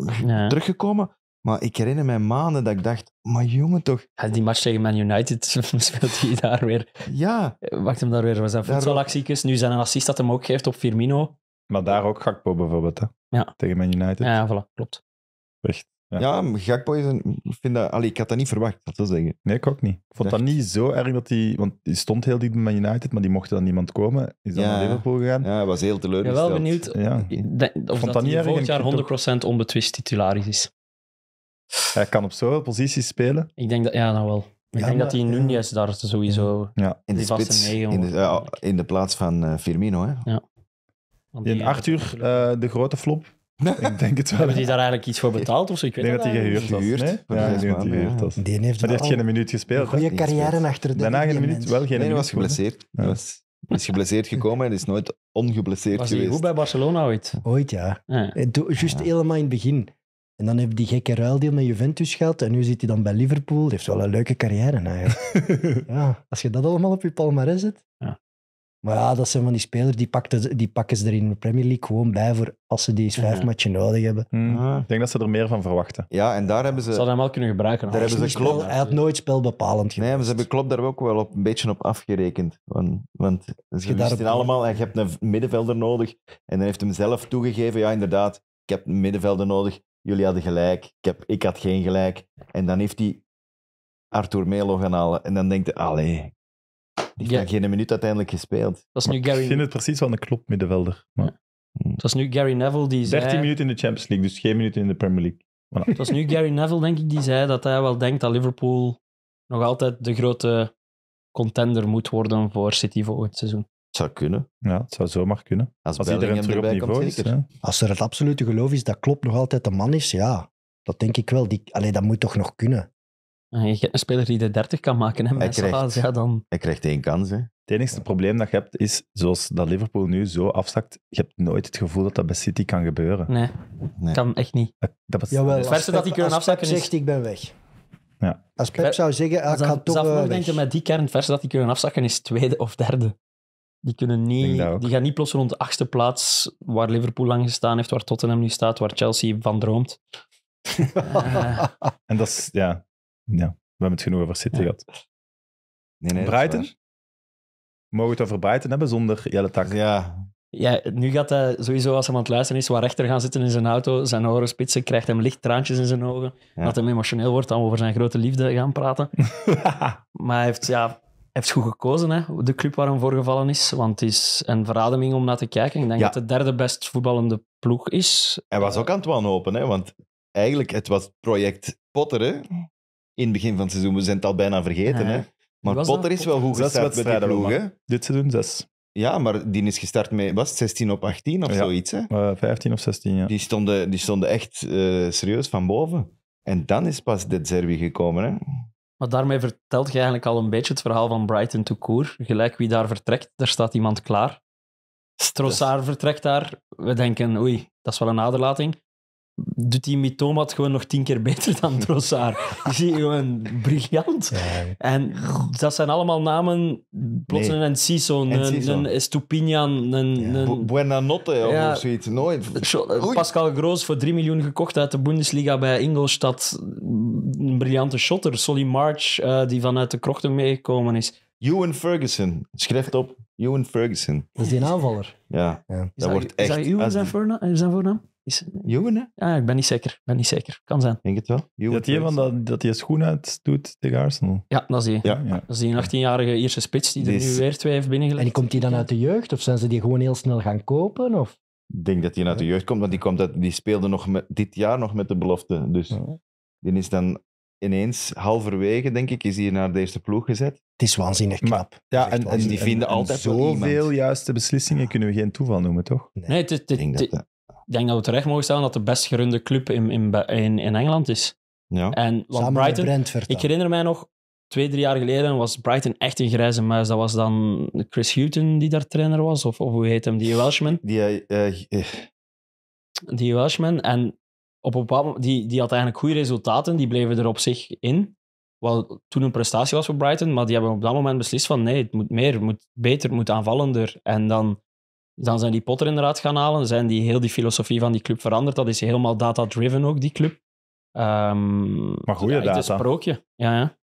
teruggekomen. Maar ik herinner mij maanden dat ik dacht, maar jongen toch. die match tegen Man United speelt hij daar weer. Ja. Eh, wacht hem daar weer, was dat voetbalactiekes. Nu zijn een assist dat hem ook geeft op Firmino. Maar daar ook Gakpo bijvoorbeeld, hè? Ja. Tegen Man United. Ja, voilà, klopt. Ja. ja, Gakpo is een... Ik, vind dat, allee, ik had dat niet verwacht, dat wil zeggen. Nee, ik ook niet. Ik vond dat niet zo erg dat hij... Want hij stond heel diep bij United, maar die mocht dan niemand komen. Is dan ja. naar Liverpool gegaan. Ja, hij was heel teleurgesteld. Ik ben wel benieuwd eh, of vond dat, dat hij volgend jaar 100% onbetwist titularis is. Hij kan op zoveel posities spelen. Ik denk dat... Ja, nou wel. Ik denk maar, dat die Nunez daar sowieso ja. in de spits, in de, in de plaats van eh, Firmino. Hè? Ja. in acht uur eh, de grote flop ik denk het wel. Hebben die daar eigenlijk iets voor betaald? Of zo? Ik weet denk dat hij gehuurd was. Nee? Ja, gehuurd Die heeft, maar die heeft geen minuut gespeeld. Goede carrière achter de Daarna geen minuut, wel geen minuut. Hij was geblesseerd. Ja. Was, is geblesseerd gekomen en is nooit ongeblesseerd geweest. Was bij Barcelona ooit? Ooit, ja. Eh, juist helemaal in het begin. En dan heeft die gekke ruildeal met Juventus gehad en nu zit hij dan bij Liverpool. Die heeft wel een leuke carrière eigenlijk. ja, als je dat allemaal op je palmarès zet. Ja. Maar ja, dat zijn van die spelers die, pakten, die pakken ze er in de Premier League gewoon bij voor als ze die vijf matchen nodig hebben. Hmm. Ah. Ik denk dat ze er meer van verwachten. Ja, en daar hebben ze... Zou hem wel kunnen gebruiken. Daar hebben ze Klopp... Hij had nooit spelbepalend gemaakt. Nee, ze hebben Klopp daar ook wel op, een beetje op afgerekend. Want, want ze wisten allemaal, je hebt een middenvelder nodig. En dan heeft hem zelf toegegeven, ja inderdaad, ik heb een middenvelder nodig. Jullie hadden gelijk, ik, heb, ik had geen gelijk. En dan heeft hij Arthur Melo gaan halen. En dan denkt hij, allee, die heeft geen minuut uiteindelijk gespeeld. Dat is nu Gary... Ik vind het precies wel een klopt middenvelder. Maar... Het was nu Gary Neville die zei... 13 minuten in de Champions League, dus geen minuten in de Premier League. Het was nu Gary Neville, denk ik, die zei dat hij wel denkt dat Liverpool nog altijd de grote contender moet worden voor City volgend seizoen. Het zou kunnen. Ja, het zou zomaar kunnen. Als, Als iedereen terug op niveau Als er het absolute geloof is dat Klopp nog altijd de man is, ja. Dat denk ik wel. Die, allee, dat moet toch nog kunnen. Ah, je hebt een speler die de 30 kan maken, hè, met krijgt, ja, dan... Hij krijgt één kans, hè. Het enigste probleem dat je hebt is, zoals dat Liverpool nu zo afzakt, je hebt nooit het gevoel dat dat bij City kan gebeuren. Nee, nee. kan echt niet. Dat, was... het verste dat die kunnen afzakken zegt, is... ik ben weg. Ja. Als Pep zou zeggen, ah, ik ga toch eh, weg. denk denken met die kern, het verste dat die kunnen afzakken is tweede of derde. Die, kunnen niet, die gaan niet plots rond de achtste plaats, waar Liverpool lang gestaan heeft, waar Tottenham nu staat, waar Chelsea van droomt. Eh. En dat is, ja, ja, we hebben het genoeg over City gehad. Nee, nee, Brighton? Mogen we het over Brighton hebben zonder Jelle Tak? Ja, Ja, nu gaat hij sowieso, als hij aan het luisteren is, waar rechter gaan zitten in zijn auto, zijn oren spitsen, krijgt hem licht traantjes in zijn ogen. Dat hem emotioneel wordt, dan over zijn grote liefde gaan praten. maar hij heeft, ja, heeft goed gekozen, hè, de club waar hem voor gevallen is. Want het is een verademing om naar te kijken. Ik denk Ja. dat het de derde best voetballende ploeg is. Hij was ook aan het wanhopen, hè, want eigenlijk het was project Potter, hè in het begin van het seizoen. We zijn het al bijna vergeten. Hè? Maar Potter is wel goed gestart met die ploeg. Dit seizoen zes. Ja, maar die is gestart met was 16 op 18 of zoiets. Hè? 15 eh, of 16, ja. Die stonden, die stonden echt eh, serieus van boven. En dan is pas dit Servi gekomen. Hè? Maar daarmee vertelt je eigenlijk al een beetje het verhaal van Brighton to Cour. Gelijk wie daar vertrekt, daar staat iemand klaar. Strossard vertrekt daar. We denken, oei, dat is wel een naderlating doet die Mitoma gewoon nog tien keer beter dan Trossard. Die ziet gewoon briljant. En dat zijn allemaal namen, plots nee. een Enciso, een, een een... Buenanotte of zoiets, nooit. Eh, Pascal Groos voor 3 miljoen gekocht uit de Bundesliga bij Ingolstadt. Een briljante shotter. Solly March, eh, die vanuit de krochten meegekomen is. Ewan Ferguson, schrijft op Ewan Ferguson. Dat is die aanvaller. Ja, ja. dat, dat, wordt echt... Is dat Ewan zijn voornaam? Is hè? ja ik ben niet zeker. ben niet zeker. Kan zijn. denk het wel. dat hij van dat, dat die schoen uit doet tegen Arsenal. Ja, dat zie je Ja, Dat is die 18-jarige Ierse spits die er nu weer twee heeft binnengelegd. En komt die dan uit de jeugd? Of zijn ze die gewoon heel snel gaan kopen? Of? Ik denk dat hij uit de jeugd komt, want die, komt uit, die speelde nog dit jaar nog met de belofte. Dus die is dan ineens halverwege, denk ik, is hij naar de eerste ploeg gezet. Het is waanzinnig knap. ja, en, en, die vinden en, altijd zoveel juiste beslissingen kunnen we geen toeval noemen, toch? Nee, ik denk dat, ik denk dat we terecht mogen stellen dat de best gerunde club in, in, in, in Engeland is. Ja. En, want Brighton, ik herinner mij nog, twee, drie jaar geleden was Brighton echt een grijze muis. Dat was dan Chris Hughton die daar trainer was, of, of hoe heet hem, die Welshman? Die, eh, eh, eh. die Welshman. En op een bepaald die, die had eigenlijk goede resultaten, die bleven er op zich in. Wat toen een prestatie was voor Brighton, maar die hebben op dat moment beslist van nee, het moet meer, het moet beter, het moet aanvallender. En dan dan zijn die Potter inderdaad gaan halen. Zijn die heel die filosofie van die club veranderd. Dat is helemaal data-driven ook, die club. Ehm, maar goede ja, data. Een sprookje. Ja, ja.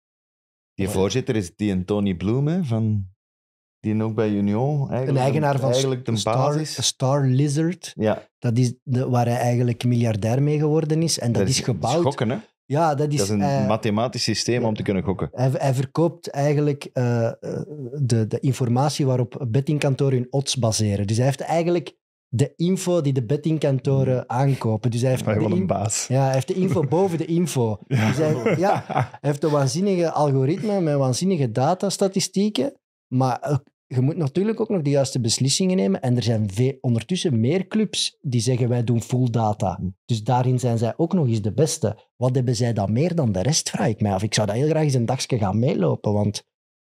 Die voorzitter is die Tony Bloem, van, die ook bij Union eigenlijk... Een eigenaar van eigenlijk de Star, basis. Star Lizard. Ja. Dat is waar hij eigenlijk miljardair mee geworden is. En dat, is, gebouwd... Schokken, hè? Ja, dat is, dat is een eh, mathematisch systeem om te kunnen gokken. Hij, hij verkoopt eigenlijk eh, de, de informatie waarop bettingkantoren hun odds baseren. Dus hij heeft eigenlijk de info die de bettingkantoren hmm. aankopen. Dus hij heeft hij een baas. Ja, hij heeft de info boven de info. Dus hij, ja, hij heeft een waanzinnige algoritme met waanzinnige datastatistieken. Maar je moet natuurlijk ook nog de juiste beslissingen nemen. En er zijn veel, ondertussen meer clubs die zeggen wij doen full data. Dus daarin zijn zij ook nog eens de beste. Wat hebben zij dan meer dan de rest, vraag ik mij af. Ik zou dat heel graag eens een dagje gaan meelopen, want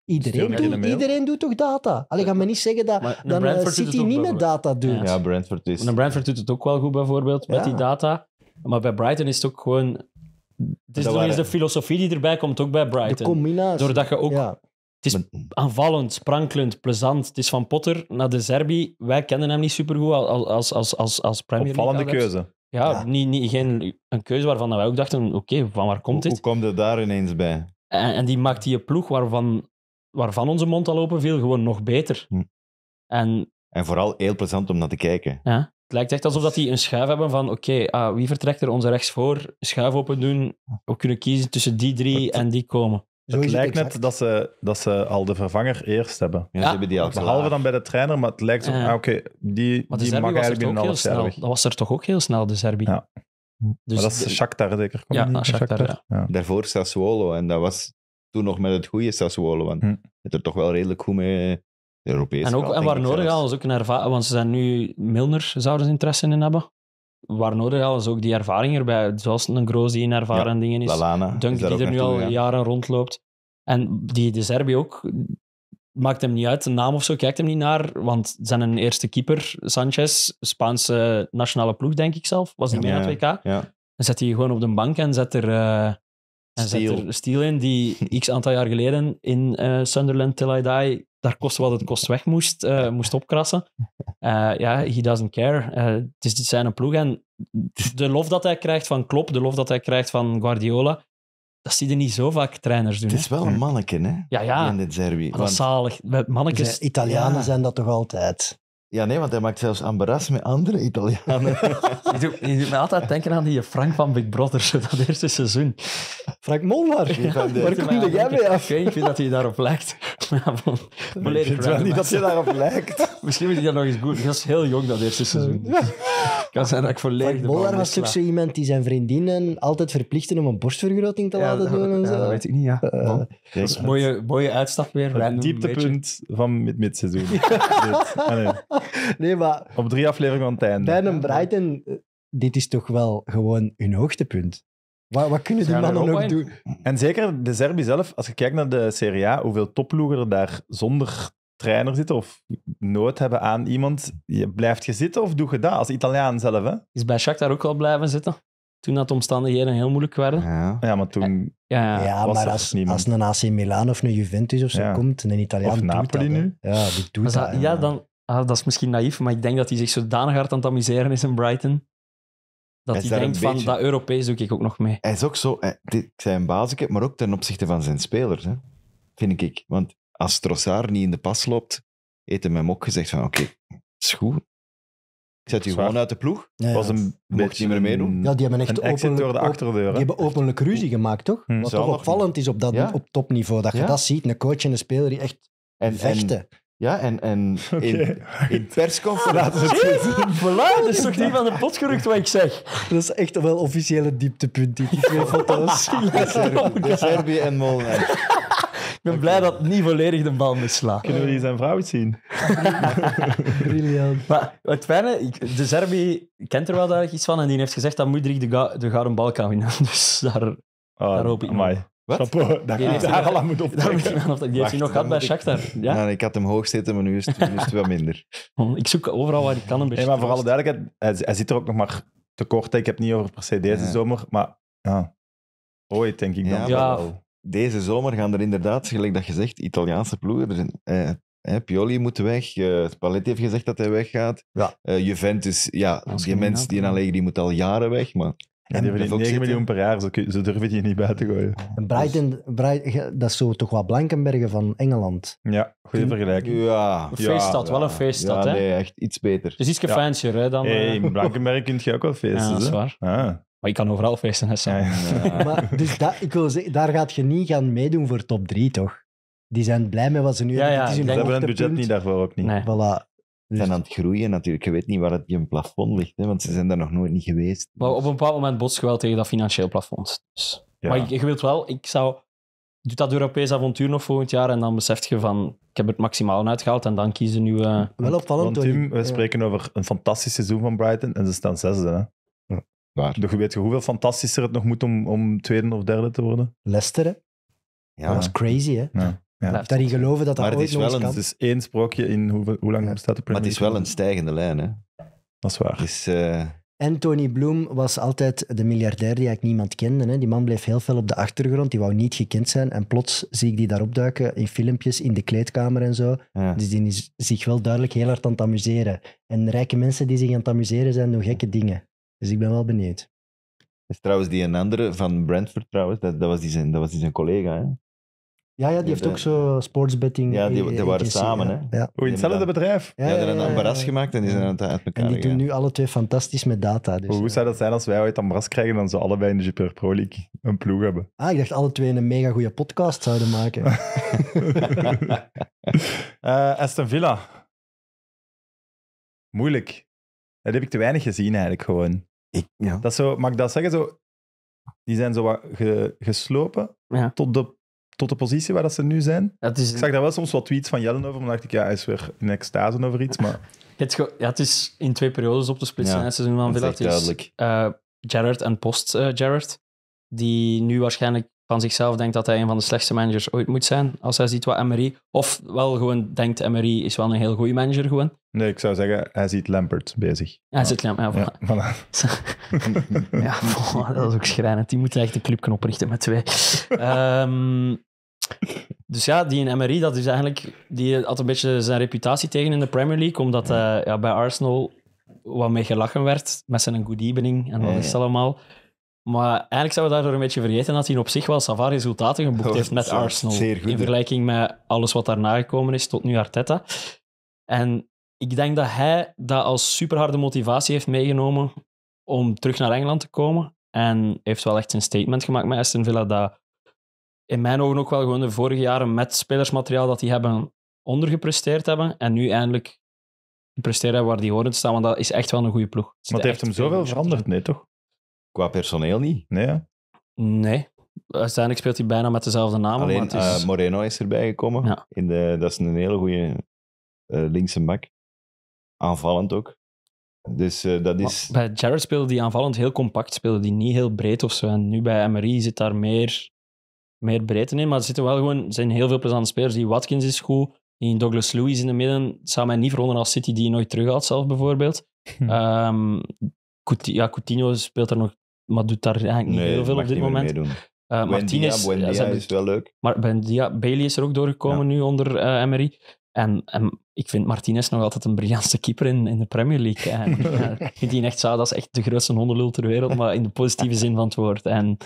iedereen, doet, iedereen doet toch data? Allee, ga me niet zeggen dat dan eh, City niet met data doet. Ja, ja Brentford is... En Brentford doet het ook wel goed bijvoorbeeld, met die data. Maar bij Brighton is het ook gewoon... Het is de filosofie die erbij komt, ook bij Brighton. De combinatie. Doordat je ook... Ja het is aanvallend, sprankelend, plezant. Het is van Potter naar de Zerbi. Wij kennen hem niet supergoed als, als, als, als, als Premier Opvallende keuze. Ja, Niet, niet, geen, een keuze waarvan wij ook dachten, oké, van waar komt dit? Hoe, hoe komt daar ineens bij? En, en, die maakt die ploeg waarvan, waarvan onze mond al open viel gewoon nog beter. Hm. En, en vooral heel plezant om naar te kijken. Ja, het lijkt echt alsof dat die een schuif hebben van, oké, ah, wie vertrekt er onze rechtsvoor? Schuif open doen, we kunnen kiezen tussen die drie en die komen het lijkt net dat ze, dat ze al de vervanger eerst hebben. Ja, ze hebben die al Behalve dan bij de trainer, maar het lijkt ook... Ah, oké, die, die mag eigenlijk binnen alles. Dat was er toch ook heel snel, de Serbië. Ja. Dus maar dat is Shakhtar, zeker? Komt ja, Shakhtar, Shakhtar? Daarvoor Sassuolo, en dat was toen nog met het goede Sassuolo, want hm. het er toch wel redelijk goed mee... Europees en, ook, en waar nodig, al, ook een ervaring, want ze zijn nu Milner, zouden ze interesse in hebben waar nodig hadden is ook die ervaring erbij. Zoals een Groos die een ervaren dingen is. Dunk die er nu al jaren rondloopt. En die de Serbië ook, maakt hem niet uit, de naam of zo, kijkt hem niet naar. Want zijn eerste keeper, Sanchez, Spaanse nationale ploeg, denk ik zelf, was niet de het WK. En zet hij gewoon op de bank en zet er... Uh, en Steel. zet er Steel in, die x aantal jaar geleden in eh, Sunderland Till I Die daar kost wat het kost weg moest, eh, moest opkrassen. Eh, ja, he doesn't care. Eh, het is zijn ploeg. En de lof dat hij krijgt van Klopp, de lof dat hij krijgt van Guardiola, dat zie je niet zo vaak trainers doen. Het is wel een manneke, hè? Ja, ja. In dit Zerbi. zalig. Mannekes... Italianen zijn dat toch altijd? Ja, nee, want hij maakt zelfs embarras met andere Italianen. je, doet, je me altijd denken aan die Frank van Big Brother, dat eerste seizoen. Frank Molnar, waar kom jij mee af? ik vind dat hij daarop lijkt. maar ik vind wel niet dat je daarop lijkt. Misschien is hij dat nog eens goed. Hij was heel jong dat eerste seizoen. kan zijn dat ik volledig... Molnar was ook zo iemand die zijn vriendinnen altijd verplichtte om een borstvergroting te laten doen. En zo. Ja, dat weet ik niet, ja. dat eh, mooie, mooie uitstap weer. Het dieptepunt van mid-seizoen. midseizoen. Ah, seizoen nee, maar... Op drie afleveringen aan het einde. een Brighton, eh, dit is toch wel gewoon hun hoogtepunt. Wat, wat kunnen die mannen ook doen? En zeker de Serbi zelf, als je kijkt naar de Serie A, hoeveel toploegen er daar zonder trainer zitten of nood hebben aan iemand, je blijft je zitten of doe je dat als Italiaan zelf? Hè? Is bij Shakhtar ook wel blijven zitten? Toen dat de omstandigheden heel moeilijk werden. Ja, maar toen. Ja, ja. maar als, als een AC Milan of een Juventus of zo komt, een Italiaan. Of nu? Ja, die doet ja, dan ah, dat is misschien naïef, maar ik denk dat hij zich zodanig hard aan het amuseren is in Brighton. Dat hij, denkt van, dat Europees doe ik ook nog mee. Hij is ook zo, zijn zei een heb, maar ook ten opzichte van zijn spelers, hè? vind ik. Want als Trossard niet in de pas loopt, heeft hem ook gezegd van, oké, okay, Ik zet die gewoon uit de ploeg. Ja, was een, mocht niet meer meedoen. Ja, die hebben echt openlijk, door de achterdeur. Die hebben openlijk ruzie gemaakt, toch? Hmm. Wat Zou toch opvallend is op, dat, op topniveau. Dat je dat ziet, een coach en een speler die echt en, vechten. Ja, en, en okay. in, in persconferenties... Ah, voilà, dat is dus- toch niet van de pot gerukt wat ik zeg? Dat is echt wel officiële dieptepunt, die veel foto's. De Serbië en Molenberg. ik ben blij dat niet volledig de bal mislaat. Kunnen we die zijn vrouw zien? Briljant. Maar het fijne, de Zerbi kent er wel daar iets van en die heeft gezegd dat Moedrik de, de gouden bal kan winnen. Dus daar, ah, daar hoop ik amai. Wat? Chapeau, dat je daar al aan moet op. Die heeft nog gehad bij Shakhtar. Ja? ja, ik had hem hoog zitten, maar nu is, het, wel minder. ik zoek overal waar ik kan een beetje. Nee, maar voor alle hij, zit er ook nog maar te kort. Ik heb het niet over per se deze zomer, maar ja, ooit denk ik dan ja, ja. Deze zomer gaan er inderdaad, gelijk dat je zegt, Italiaanse ploegen. Er zijn, eh, Pioli moet weg, eh, Paletti heeft gezegd dat hij weggaat. Ja. Uh, Juventus, ja, die mens, die in Allegri, die moet al jaren weg, maar en die verdienen 9 miljoen per jaar, ze, durven durven die niet buiten gooien. Brighton, dus- Brighton, dat is zo toch wat Blankenbergen van Engeland. Ja, goede hm. vergelijking. Ja, een feeststad, wel een feeststad. Ja, nee, echt iets beter. Dus iets fancier hè, dan... Eh, in Blankenbergen kun je ook wel feesten. Ja, dat is waar. Ah. Maar je kan overal feesten, hè, maar, dus dat, ik wil daar gaat je niet gaan meedoen voor top 3, toch? Die zijn blij met wat ze nu hebben. Ja, het ze hebben het budget niet daarvoor ook niet. Voilà zijn hm. aan het groeien natuurlijk. Je weet niet waar het je plafond ligt, hè, want ze zijn daar nog nooit niet geweest. Maar dus- op een bepaald moment bots je wel tegen dat financieel plafond. Dus. Ja. Maar je, wilt wel, ik zou... Doe dat Europees avontuur nog volgend jaar en dan besef je van, ik heb het maximaal uitgehaald en dan kiezen nu... Uh... Wel opvallend. Want Tim, we spreken over een fantastisch seizoen van Brighton en ze staan zesde. Hè? Waar? Dus weet je hoeveel fantastischer het nog moet om, om tweede of derde te worden? Leicester, Ja. Dat was crazy, hè? Ja. Ja. Ik dat hij geloven dat dat maar ooit het is nog wel een, Het is één sprookje in hoe, hoe lang bestaat de Premier Maar het is wel een stijgende lijn, hè? Dat is waar. Eh, en Tony Bloom was altijd de miljardair die eigenlijk niemand kende. Hè. Die man bleef heel veel op de achtergrond, die wou niet gekend zijn. En plots zie ik die daar opduiken in filmpjes, in de kleedkamer en zo. Dus die is zich wel duidelijk heel hard aan het amuseren. En rijke mensen die zich aan het amuseren zijn doen gekke dingen. Dus ik ben wel benieuwd. Is trouwens die een andere van Brentford trouwens, dat, dat was, die zijn, dat was die zijn collega hè? Ja, ja die heeft ook zo sportsbetting. Ja, die, eh, waren samen. Hè? Ja. Oei, hetzelfde bedrijf? Ja, die hebben een barras gemaakt en die zijn aan het uit elkaar En die doen nu alle twee fantastisch met data. Dus, Hoe eh. zou dat zijn als wij ooit aan krijgen dan ze allebei in de Super Pro League een ploeg hebben? Ah, ik dacht alle twee een mega goede podcast zouden maken. uh, Aston Villa. Moeilijk. Dat heb ik te weinig gezien eigenlijk gewoon. Ik, ja. dat zo, mag ik dat zeggen? Zo, die zijn zo geslopen tot de tot de positie waar dat ze nu zijn. Ik zag daar wel soms wat tweets van Jellen over, maar dacht ik, ja, hij is weer in extase over iets. Maar... het, is in twee periodes op te splitsen. Ja, seizoen van Villa is duidelijk. Uh, en post jarrett eh, die nu waarschijnlijk van zichzelf denkt dat hij een van de slechtste managers ooit moet zijn. Als hij ziet wat MRI. Of wel gewoon denkt MRI is wel een heel goede manager gewoon. Nee, ik zou zeggen, hij ziet Lampert bezig. Hij ziet Lampert, ja, voilà. Ja, voilà. dat is ook schrijnend. Die moet echt de club oprichten met twee. Ehm, dus ja, die in MRI, dat is eigenlijk, die had een beetje zijn reputatie tegen in de Premier League, omdat hij eh, ja, bij Arsenal wat mee gelachen werd met zijn good evening en dat is allemaal. Maar eigenlijk zouden we daardoor een beetje vergeten dat hij op zich wel Savar resultaten geboekt oh, heeft met Arsenal. in vergelijking met alles wat daarna gekomen is tot nu Arteta. En ik denk dat hij dat als superharde motivatie heeft meegenomen om terug naar Engeland te komen. En heeft wel echt een statement gemaakt met Aston Villa dat in mijn ogen ook wel gewoon de vorige jaren met spelersmateriaal dat die hebben ondergepresteerd hebben. En nu eindelijk presteren waar die horen te staan, want dat is echt wel een goede ploeg. Maar het heeft hem zoveel veranderd, nee toch? Qua personeel niet? Nee. Nee. Uiteindelijk speelt hij bijna met dezelfde naam. Alleen maar het is- eh, Moreno is erbij gekomen. Ja. In de, dat is een hele goede eh linkse bak. Aanvallend ook. Dus eh, dat is... Bij Jared speelde die aanvallend heel compact, speelde die niet heel breed of zo. En nu bij MRI zit daar meer, meer breedte in. Maar er zitten wel gewoon, zijn heel veel plezante spelers. Die Watkins is goed, die Douglas Lewis in de midden. zou mij niet veronderen als City die nooit had zelf bijvoorbeeld. Hm. Ehm, ja, Coutinho speelt er nog maar doet daar eigenlijk niet heel veel op dit moment. Uh, Martinez Buendia, Buendia ja, is wel leuk. Maar Buendia, Bailey is er ook doorgekomen nu onder uh, Emery. En, en, ik vind Martinez nog altijd een briljantste keeper in, in de Premier League. ik die echt zo, dat is echt de grootste hondenlul ter wereld, maar in de positieve zin van het woord. En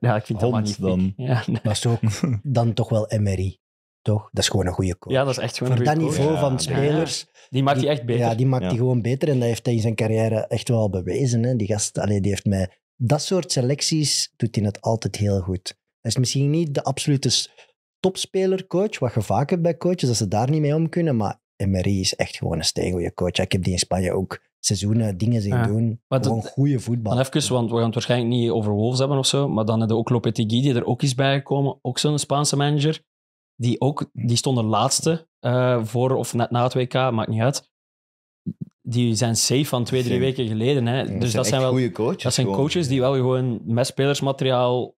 ja, ik vind Hond, dat dan. Ja, toch dan toch wel Emery. Toch? Dat is gewoon een goede coach. Ja, dat is echt gewoon Voor dat niveau van spelers. Die maakt hij echt beter. Ja, die maakt die gewoon beter. En dat heeft hij in zijn carrière echt wel bewezen. Hè. Die gast, allee, die heeft mij... Dat soort selecties doet hij het altijd heel goed. Hij is misschien niet de absolute topspeler-coach, wat je vaak hebt bij coaches, dat ze daar niet mee om kunnen. Maar Emery is echt gewoon een steengoeie coach. Ik heb die in Spanje ook seizoenen dingen zien doen. gewoon goede voetbal. even, want we gaan het waarschijnlijk niet over Wolves hebben of zo, maar dan hebben we ook Lopetegui, die er ook is bijgekomen. Ook zo'n Spaanse manager die, ook, die stonden laatste eh, voor of net na het WK, maakt niet uit. Die zijn safe van twee, drie weken geleden. Hè. Dat dus zijn dat zijn wel coaches. Dat zijn coaches die wel gewoon met spelersmateriaal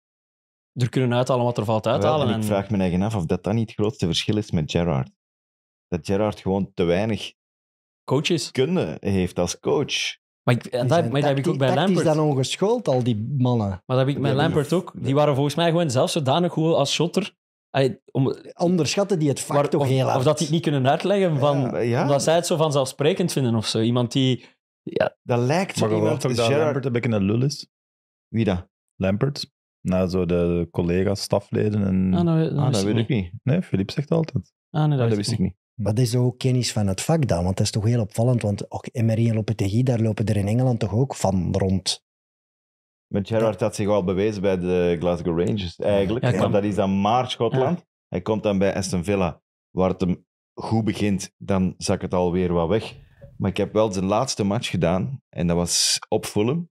er kunnen uithalen wat er valt uithalen. en ik vraag me eigen af of dat dan niet het grootste verschil is met Gerard Dat Gerard gewoon te weinig coaches. kunde heeft als coach. Maar, ik, en eh, dat, heb ik ook bij Lampert. is dan ongeschoold, al die mannen. Maar dat heb ik met Lampert ook. Die waren volgens mij gewoon zelfs zodanig goed als shotter om, Onderschatten die het vak toch heel hard. Of dat die het niet kunnen uitleggen, van, omdat zij het zo vanzelfsprekend vinden of zo. Iemand die... Ja. Dat lijkt zo iemand... dat Gerard... Lampert een beetje een lul Wie dat? Lampert? Nou, zo de collega's, stafleden en... Ah, dat, dat ah, weet ik niet. Nee, Filip zegt altijd. Ah, nee, dat, ah, wist ik niet. Hm. Maar dat is ook kennis van het vak dan, want dat is toch heel opvallend, want ook Emery en Lopetegui, daar lopen er in Engeland toch ook van rond. Met Gerard had zich al bewezen bij de Glasgow Rangers eigenlijk. Ja, dat is dan maart Schotland. Hij komt dan bij Aston Villa, waar het hem goed begint. Dan zak het alweer wat weg. Maar ik heb wel zijn laatste match gedaan. En dat was op Fulham.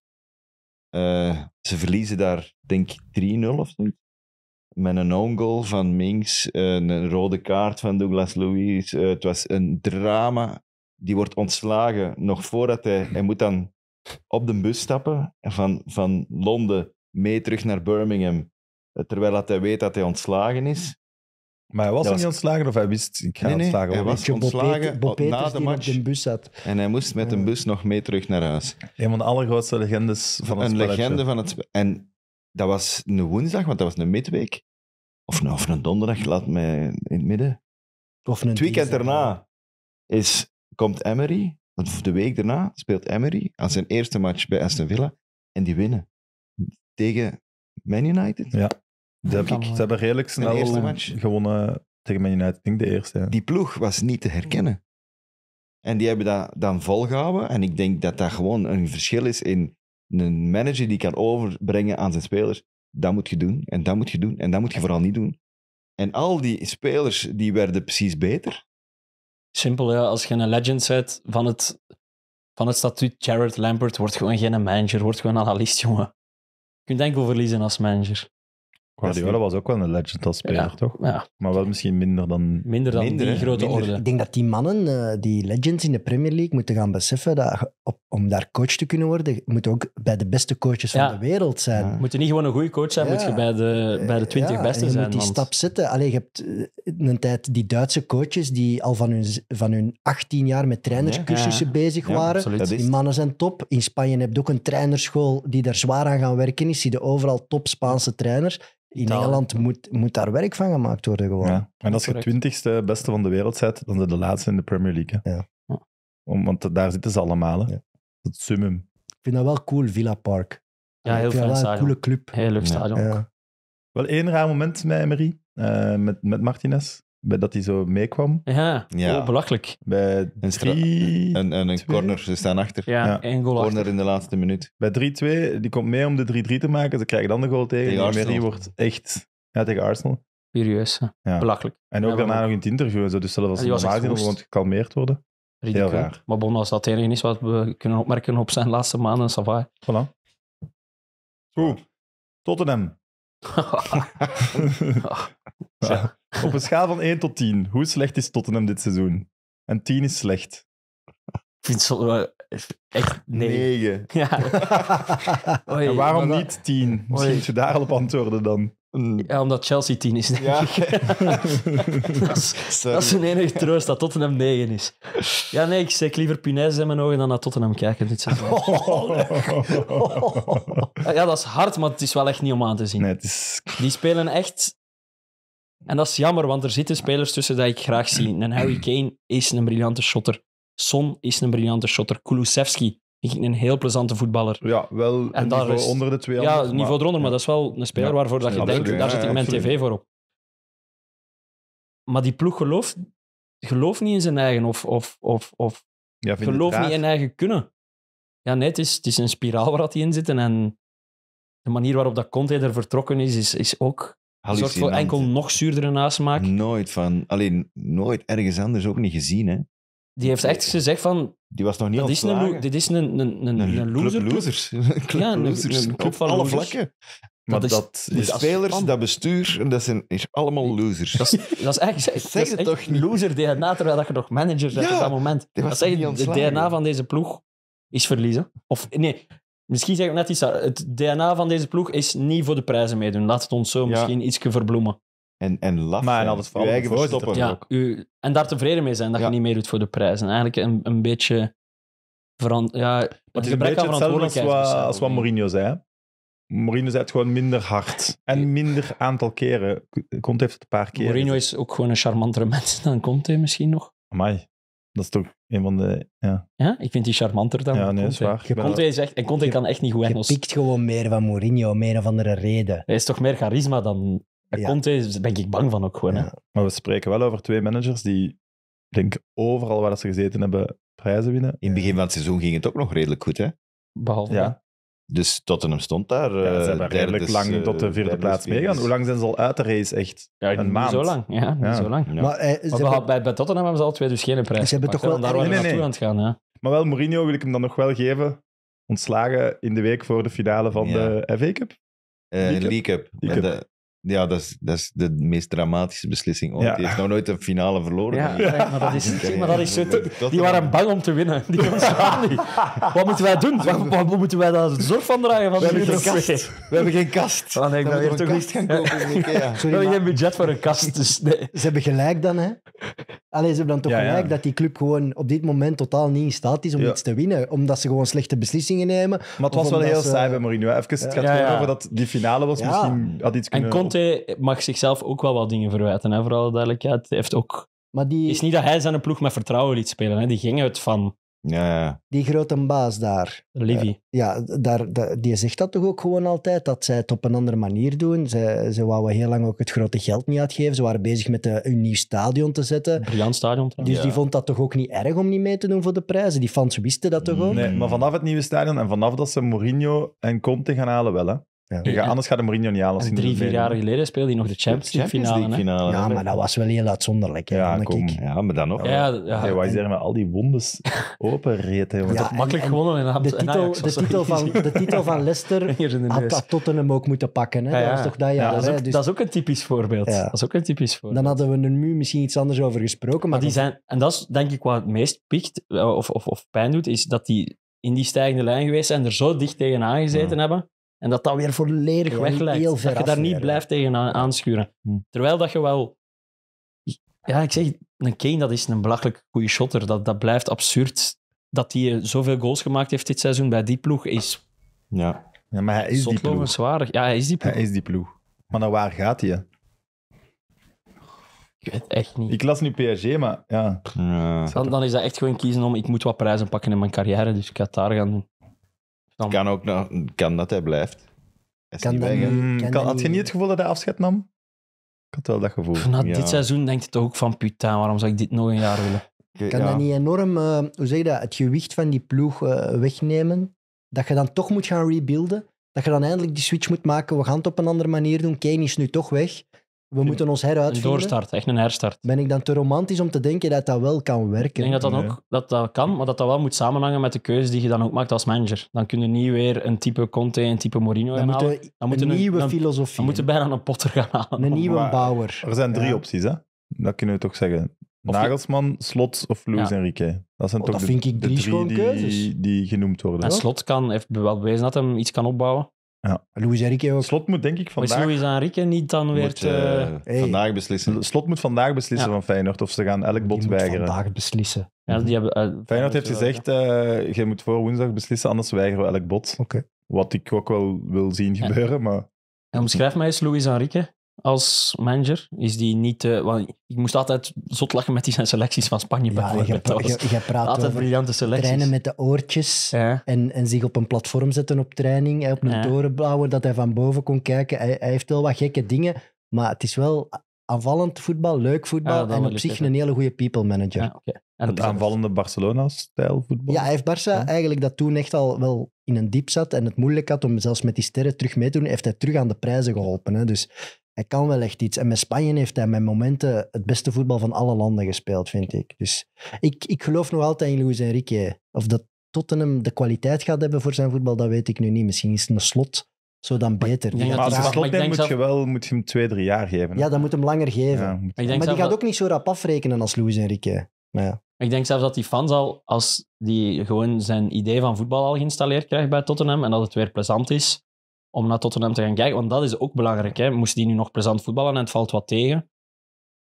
Eh, ze verliezen daar, denk ik, 3-0 of zo. Met een own goal van Minks, een rode kaart van Douglas Louise. Eh, het was een drama. Die wordt ontslagen nog voordat hij... Hij moet dan op de bus stappen van, van Londen mee terug naar Birmingham, eh, terwijl dat hij weet dat hij ontslagen is. Maar hij was, niet ontslagen of hij wist, ik ga nee, nee, ontslagen Hij was ontslagen na de match. En hij moest met een eh. bus nog mee terug naar huis. Een van de allergrootste legendes van het Een legende van het En dat was een woensdag, want dat was een midweek. Of, een, of een donderdag, laat mij in het midden. Of een het weekend daarna is, komt Emery de week daarna speelt Emery aan zijn eerste match bij Aston Villa en die winnen. Tegen Man United? Ja. Ze hebben, ze hebben redelijk snel gewonnen tegen Man United. Ik denk de eerste. Die ploeg was niet te herkennen. En die hebben dat dan volgehouden. En ik denk dat dat gewoon een verschil is in een manager die kan overbrengen aan zijn spelers. Dat moet je doen, en dat moet je doen, en dat moet je vooral niet doen. En al die spelers die werden precies beter. Simpel, ja. Als je een legend bent van het, van het statuut Jared Lampert, wordt gewoon geen manager, wordt gewoon analist, jongen. Je kunt enkel verliezen als manager. Guardiola was ook wel een legend als speler, toch? ja. Maar wel misschien minder dan... Minder dan Minder, die grote orde. Ik denk dat die mannen, eh, die legends in de Premier League, moeten gaan beseffen dat om daar coach te kunnen worden, je moet ook bij de beste coaches van de wereld zijn. Moet je niet gewoon een goede coach zijn, moet je bij de, eh, bij de 20 beste je moet die stap zetten. Allee, je hebt eh, een tijd die Duitse coaches die al van hun, van hun 18 jaar met trainerscursussen bezig waren. Die mannen zijn top. In Spanje heb je ook een trainerschool die daar zwaar aan gaan werken is. Zie je overal top Spaanse trainers in Taal. Engeland moet, moet daar werk van gemaakt worden gewoon. Ja. En als je twintigste beste van de wereld bent, dan zijn de laatste in de Premier League. Ja. Om, want daar zitten ze allemaal. Hè? Ja. Het summum. Ik vind dat wel cool, Villa Park. Ja, heel veel Een coole club. Heel leuk stadion. Wel één raar moment met Emery, eh, met, met Martinez dat hij zo meekwam. Ja, ja. Oh, belachelijk. Bij een, drie, en, een corner, ze staan achter. Ja, Een corner in de laatste minuut. Bij 3-2, die komt mee om de 3-3 te maken. Ze krijgen dan de goal tegen. tegen Arsenal. Die wordt echt... Ja, tegen Arsenal. serieus, belachelijk. En ook daarna nog in het interview zo. Dus zelfs als ja, normaal nog gewoon gekalmeerd worden. Ridicule. Heel raar. Maar bon, als dat het enige is wat we kunnen opmerken op zijn laatste maanden, Savai. Voilà. Goed. Tottenham. Op een schaal van 1 tot 10, hoe slecht is Tottenham dit seizoen? En 10 is slecht. Ik vind zo eh, echt nee. 9. Ja. Oei, en waarom niet 10? Misschien moet je daar al op antwoorden dan. Ja, omdat Chelsea 10 is, denk ja. dat, is, dat is een enige troost dat Tottenham 9 is. Ja, nee, ik zeg liever Punaise in mijn ogen dan naar Tottenham kijken. Dit ja, dat is hard, maar het is wel echt niet om aan te zien. Nee, het is... Die spelen echt... En dat is jammer, want er zitten spelers tussen die ik graag zie. En Harry Kane is een briljante shotter. Son is een briljante shotter. Kulusevski een heel plezante voetballer. Ja, wel niveau onder de twee. Ja, niveau eronder, maar dat is wel een speler waarvoor dat je denkt, daar zet ik mijn tv voor op. Maar die ploeg gelooft, gelooft niet in zijn eigen of, of, of, of gelooft niet in eigen kunnen. Ja, nee, het is, het is een spiraal waar die in zit en de manier waarop dat Conte er vertrokken is, is, is ook zorgt voor enkel nog zuurdere nasmaak. Nooit van, alleen nooit ergens anders ook niet gezien. Hè? die heeft echt gezegd van... Die was nog niet dat is een, Dit is een, een, een, een, loser. Club losers. een, van alle losers. vlakken. Maar dat, dat de spelers, dat bestuur, dat zijn is allemaal losers. Dat is, dat is zeg het toch niet. loser DNA, terwijl dat je nog manager bent op dat moment. Dat is echt, de DNA van deze ploeg is verliezen. Of nee, misschien zeg ik net iets. Het DNA van deze ploeg is niet voor de prijzen meedoen. Laat het ons zo misschien iets verbloemen. En, en laf. Maar en alles eigen verstoppen Ja, u, en daar tevreden mee zijn dat je niet meer doet voor de prijzen. Eigenlijk een, een beetje... verand ja, het, is een beetje hetzelfde als wat, als wat Mourinho zei. Mourinho zei het gewoon minder hard. En minder aantal keren. Conte heeft het een paar keer. Mourinho is ook gewoon een charmantere mens dan Conte misschien nog. Amai. Dat is toch een van de... Ja, ja ik vind die charmanter dan. Ja, nee, Conte. Zwaar. Conte is en Conte kan echt niet goed Engels. Je pikt gewoon meer van Mourinho, om een of andere reden. Hij is toch meer charisma dan ja. Conte dus ben ik bang van ook gewoon. Maar we spreken wel over twee managers die, ik denk, overal waar ze gezeten hebben, prijzen winnen. In het begin van het seizoen ging het ook nog redelijk goed, hè? Behalve. Ja. Dus Tottenham stond daar. Ja, ze eh, hebben redelijk lang eh, tot de vierde plaats meegaan. Hoe lang zijn ze al uit de race? Echt een maand. Zo lang. Ja, niet zo lang. Maar, eh, bij, bij, Tottenham hebben ze al twee dus geen prijs. Ze hebben toch wel daar nee, aan het gaan. Ja. Maar wel, Mourinho wil ik hem dan nog wel geven. Ontslagen in de week voor de finale van de FA Cup. Uh, League Cup. League De, ja, dat is, dat is de meest dramatische beslissing ooit. Ja. Die heeft nog nooit een finale verloren. Ja, maar dat is, maar dat is zo, die waren bang om te winnen. Die niet. Wat moeten wij doen? Wat, moeten wij daar zorg van dragen? Van we, hebben geen kast. we hebben geen kast. Oh, nee, ik dan hebben toch kast gaan kopen we hebben geen budget voor een kast. Dus nee. Ze hebben gelijk dan, hè? Alleen ze hebben dan toch gelijk dat die club gewoon op dit moment totaal niet in staat is om iets te winnen. Omdat ze gewoon slechte beslissingen nemen. Maar het was wel heel saai bij Mourinho. Even, het gaat over dat die finale was. Misschien had iets kunnen Conte mag zichzelf ook wel wat dingen verwijten, hè, voor alle duidelijkheid. Hij heeft ook... Maar die... Het is niet dat hij zijn ploeg met vertrouwen liet spelen. Hè. Die ging uit van... Ja. Die grote baas daar. Livy. Eh, ja, daar, die zegt dat toch ook gewoon altijd, dat zij het op een andere manier doen. ze wouden heel lang ook het grote geld niet uitgeven. Ze waren bezig met een nieuw stadion te zetten. Briljant stadion. Dus die vond dat toch ook niet erg om niet mee te doen voor de prijzen? Die fans wisten dat toch ook? Nee, maar vanaf het nieuwe stadion en vanaf dat ze Mourinho en Conte gaan halen wel, hè? Anders gaat de Mourinho niet halen. En drie, vier jaar geleden speelde hij nog de Champions League finale. ja, maar dat was wel heel uitzonderlijk. ja, kom. Ik. ja, maar dan nog. Ja, wat is er met al die wondes open Dat ja, makkelijk gewonnen in de titel, de, titel van, de titel van Leicester had dat Tottenham ook moeten pakken. Dat is toch dus dat Dat ook, een typisch voorbeeld. Dat is ook een typisch voorbeeld. Dan hadden we er nu misschien iets anders over gesproken. Maar die zijn, en dat is denk ik wat het meest pikt eh, of, of, of pijn doet, is dat die in die stijgende lijn geweest zijn, en er zo dicht tegenaan gezeten hebben en dat dat weer volledig weglijkt. Dat je daar niet blijft tegen aanschuren. Hm. Terwijl dat je wel... Ja, ik zeg, een Kane dat is een belachelijk goede shotter. Dat, dat blijft absurd. Dat hij eh, zoveel goals gemaakt heeft dit seizoen bij die ploeg is... Ja, ja maar hij is die ploeg. Ja, hij is die ploeg. Hij is die ploeg. Maar naar waar gaat hij? Ik weet echt niet. Ik las nu PSG, maar ja. Dan, dan, is dat echt gewoon kiezen om... Ik moet wat prijzen pakken in mijn carrière, dus ik ga het daar gaan doen kan ook nog, kan dat hij blijft. Hmm. Kan dat kan had je niet het gevoel dat hij afscheid nam? Ik had wel dat gevoel. dit seizoen denk je toch ook van putain, waarom zou ik dit nog een jaar willen? Kan dat niet enorm, eh, hoe zeg je dat, het gewicht van die ploeg eh, wegnemen? Dat je dan toch moet gaan rebuilden? Dat je dan eindelijk die switch moet maken, we gaan het op een andere manier doen. Kane is nu toch weg we moeten ons heruitvinden. Een doorstart, echt een herstart. Ben ik dan te romantisch om te denken dat dat wel kan werken? Ik denk dat dat ook dat dat kan, maar dat dat wel moet samenhangen met de keuze die je dan ook maakt als manager. Dan kun je niet weer een type Conte, een type Mourinho dan moeten, dan een nieuwe filosofie. Dan moeten bijna een Potter gaan halen. Een nieuwe maar, bouwer. Er zijn drie opties, hè? Dat kunnen we toch zeggen. Nagelsman, Slot of Luis Enrique. Dat zijn oh, toch dat de, vind ik drie, de drie die, die, genoemd worden. En Slot kan, heeft wel bewezen dat hij iets kan opbouwen. Ja. Louis Enrique Slot moet denk ik vandaag... Is Louis Enrique niet dan weer... Eh, eh, vandaag beslissen. Slot moet vandaag beslissen van Feyenoord of ze gaan elk bot weigeren. vandaag beslissen. Mhm. Ja, die hebben, eh, Feyenoord heeft gezegd, uh, je moet voor woensdag beslissen, anders weigeren we elk bot. Oké. Wat ik ook wel wil zien gebeuren, maar... omschrijf mij eens Louis Enrique als manager? Is die niet... eh, ik moest altijd zot lachen met die zijn selecties van Spanje Ja, je, bijvoorbeeld. je, praat altijd over briljante selecties. trainen met de oortjes en, en zich op een platform zetten op training, op een Ja. toren bouwen, dat hij van boven kon kijken. Hij, hij heeft wel wat gekke dingen, maar het is wel aanvallend voetbal, leuk voetbal en op zich een hele goede people manager. Ja, En Het aanvallende Barcelona-stijl voetbal. hij heeft Barça eigenlijk dat toen echt al wel in een diep zat en het moeilijk had om zelfs met die sterren terug mee te doen, heeft hij terug aan de prijzen geholpen. Hè. Dus hij kan wel echt iets. En met Spanje heeft hij met momenten het beste voetbal van alle landen gespeeld, vind ik. Dus ik, ik geloof nog altijd in Luis Enrique. Of dat Tottenham de kwaliteit gaat hebben voor zijn voetbal, dat weet ik nu niet. Misschien is een slot zo dan beter. Maar, als je slot neemt, moet, je wel, moet hem twee, drie jaar geven. Ja, dan moet hem langer geven. Maar, die gaat ook niet zo rap afrekenen als Luis Enrique. ja. Ik denk zelfs dat die fans al, als die gewoon zijn idee van voetbal al geïnstalleerd krijgt bij Tottenham en dat het weer plezant is, om naar Tottenham te gaan kijken. Want dat is ook belangrijk. Hè. Moest die nu nog plezant voetballen en het valt wat tegen.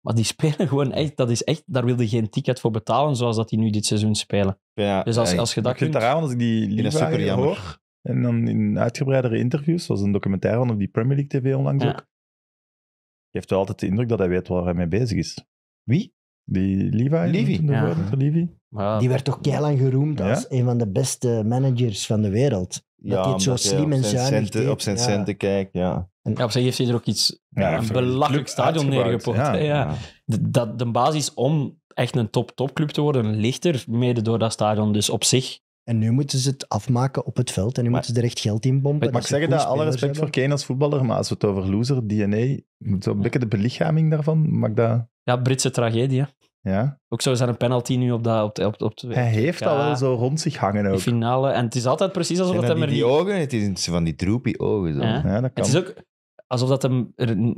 Maar die spelen gewoon echt, dat is echt, daar wilde geen ticket voor betalen zoals dat die nu dit seizoen spelen. Ja, dus als, als je dat kunt... aan, als ik die Liga hoor. En dan in uitgebreidere interviews, zoals een documentaire van op die Premier League TV onlangs ja. ook. Geeft wel altijd de indruk dat hij weet waar hij mee bezig is. Wie? Die Levi. Ja. die werd toch keilang geroemd als ja? een van de beste managers van de wereld dat het Op zijn centen kijkt, ja. En ja, op zich heeft hij er ook iets, een belachelijk stadion neergepoord Ja, De, dat, de basis om echt een top-topclub te worden ligt er mede door dat stadion. Dus op zich. En nu moeten ze het afmaken op het veld en nu moeten ze er echt geld in bompen. Ik mag zeggen dat alle respect voor Kane als voetballer, maar als we het over loser, DNA, zo een beetje de belichaming daarvan, mag dat... Ja, Britse tragedie. Hè? Ja. Ook zo is er een penalty nu op, dat, op, de, op, de, Hij heeft al wel zo rond zich hangen ook. De finale. En het is altijd precies alsof het hem er Die ogen, het is van die droepie ogen. Zo. Ja. dat kan. Het is ook alsof dat hem er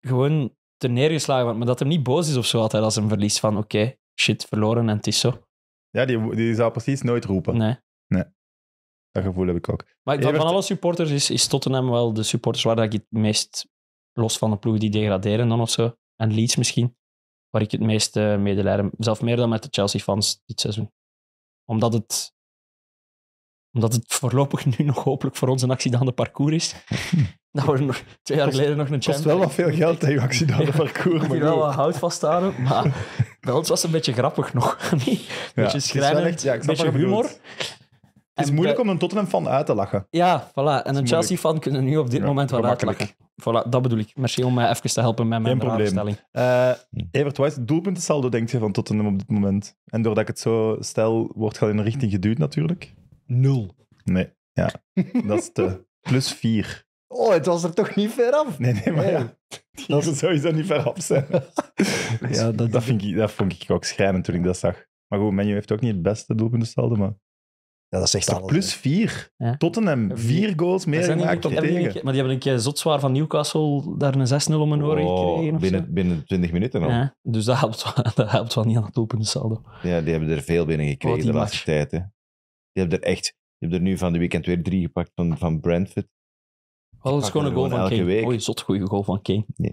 gewoon ter neergeslagen wordt. Maar dat hem niet boos is of zo altijd als een verlies van oké, shit, verloren en het is zo. Ja, die, die zou precies nooit roepen. Nee. nee. Dat gevoel heb ik ook. Maar van alle supporters is, is Tottenham wel de supporters waar ik het meest los van de ploeg die degraderen dan of zo. En Leeds misschien waar ik het meeste medelijden, zelf meer dan met de Chelsea-fans dit seizoen. Omdat het, omdat het voorlopig nu nog hopelijk voor ons een accidente parcours is. Nou, nog, twee jaar geleden nog een Champions... Het kost wel wat veel geld, dat je accidente parcours. Ja, maar wel wat hout vasthouden, maar bij ons was een beetje grappig nog. een beetje schrijnend, een beetje humor. Het is moeilijk om een Tottenham-fan uit te lachen. Ja, voilà. En een Chelsea-fan kunnen nu op dit moment wel uitlachen. Voilà, dat bedoel ik. Merci om mij eh, even te helpen met mijn vraagstelling. Uh, eh, Evert het doelpuntensaldo denk je van Tottenham op dit moment? En doordat ik het zo stel, wordt het in de richting geduwd natuurlijk. Nul. Nee, ja. Dat is te. plus vier. Oh, het was er toch niet ver af? Nee, nee, maar ja. Dat is sowieso niet ver af zijn. ja, dat, dat, vind ik, vond ik ook schrijnend toen ik dat zag. Maar goed, Menu heeft ook niet het beste doelpuntensaldo, maar dat zegt alles. Plus 4. vier. Ja. Tottenham, vier goals meer gemaakt dan tegen. maar die hebben een keer zot zwaar van Newcastle daar een 6-0 om hun oren oh, gekregen. Binnen, binnen 20 minuten nog. dus dat helpt, dat helpt wel niet aan het openen saldo. Ja, die hebben er veel binnen gekregen oh, de laatste tijd. Hè. Die hebben er echt... Je hebt er nu van de weekend weer 3 gepakt van, van Brentford. Wel een goal van Kane. Week. Oei, zot goede goal van Kane. Ja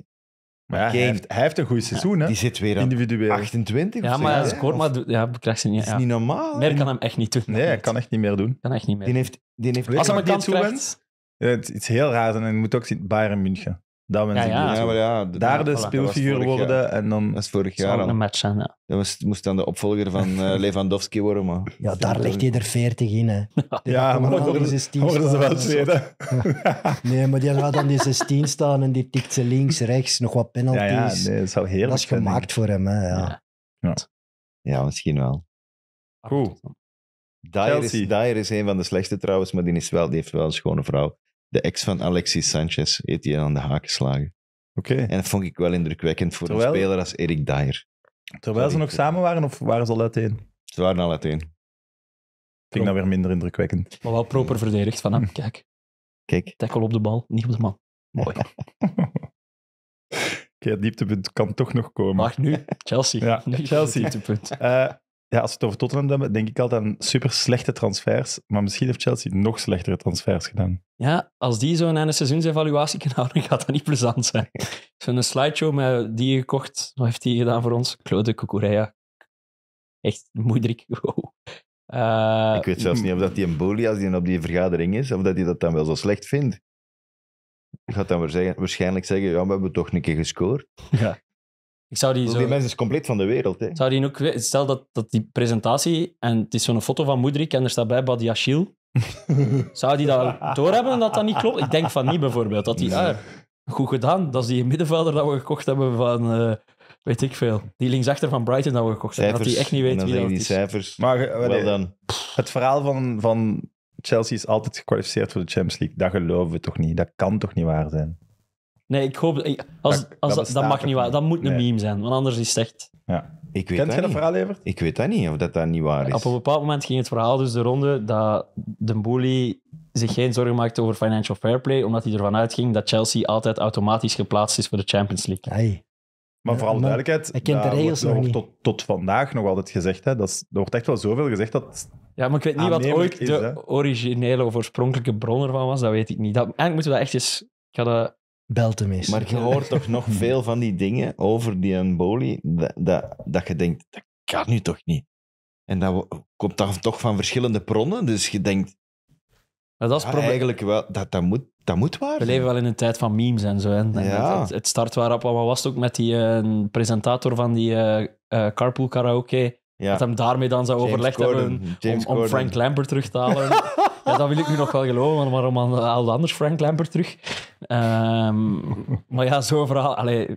hij, heeft, hij heeft een goed seizoen, hè? Die zit weer aan Individueel. 28 Ja, maar het scoort, maar ja, krijgt ze niet. Dat is niet normaal. Meer kan hem echt niet doen. Nee, hij kan echt niet meer doen. Kan echt niet meer. Die heeft, die heeft, Als hij een kans krijgt... Het is heel raar en je moet ook zien, Bayern München. Dat mensen ja, maar ja de, daar de speelfiguur worden en dan... is vorig jaar al. een match zijn, Dat moest dan de opvolger van eh, Lewandowski worden, maar... Ja, daar ligt hij er 40 in, hè. ja, maar dan horen, horen ze wel nee, maar die gaat dan die 16 staan en die tikt ze links, rechts, nog wat penalties. Ja, nee, dat zou heerlijk Dat is gemaakt voor hem, hè, ja. Ja, misschien wel. Cool. Dyer is, een van de slechte, trouwens, maar die, is wel, die heeft wel een schone vrouw de ex van Alexis Sanchez, heeft hij aan de haak geslagen. Oké. En dat vond ik wel indrukwekkend voor een speler als Erik Dyer. Terwijl ze nog samen waren of waren ze al uiteen? Ze waren al uiteen. Vind ik dan weer minder indrukwekkend. Maar wel proper verdedigd van hem, kijk. Kijk. Tackle op de bal, niet op de man. Mooi. Oké, het dieptepunt kan toch nog komen. Mag nu, Chelsea. Ja, Chelsea. Dieptepunt. Uh, ja, als we het over Tottenham hebben, denk ik altijd aan super slechte transfers. Maar misschien heeft Chelsea nog slechtere transfers gedaan. Ja, als die zo'n een seizoensevaluatie kan houden, gaat dat niet plezant zijn. Zo'n slideshow met die gekocht. Wat heeft die gedaan voor ons? Claude Kukureya. Echt moederik. Eh, ik weet zelfs niet of dat die een bolie als die op die vergadering is, of dat hij dat dan wel zo slecht vindt. Gaat dan zeggen, waarschijnlijk zeggen, ja, we hebben toch een keer gescoord. Ja. Ik zou die, zo... die mensen is compleet van de wereld. Hè? Zou die ook... Stel dat, dat die presentatie, en het is zo'n foto van Moedrik en er staat bij Badi Achille. zou die dat doorhebben dat dat niet klopt? Ik denk van niet bijvoorbeeld. Dat die, goed gedaan, dat is die middenvelder dat we gekocht hebben van... Eh, weet ik veel. Die linksachter van Brighton dat we gekocht hebben. Dat hij echt niet weet wie dat die is. Maar eh, well dan. het verhaal van, van Chelsea is altijd gekwalificeerd voor de Champions League. Dat geloven we toch niet? Dat kan toch niet waar zijn? Nee, ik hoop... Als, als, Dat- dat mag niet waar. Dat moet een meme zijn, want anders is het echt... Ja. Ik weet Kent dat je dat verhaal, Evert? Ik weet dat niet, of dat dat niet waar is. Op een bepaald moment ging het verhaal dus de ronde dat de Boelie zich geen zorgen maakte over financial fair play, omdat hij ervan uitging dat Chelsea altijd automatisch geplaatst is voor de Champions League. Hey. Maar vooral de duidelijkheid, hij kent de regels nog tot, tot vandaag nog altijd gezegd. Hè. Dat is, er wordt echt wel zoveel gezegd dat... Ja, maar ik weet niet wat ooit de originele of oorspronkelijke bron ervan was, dat weet ik niet. Dat, eigenlijk moeten we dat echt eens... Ik ga dat belt Maar je hoort toch nog veel van die dingen over die Mboli, dat, dat, dat je denkt, dat kan nu toch niet? En dat komt dan toch van verschillende bronnen, dus je denkt, dat is ah, eigenlijk wel, dat, dat, moet, dat moet waar. We leven wel in een tijd van memes en zo. Hè. Ja. Het, het start waarop, wat was het ook met die eh, presentator van die uh, carpool karaoke? dat hem daarmee dan zou overlegd hebben om, om Frank Lampert terug te halen. ja, dat wil ik nu nog wel geloven, maar waarom haalde anders Frank Lampert terug? Ehm, maar ja, zo'n verhaal... Allee.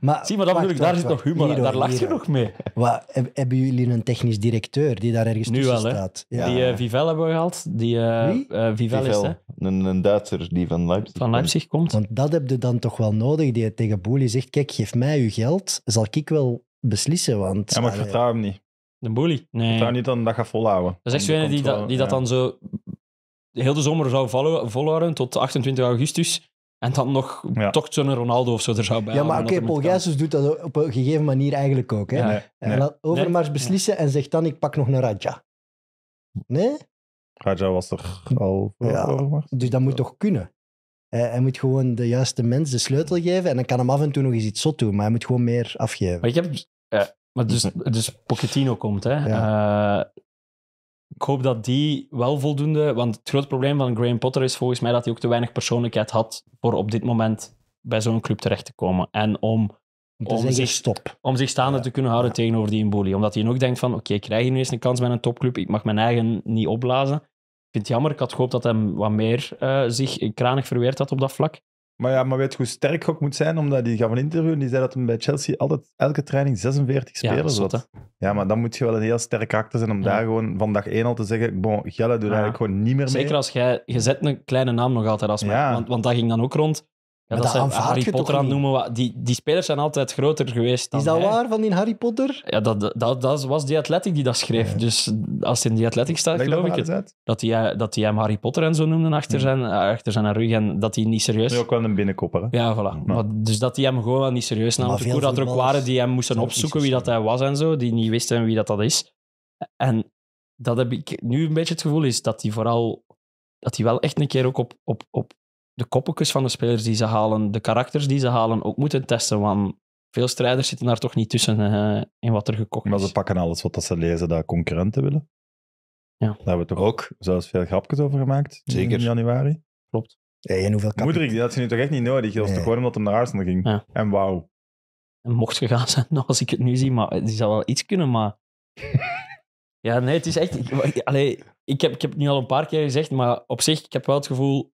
Maar, Zie, maar dat ik, daar zit nog humor hero, daar lacht je nog mee. Wat, hebben jullie een technisch directeur die daar ergens tussen staat? Die uh, eh, Vivel hebben we gehad. Die, uh, Een, een, Duitser die van Leipzig, van Leipzig komt. Want dat heb je dan toch wel nodig, die tegen Boelie zegt, kijk, geef mij uw geld, zal ik wel beslissen, want... Ja, maar ik vertrouw hem niet. De boelie? Nee. Ik zou niet dan dat gaat volhouden. Dat is echt zo'n die, dat, dan zo heel de zomer zou volhouden tot 28 augustus. En dan nog toch zo'n Ronaldo of zo er zou bij. Ja, maar oké, okay, doet dat op een gegeven manier eigenlijk ook. Hè? Eh, laat Overmars beslissen en zegt dan: ik pak nog een Raja, Nee? Raja was er al voor Overmars. Dus dat moet toch kunnen? Eh, hij moet gewoon de juiste mens de sleutel geven en dan kan hem af en toe nog eens iets zot doen, maar hij moet gewoon meer afgeven. Maar ik heb, eh, maar dus, mhm. dus Pochettino komt, hè. Eh, ik hoop dat die wel voldoende... Want het grote probleem van Graham Potter is volgens mij dat hij ook te weinig persoonlijkheid had voor op dit moment bij zo'n club terecht te komen. En om, om, zich, stop. om zich staande te kunnen houden tegenover die Mboli. Omdat hij ook denkt van, oké, ik krijg hier nu eens een kans bij een topclub. Ik mag mijn eigen niet opblazen. Ik vind het jammer. Ik had gehoopt dat hij wat meer eh, zich kranig verweerd had op dat vlak. Maar ja, maar weet je hoe sterk ook moet zijn? Omdat die gaf een interview en die zei dat hij bij Chelsea altijd elke training 46 spelers ja, had. Ja, maar dan moet je wel een heel sterk karakter zijn om daar gewoon van dag één al te zeggen, bon, Gelle doet eigenlijk gewoon niet meer Zeker mee. Zeker als jij, je zet een kleine naam nog altijd als mij. Want, want dat ging dan ook rond. Ja, dat zijn Harry Potter aan noemen. die, die spelers zijn altijd groter geweest dan Is dat waar van die Harry Potter? Ja, dat, dat, dat was die Athletic die dat schreef. Dus als het in die Athletic staat, geloof ik het. Dat hij, dat hij hem Harry Potter en zo noemde achter, zijn, achter zijn rug. En dat hij niet serieus... Ja, ook wel een binnenkoppel. Ja, voilà. dus dat hij hem gewoon wel niet serieus nam. dat er ook waren die hem moesten opzoeken wie dat hij was en zo. Die niet wisten wie dat, dat is. En dat heb ik nu een beetje het gevoel is dat hij vooral... Dat hij wel echt een keer ook op, op, op de van de spelers die ze halen, de karakters die ze halen, ook moeten testen. Want veel strijders zitten daar toch niet tussen eh, in wat er gekocht is. Maar ze pakken alles wat ze lezen dat concurrenten willen. Ja. Daar hebben we toch ook zelfs veel grapjes over gemaakt Zeker. in januari. Klopt. en hoeveel kapitaal... die had je nu toch echt niet nodig? Dat was nee. toch gewoon omdat hem naar Arsenal ging. En wauw. En mocht gegaan zijn, als ik het nu zie, maar die zou wel iets kunnen, maar... ja, nee, het is echt... Allee, ik, heb, ik heb het nu al een paar keer gezegd, maar op zich, ik heb wel het gevoel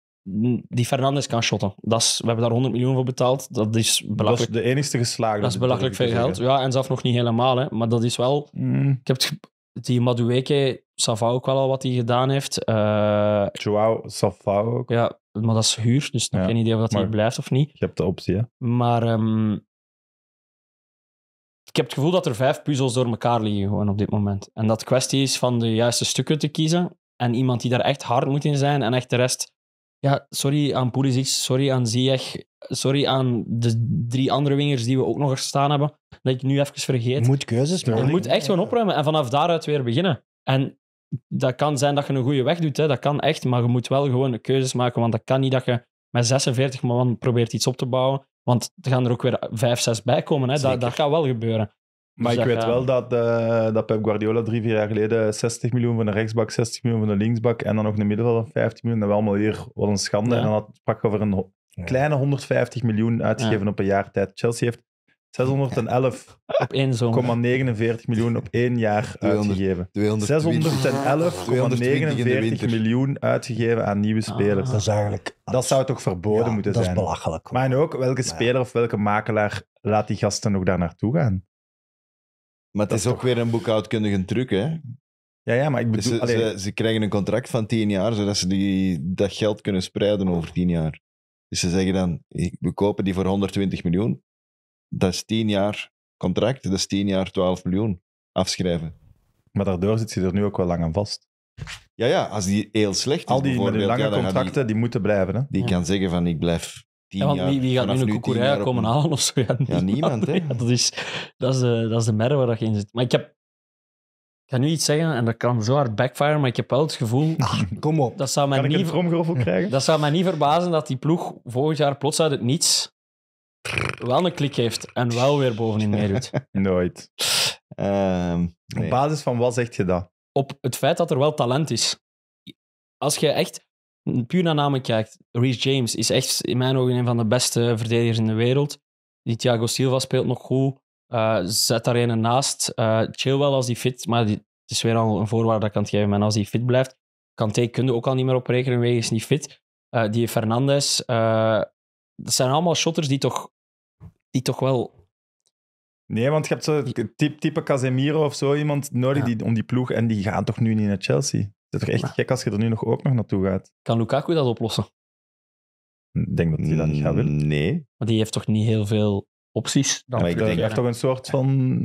die Fernandes kan shotten. Dat is, we hebben daar 100 miljoen voor betaald. Dat is belachelijk. Dat is de enige geslaagde. Dat is belachelijk veel geld. Ja, en zelf nog niet helemaal. Hè. Maar dat is wel... Mm. Ik heb het, die Madueke, Savau ook wel al wat hij gedaan heeft. Uh, Joao, ook. Ja, maar dat is huur. Dus nog geen idee of dat hij blijft of niet. Je hebt de optie, Maar... Ehm, ik heb het gevoel dat er vijf puzzels door elkaar liggen gewoon op dit moment. En dat kwestie is van de juiste stukken te kiezen. En iemand die daar echt hard moet in zijn en echt de rest ja, sorry aan Pulisic, sorry aan Ziyech, sorry aan de drie andere wingers die we ook nog staan hebben, dat ik nu even vergeet. Je moet keuzes maken. Je moet echt gewoon opruimen en vanaf daaruit weer beginnen. En dat kan zijn dat je een goede weg doet, hè. dat kan echt, maar je moet wel gewoon keuzes maken, want dat kan niet dat je met 46 man probeert iets op te bouwen, want er gaan er ook weer 5, 6 bij komen. Hè. Dat, dat gaat wel gebeuren. Maar dus ik weet wel dat, uh, dat Pep Guardiola drie, vier jaar geleden 60 miljoen van de rechtsbak, 60 miljoen van de linksbak en dan nog een middel van 50 miljoen. Dat was allemaal weer wat een schande. Ja. En dat sprak over een kleine 150 miljoen uitgegeven op een jaar tijd. Chelsea heeft 611,49 miljoen op één jaar uitgegeven. 611,49 miljoen uitgegeven aan nieuwe ah. spelers. dat is eigenlijk... Dat zou toch verboden moeten zijn? Dat is belachelijk. Maar en ook, welke speler of welke makelaar laat die gasten nog daar naartoe gaan? Maar het is ook weer een boekhoudkundige truc, hè? Ja, ja, maar ik bedoel... ze, ze, krijgen een contract van tien jaar, zodat ze die, dat geld kunnen spreiden over tien jaar. Dus ze zeggen dan, we kopen die voor 120 miljoen. Dat is tien jaar contract, dat is tien jaar 12 miljoen afschrijven. Maar daardoor zit ze er nu ook wel lang aan vast. Ja, ja, als die heel slecht is Al die, met lange contracten, die, moeten blijven. Hè? Die kan zeggen van, ik blijf ja, want Wie, gaat nu een koekoerij komen halen of zo? Ja, niemand. hè? dat, is, dat, is de, dat is de merre waar dat in zit. Maar ik heb ik ga nu iets zeggen en dat kan zo hard backfire, maar ik heb wel het gevoel. kom op. Dat zou mij niet, krijgen? Dat zou mij niet verbazen dat die ploeg vorig jaar plots uit het niets wel een klik heeft en wel weer bovenin meedoet. Nooit. Ehm, op basis van wat zegt je dat? Op het feit dat er wel talent is. Als je echt puur naar namen kijkt, Reece James is echt in mijn ogen een van de beste verdedigers in de wereld. Die Thiago Silva speelt nog goed. Uh, zet daar een naast. Eh, chill wel als hij fit, maar die, het is weer al een voorwaarde dat ik kan geven. En als hij fit blijft, kan kun je ook al niet meer op rekenen, wegens niet fit. Eh, die Fernandes. dat zijn allemaal shotters die toch, die toch wel Nee, want je hebt zo type, type Casemiro of zo iemand nodig om die ploeg. En die gaan toch nu niet naar Chelsea? Het is toch echt gek als je er nu nog ook nog naartoe gaat. Kan Lukaku dat oplossen? Ik denk dat hij dat niet gaat mm, willen. Nee. Maar die heeft toch niet heel veel opties? Dan ik hij heeft toch een soort van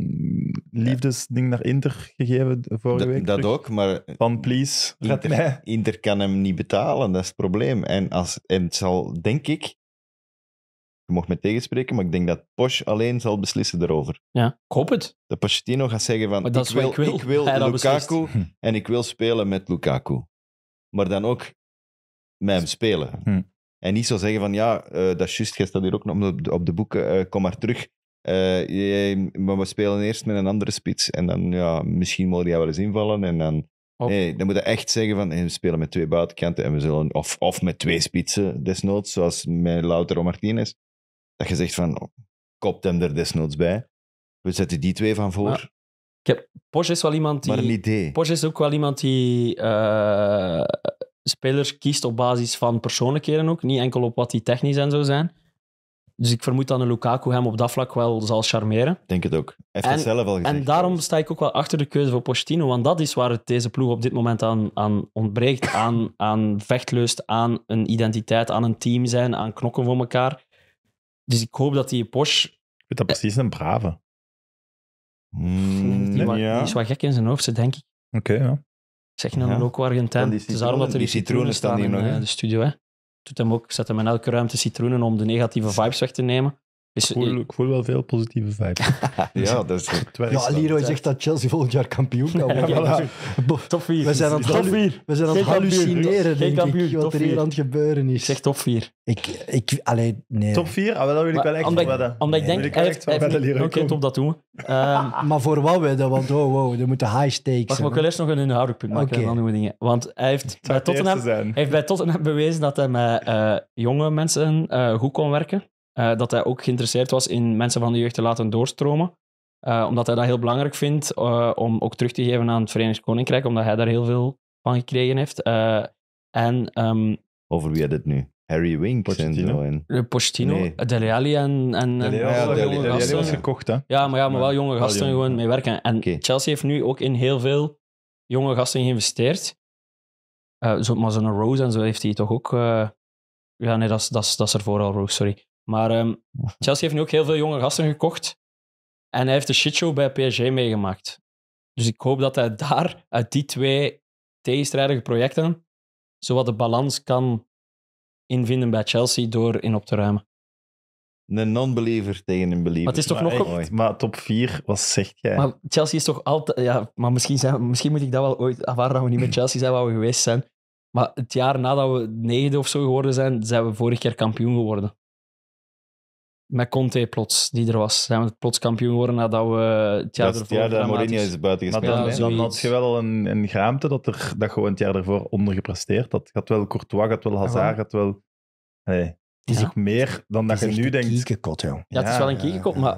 liefdesding naar Inter gegeven vorige week? Dat ook, maar... Van please, Inter, Inter, kan hem niet betalen, dat is het probleem. En, als, en het zal, denk ik, je mocht me tegenspreken, maar ik denk dat Posh alleen zal beslissen daarover. Ja, ik hoop het. De Pochettino gaat zeggen van, ik wil, ik wil, Lukaku en ik wil spelen met Lukaku. Maar dan ook met hem spelen. Hm. En niet zo zeggen van, ja, eh, dat is juist, jij staat hier ook nog op de, boeken, eh, kom maar terug. Eh, maar we spelen eerst met een andere spits en dan, ja, misschien moet hij wel eens invallen en dan... Nee, dan moet je echt zeggen van we spelen met twee buitenkanten en we zullen, of, of met twee spitsen desnoods, zoals met Lautaro Martinez dat je zegt van, kopt hem er desnoods bij. We zetten die twee van voor. ik heb, Porsche is wel iemand die... Maar een idee. Porsche is ook wel iemand die uh, spelers kiest op basis van persoonlijkheden ook. Niet enkel op wat die technisch en zo zijn. Dus ik vermoed dat een Lukaku hem op dat vlak wel zal charmeren. Ik denk het ook. Hij heeft en, zelf al gezegd. En daarom sta ik ook wel achter de keuze voor Pochettino, want dat is waar het deze ploeg op dit moment aan, aan ontbreekt. Aan, aan vechtlust, aan een identiteit, aan een team zijn, aan knokken voor elkaar. Dus ik hoop dat die Porsche... Ik weet dat eh, precies een brave. die, ja. die, is wat gek in zijn hoofd, denk ik. Oké, okay, ja. Zeg nou ja. ook Argentijn. Het is daarom dat er die citroenen, staan, hier in nog, eh, de studio. Hè. Doet hem ook, zet hem in elke ruimte citroenen om de negatieve vibes weg te nemen. Is, ik, voel, wel veel positieve vibes. ja, dat is het Ja, Leroy zegt dat Chelsea volgend jaar kampioen kan worden. Ja, Top 4. We zijn aan het, vier we zijn aan het hallucineren, Geen denk ik, wat er in Nederland gebeuren is. Zeg top 4. Ik, ik, allee, nee. Top 4? Ah, dat wil ik wel echt omdat, wedden. Omdat nee, ik denk, Oké, okay, top, dat doen um, maar voor wat wedden? Want oh, wow, er moeten high stakes maar ik wil eerst nog een inhoudelijk punt maken okay. en dan doen we dingen. Want hij heeft bij, Tottenham, heeft bij Tottenham bewezen dat hij met eh, jonge mensen eh, goed kon werken. Eh, dat hij ook geïnteresseerd was in mensen van de jeugd te laten doorstromen. Eh, omdat hij dat heel belangrijk vindt eh, om ook terug te geven aan het Verenigd Koninkrijk, omdat hij daar heel veel van gekregen heeft. en, ehm, Over wie had het nu? Harry Wing. Pochettino. en En... Pochettino, nee. Dele en... en, was gekocht, hè? Ja, maar, ja, maar wel jonge gasten gewoon mee werken. En Chelsea heeft nu ook in heel veel jonge gasten geïnvesteerd. Uh, zo, maar zo'n Rose en zo heeft hij toch ook... ja, nee, dat is, dat, dat is er vooral Rose, sorry. Maar ehm, Chelsea heeft nu ook heel veel jonge gasten gekocht. En hij heeft de shitshow bij PSG meegemaakt. Dus ik hoop dat hij daar, uit die twee tegenstrijdige projecten, zowat de balans kan invinden bij Chelsea door in op te ruimen. Een non-believer tegen een believer. Maar het is toch nog... maar top 4, wat zeg jij? Maar Chelsea is toch altijd... Ja, maar misschien, misschien moet ik dat wel ooit ervaren dat we niet met Chelsea zijn waar we geweest zijn. Maar het jaar nadat we negende of zo geworden zijn, zijn we vorige keer kampioen geworden met Conte plots, die er was. Zijn we plots kampioen geworden nadat we het jaar ervoor... Ja, dat Mourinho is buiten gespeeld. Maar dan had je wel een, een graamte dat, er, dat gewoon het jaar ervoor ondergepresteerd had. Had wel Courtois, gaat wel Hazard, had wel... Ah, is ook meer dan dat je nu denkt. Kiekekot, joh. Ja, het is wel een kiekekot, maar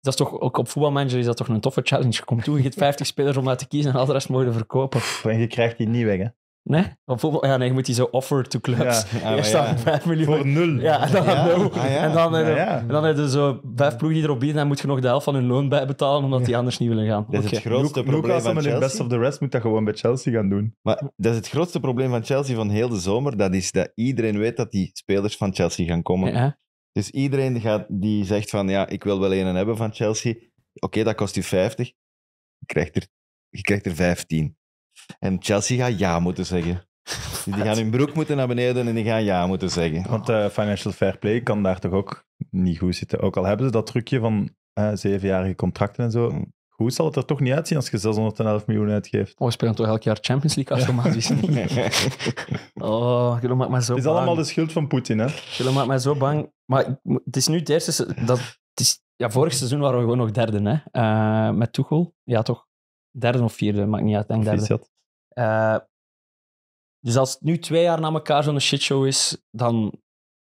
dat is toch ook op voetbalmanager is dat toch een toffe challenge. Je komt toe, je hebt 50 spelers om uit te kiezen en al de rest mogen verkopen. En je krijgt die niet weg, hè? Nee? Bijvoorbeeld, ja, nee, je moet die zo offer to clubs. Ja, Eerst dan 5 miljoen. Voor nul. Ja, en dan nul. Ah, en dan, eh, en dan heb je zo vijf ploegen die erop bieden, dan moet je nog de helft van hun loon bijbetalen, omdat die anders niet willen gaan. Dat is het grootste probleem van Chelsea. best of the rest moet dat gewoon bij Chelsea gaan doen. Maar dat is het grootste probleem van Chelsea van heel de zomer, dat is dat iedereen weet dat die spelers van Chelsea gaan komen. Dus iedereen gaat, die zegt van, ja, ik wil wel een hebben van Chelsea. Oké, dat kost u 50. Je krijgt er, je krijgt er 15. En Chelsea gaat ja moeten zeggen. Die gaan hun broek moeten naar beneden en die gaan ja moeten zeggen. Want eh, financial fair play kan daar toch ook niet goed zitten. Ook al hebben ze dat trucje van eh, zevenjarige contracten en zo. Hoe zal het er toch niet uitzien als je 611 miljoen uitgeeft? Oh, we spelen toch elk jaar Champions League automatisch ja. oh, jullie maakt mij zo bang. Het is allemaal de schuld van Poetin, hè? Jullie maakt mij zo bang. Maar het is nu het eerste... Dat, is, ja, vorig seizoen waren we gewoon nog derde, hè? Eh, met Tuchel. Ja, toch? derde of vierde, maakt niet uit, denk derde. Uh, dus als het nu twee jaar na elkaar zo'n shitshow is, dan...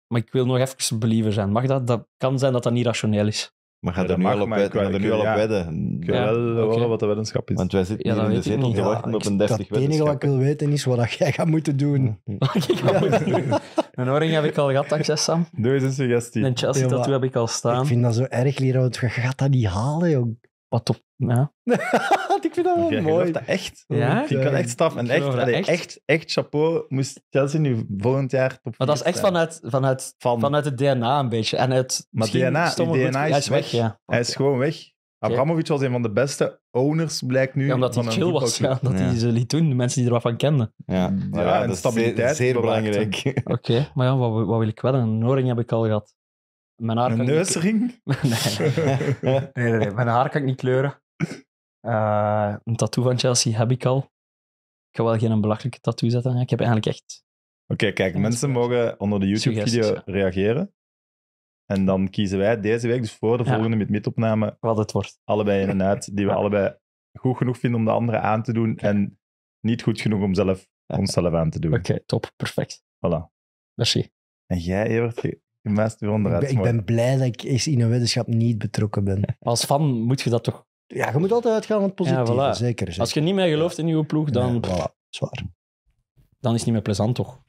Maar ik wil nog even believer zijn. Mag dat? Dat kan zijn dat dat niet rationeel is. Maar ga ja, er nu al op wedden. Ga er nu al op wedden. Ik wil wel horen wat de weddenschap is. Want wij zitten ja, hier in de zetel te wachten op een deftig weddenschap. Het enige wat ik wil weten is wat jij gaat moeten doen. Wat ik ga moeten doen. Mijn oring heb ik al gehad, dankzij Sam. Doe eens een suggestie. Mijn Chelsea tattoo heb ik al staan. Ik vind dat zo erg, Lero. Je gaat dat niet halen, joh. Wat op. Ja. ik vind dat wel mooi. dat echt. Ja? Ik kan echt staf. En echt, allee, echt? echt, chapeau. Moest Chelsea nu volgend jaar top Maar dat is echt vanuit, vanuit, Van, vanuit het DNA een beetje. En het, maar DNA, DNA is, weg. ja. Hij is gewoon weg. Okay. Abramovic was een van de beste owners, blijkt nu. Ja, omdat hij chill was, dat hij ze liet doen, de mensen die er wat van kenden. Ja, ja, en stabiliteit is zeer belangrijk. Oké, maar ja, wat, wat, wil ik wel? Een oorring heb ik al gehad. Mijn haar een neusring? Nee. nee. nee, nee, mijn haar kan ik niet kleuren. Eh, een tattoo van Chelsea heb ik al. Ik ga wel geen belachelijke tattoo zetten. Ik heb eigenlijk echt... Oké, kijk, mensen mogen onder de YouTube-video reageren. En dan kiezen wij deze week, dus voor de volgende met midopname, wat het wordt. Allebei in en uit, die we allebei goed genoeg vinden om de andere aan te doen en niet goed genoeg om zelf, onszelf aan te doen. Oké, top, perfect. Voilà. Merci. En jij, Evert, je meest weer onderuit. Ik ben, blij dat ik eens in een wetenschap niet betrokken ben. Als fan moet je dat toch ja, je moet altijd uitgaan van het positieve, ja, zeker, Als je niet meer gelooft in je ploeg, dan... voilà. Zwaar. Dan is het niet meer plezant, toch?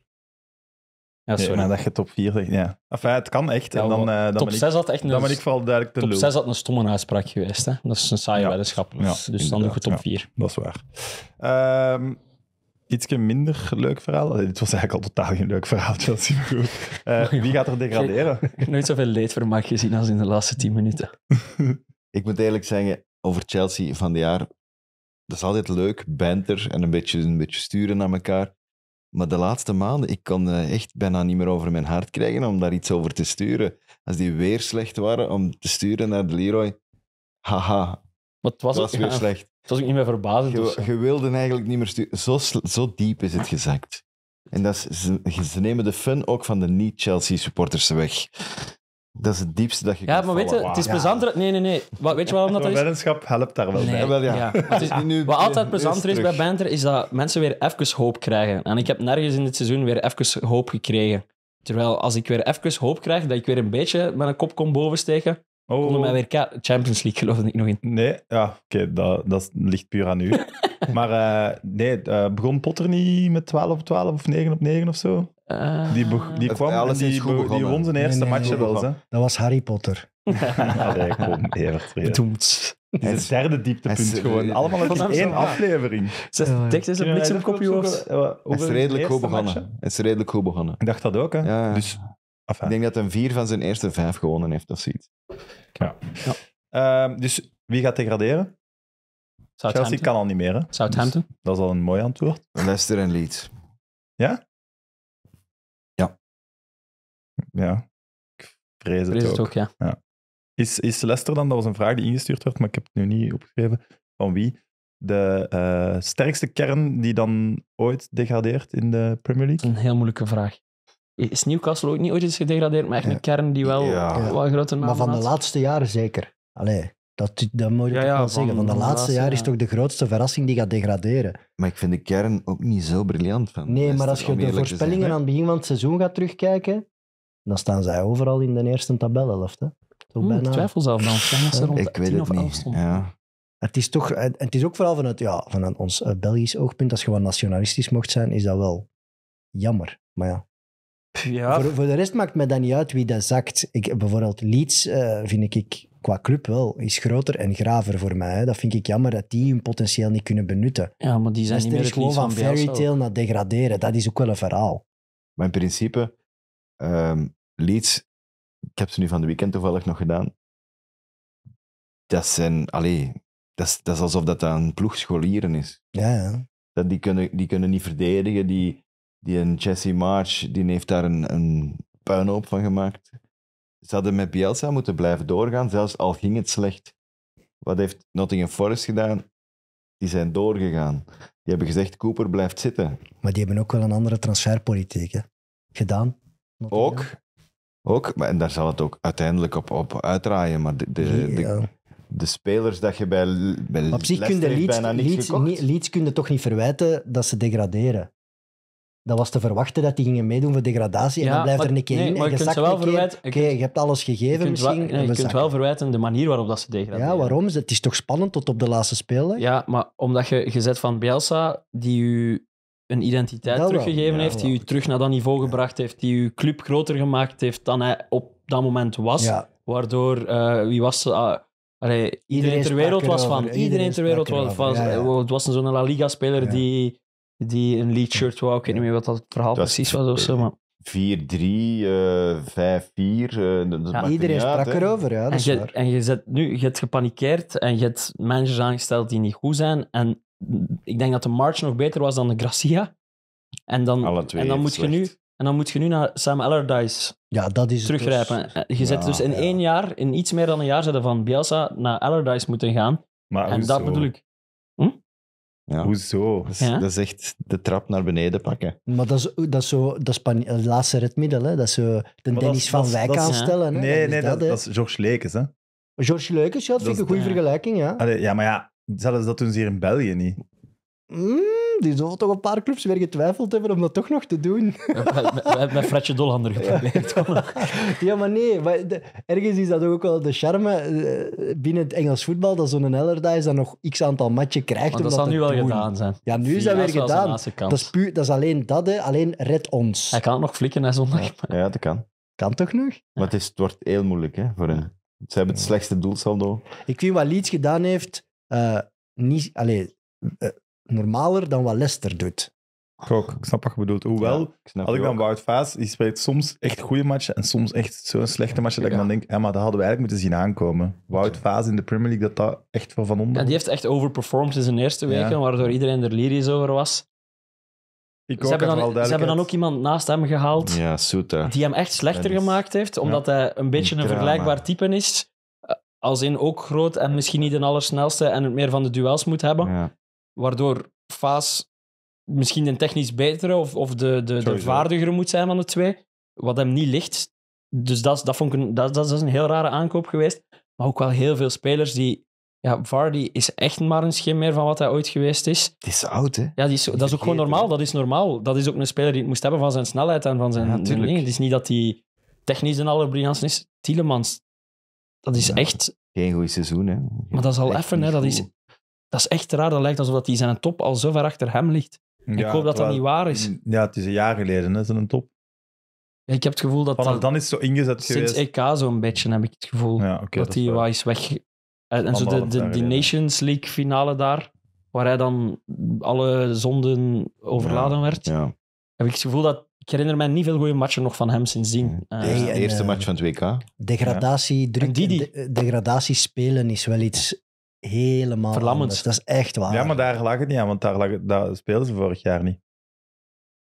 Ja, sorry. Nee, dat je top 4 zegt, ja. Enfin, het kan echt. en dan, uh, dan top 6 had echt een... Dan ik vooral duidelijk te Top 6 had een stomme uitspraak geweest, hè. Dat is een saaie ja. weddenschap. Dus, dan doe je top 4. dat is waar. Um, ietsje minder leuk verhaal. Allee, dit was eigenlijk al totaal geen leuk verhaal, Chelsea. Maar eh, oh, wie gaat er degraderen? Ik heb nooit zoveel leedvermaak gezien als in de laatste 10 minuten. ik moet eerlijk zeggen, over Chelsea van de jaar. Dat is altijd leuk, banter en een beetje, een beetje sturen naar elkaar. Maar de laatste maanden, ik kon eh, echt bijna niet meer over mijn hart krijgen om daar iets over te sturen. Als die weer slecht waren, om te sturen naar de Leroy. Haha. Maar was, het ook, weer slecht. Het was ook niet meer verbazend. Je, je wilde eigenlijk niet meer sturen. Zo, zo diep is het gezakt. En dat ze, ze, nemen de fun ook van de niet-Chelsea supporters weg. Dat is het diepste dat je Ja, maar weet je, het is plezanter... Nee, nee, nee. Wat, weet je waarom dat, dat is? Weddenschap helpt daar wel bij. Wel, ja. Het is, nu, wat altijd plezanter is bij Banter, is dat mensen weer even hoop krijgen. En ik heb nergens in dit seizoen weer even hoop gekregen. Terwijl als ik weer even hoop krijg, dat ik weer een beetje met een kop kon bovensteken, Oh. Konden mij weer Champions League geloof ik nog in. Nee, ja, oké, dat, dat ligt puur aan u. maar eh, nee, eh, begon Potter niet met 12 op 12 of 9 op 9 of zo? Eh, die, die kwam die, die won zijn eerste nee, match wel. Dat was Harry Potter. Allee, kom, Evert. Het het derde dieptepunt gewoon. Allemaal uit één aflevering. Het is redelijk goed begonnen. Het is redelijk goed begonnen. Ik dacht dat ook, hè? Dus, Ik denk dat hij vier van zijn eerste vijf gewonnen heeft, of zoiets. Ja. ja. Ehm, dus wie gaat degraderen? Chelsea kan al niet meer, hè? Southampton. Dus dat is al een mooi antwoord. Leicester en Leeds. Ja? Ja, ik vrees, het ook. ja. Is, is Leicester dan, dat was een vraag die ingestuurd werd, maar ik heb het nu niet opgeschreven, van wie? De eh, sterkste kern die dan ooit degradeert in de Premier League? Een heel moeilijke vraag. Is Newcastle ook niet ooit eens gedegradeerd, maar echt een kern die wel, ja. wel grote naam Maar van de laatste jaren zeker. Allee, dat, dat moet je wel van, zeggen. Van de, laatste jaren is toch de grootste verrassing die gaat degraderen. Maar ik vind de kern ook niet zo briljant van. Nee, maar als je de voorspellingen aan het begin van het seizoen gaat terugkijken, dan staan zij overal in de eerste tabel Hè? Zo bijna. twijfel zelf dan. Ik weet het niet. Ja. Het is, toch, het is ook vooral vanuit, ja, vanuit ons eh, Belgisch oogpunt, als je wat nationalistisch mocht zijn, is dat wel jammer. Maar ja. ja. Voor, voor de rest maakt me dat niet uit wie dat zakt. Ik, bijvoorbeeld Leeds eh, vind ik qua club wel is groter en graver voor mij. Dat vind ik jammer dat die hun potentieel niet kunnen benutten. Ja, maar die zijn dus niet meer gewoon van fairytale naar degraderen. Dat is ook wel een verhaal. Maar in principe, Um, Leeds, ik heb ze nu van de weekend toevallig nog gedaan. Dat zijn, allee, dat is, dat is alsof dat een ploeg scholieren is. Ja, ja. Dat die, kunnen, die kunnen niet verdedigen. Die, die een Jesse March, die heeft daar een, een puinhoop van gemaakt. Ze hadden met Bielsa moeten blijven doorgaan, zelfs al ging het slecht. Wat heeft Nottingham Forest gedaan? Die zijn doorgegaan. Die hebben gezegd, Cooper blijft zitten. Maar die hebben ook wel een andere transferpolitiek gedaan. Ook. Ook, maar, en daar zal het ook uiteindelijk op, op uitdraaien. Maar de, de, de, spelers dat je bij, bij maar op zich kun je Leeds, Leeds, Leeds toch niet verwijten dat ze degraderen. Dat was te verwachten dat die gingen meedoen voor degradatie. en dan blijft er een keer in. Maar je, kunt wel je hebt alles gegeven je misschien. je kunt wel verwijten de manier waarop dat ze degraderen. Ja, waarom? Het is toch spannend tot op de laatste speler? Ja, maar omdat je gezet van Bielsa, die u een identiteit teruggegeven heeft, die u terug naar dat niveau gebracht heeft, die uw club groter gemaakt heeft dan hij op dat moment was. Waardoor, eh, wie was... Ah, iedereen, ter wereld was van. Iedereen, ter wereld was van. Oh, het was zo'n La Liga-speler die, die een lead shirt wou. Ik weet niet meer wat dat verhaal precies was of zo. Eh, maar... 4-3, uh, 5-4. iedereen sprak erover, ja. en, je, en je, zet nu, je hebt gepanikeerd en je hebt managers aangesteld die niet goed zijn. En ik denk dat de March nog beter was dan de Gracia. En dan, Alle twee en dan, moet, je nu, en dan moet je nu naar Sam Allardyce ja, dat is teruggrijpen. Dus. Eh, je zit dus in één jaar, in iets meer dan een jaar, zitten van Bielsa naar Allardyce moeten gaan. Maar en hoezo? dat bedoel ik. Hm? Ja. Hoezo? Dat is, echt de trap naar beneden pakken. Maar dat is, dat is zo, dat is laatste redmiddel, hè? dat ze de Dennis van Wijk aanstellen. Hè? Nee, dat nee, dat, is George Leukens. George Leukens, ja, dat, vind ik een goede vergelijking. Ja. ja, maar ja, Zelfs dat doen ze hier in België niet. Mm, die zullen toch een paar clubs weer getwijfeld hebben om dat toch nog te doen. We hebben met Fredje Dolhander geprobeerd. Ja. ja, maar nee. ergens is dat ook wel de charme eh, binnen het Engels voetbal, dat zo'n is dan nog x aantal matchen krijgt. Maar dat zal nu wel gedaan zijn. Ja, nu is dat weer gedaan. Dat is, dat is alleen dat, alleen red ons. Hij kan het nog flikken, hè, zondag. Ja, dat kan. Kan toch nog? Maar het, is, het wordt heel moeilijk hè, voor hen. Ze hebben het slechtste doelsaldo. Ik vind wat Leeds gedaan heeft eh, niet, allee, eh, normaler dan wat Leicester doet. Krok, ik snap wat je bedoelt. Hoewel, ik had ik dan Wout Faas. die speelt soms echt goede matchen en soms echt zo'n slechte matchen dat ik dan denk, ja, maar dat hadden we eigenlijk moeten zien aankomen. Wout Faas in de Premier League, dat dat echt wel van onder... die heeft echt overperformed in zijn eerste weken, waardoor iedereen er lyrisch over was. Ik ze, hebben dan, ze hebben dan ook iemand naast hem gehaald ja, die hem echt slechter gemaakt heeft, omdat hij een beetje een vergelijkbaar type is als in ook groot en misschien niet de allersnelste en het meer van de duels moet hebben. Waardoor Faas misschien de technisch betere of, of de, de, de vaardigere moet zijn van de twee. Wat hem niet ligt. Dus dat, dat, vond ik een, dat, dat is een heel rare aankoop geweest. Maar ook wel heel veel spelers die ja, Vardy is echt maar een schim meer van wat hij ooit geweest is. Het is oud, hè? Ja, die is, dat is ook gewoon normaal. Dat is normaal. Dat is ook een speler die het moest hebben van zijn snelheid en van zijn ja, Het is niet dat hij technisch een allerbriljantste is. Tielemans, dat is echt... Geen goed seizoen, hè. maar dat is al even, hè. Dat is, dat is echt raar. Dat lijkt alsof dat die zijn top al zo ver achter hem ligt. ik hoop dat dat niet waar is. Ja, het is een jaar geleden, hè, zijn top. Ja, ik heb het gevoel dat... Vanaf dat, dan is het zo ingezet sinds EK zo'n beetje, heb ik het gevoel. dat hij is weg... Eh, en, zo de, de, de Nations League finale daar, waar hij dan alle zonden overladen werd, heb ik het gevoel dat ik herinner mij niet veel goede matchen nog van hem sindsdien. Mm. Eh, de eerste eh, match van het WK. Degradatie, druk, de, eh, degradatie spelen is wel iets helemaal Verlammend. Dat is echt waar. Ja, maar daar lag het niet aan, want daar, lag, daar speelden ze vorig jaar niet.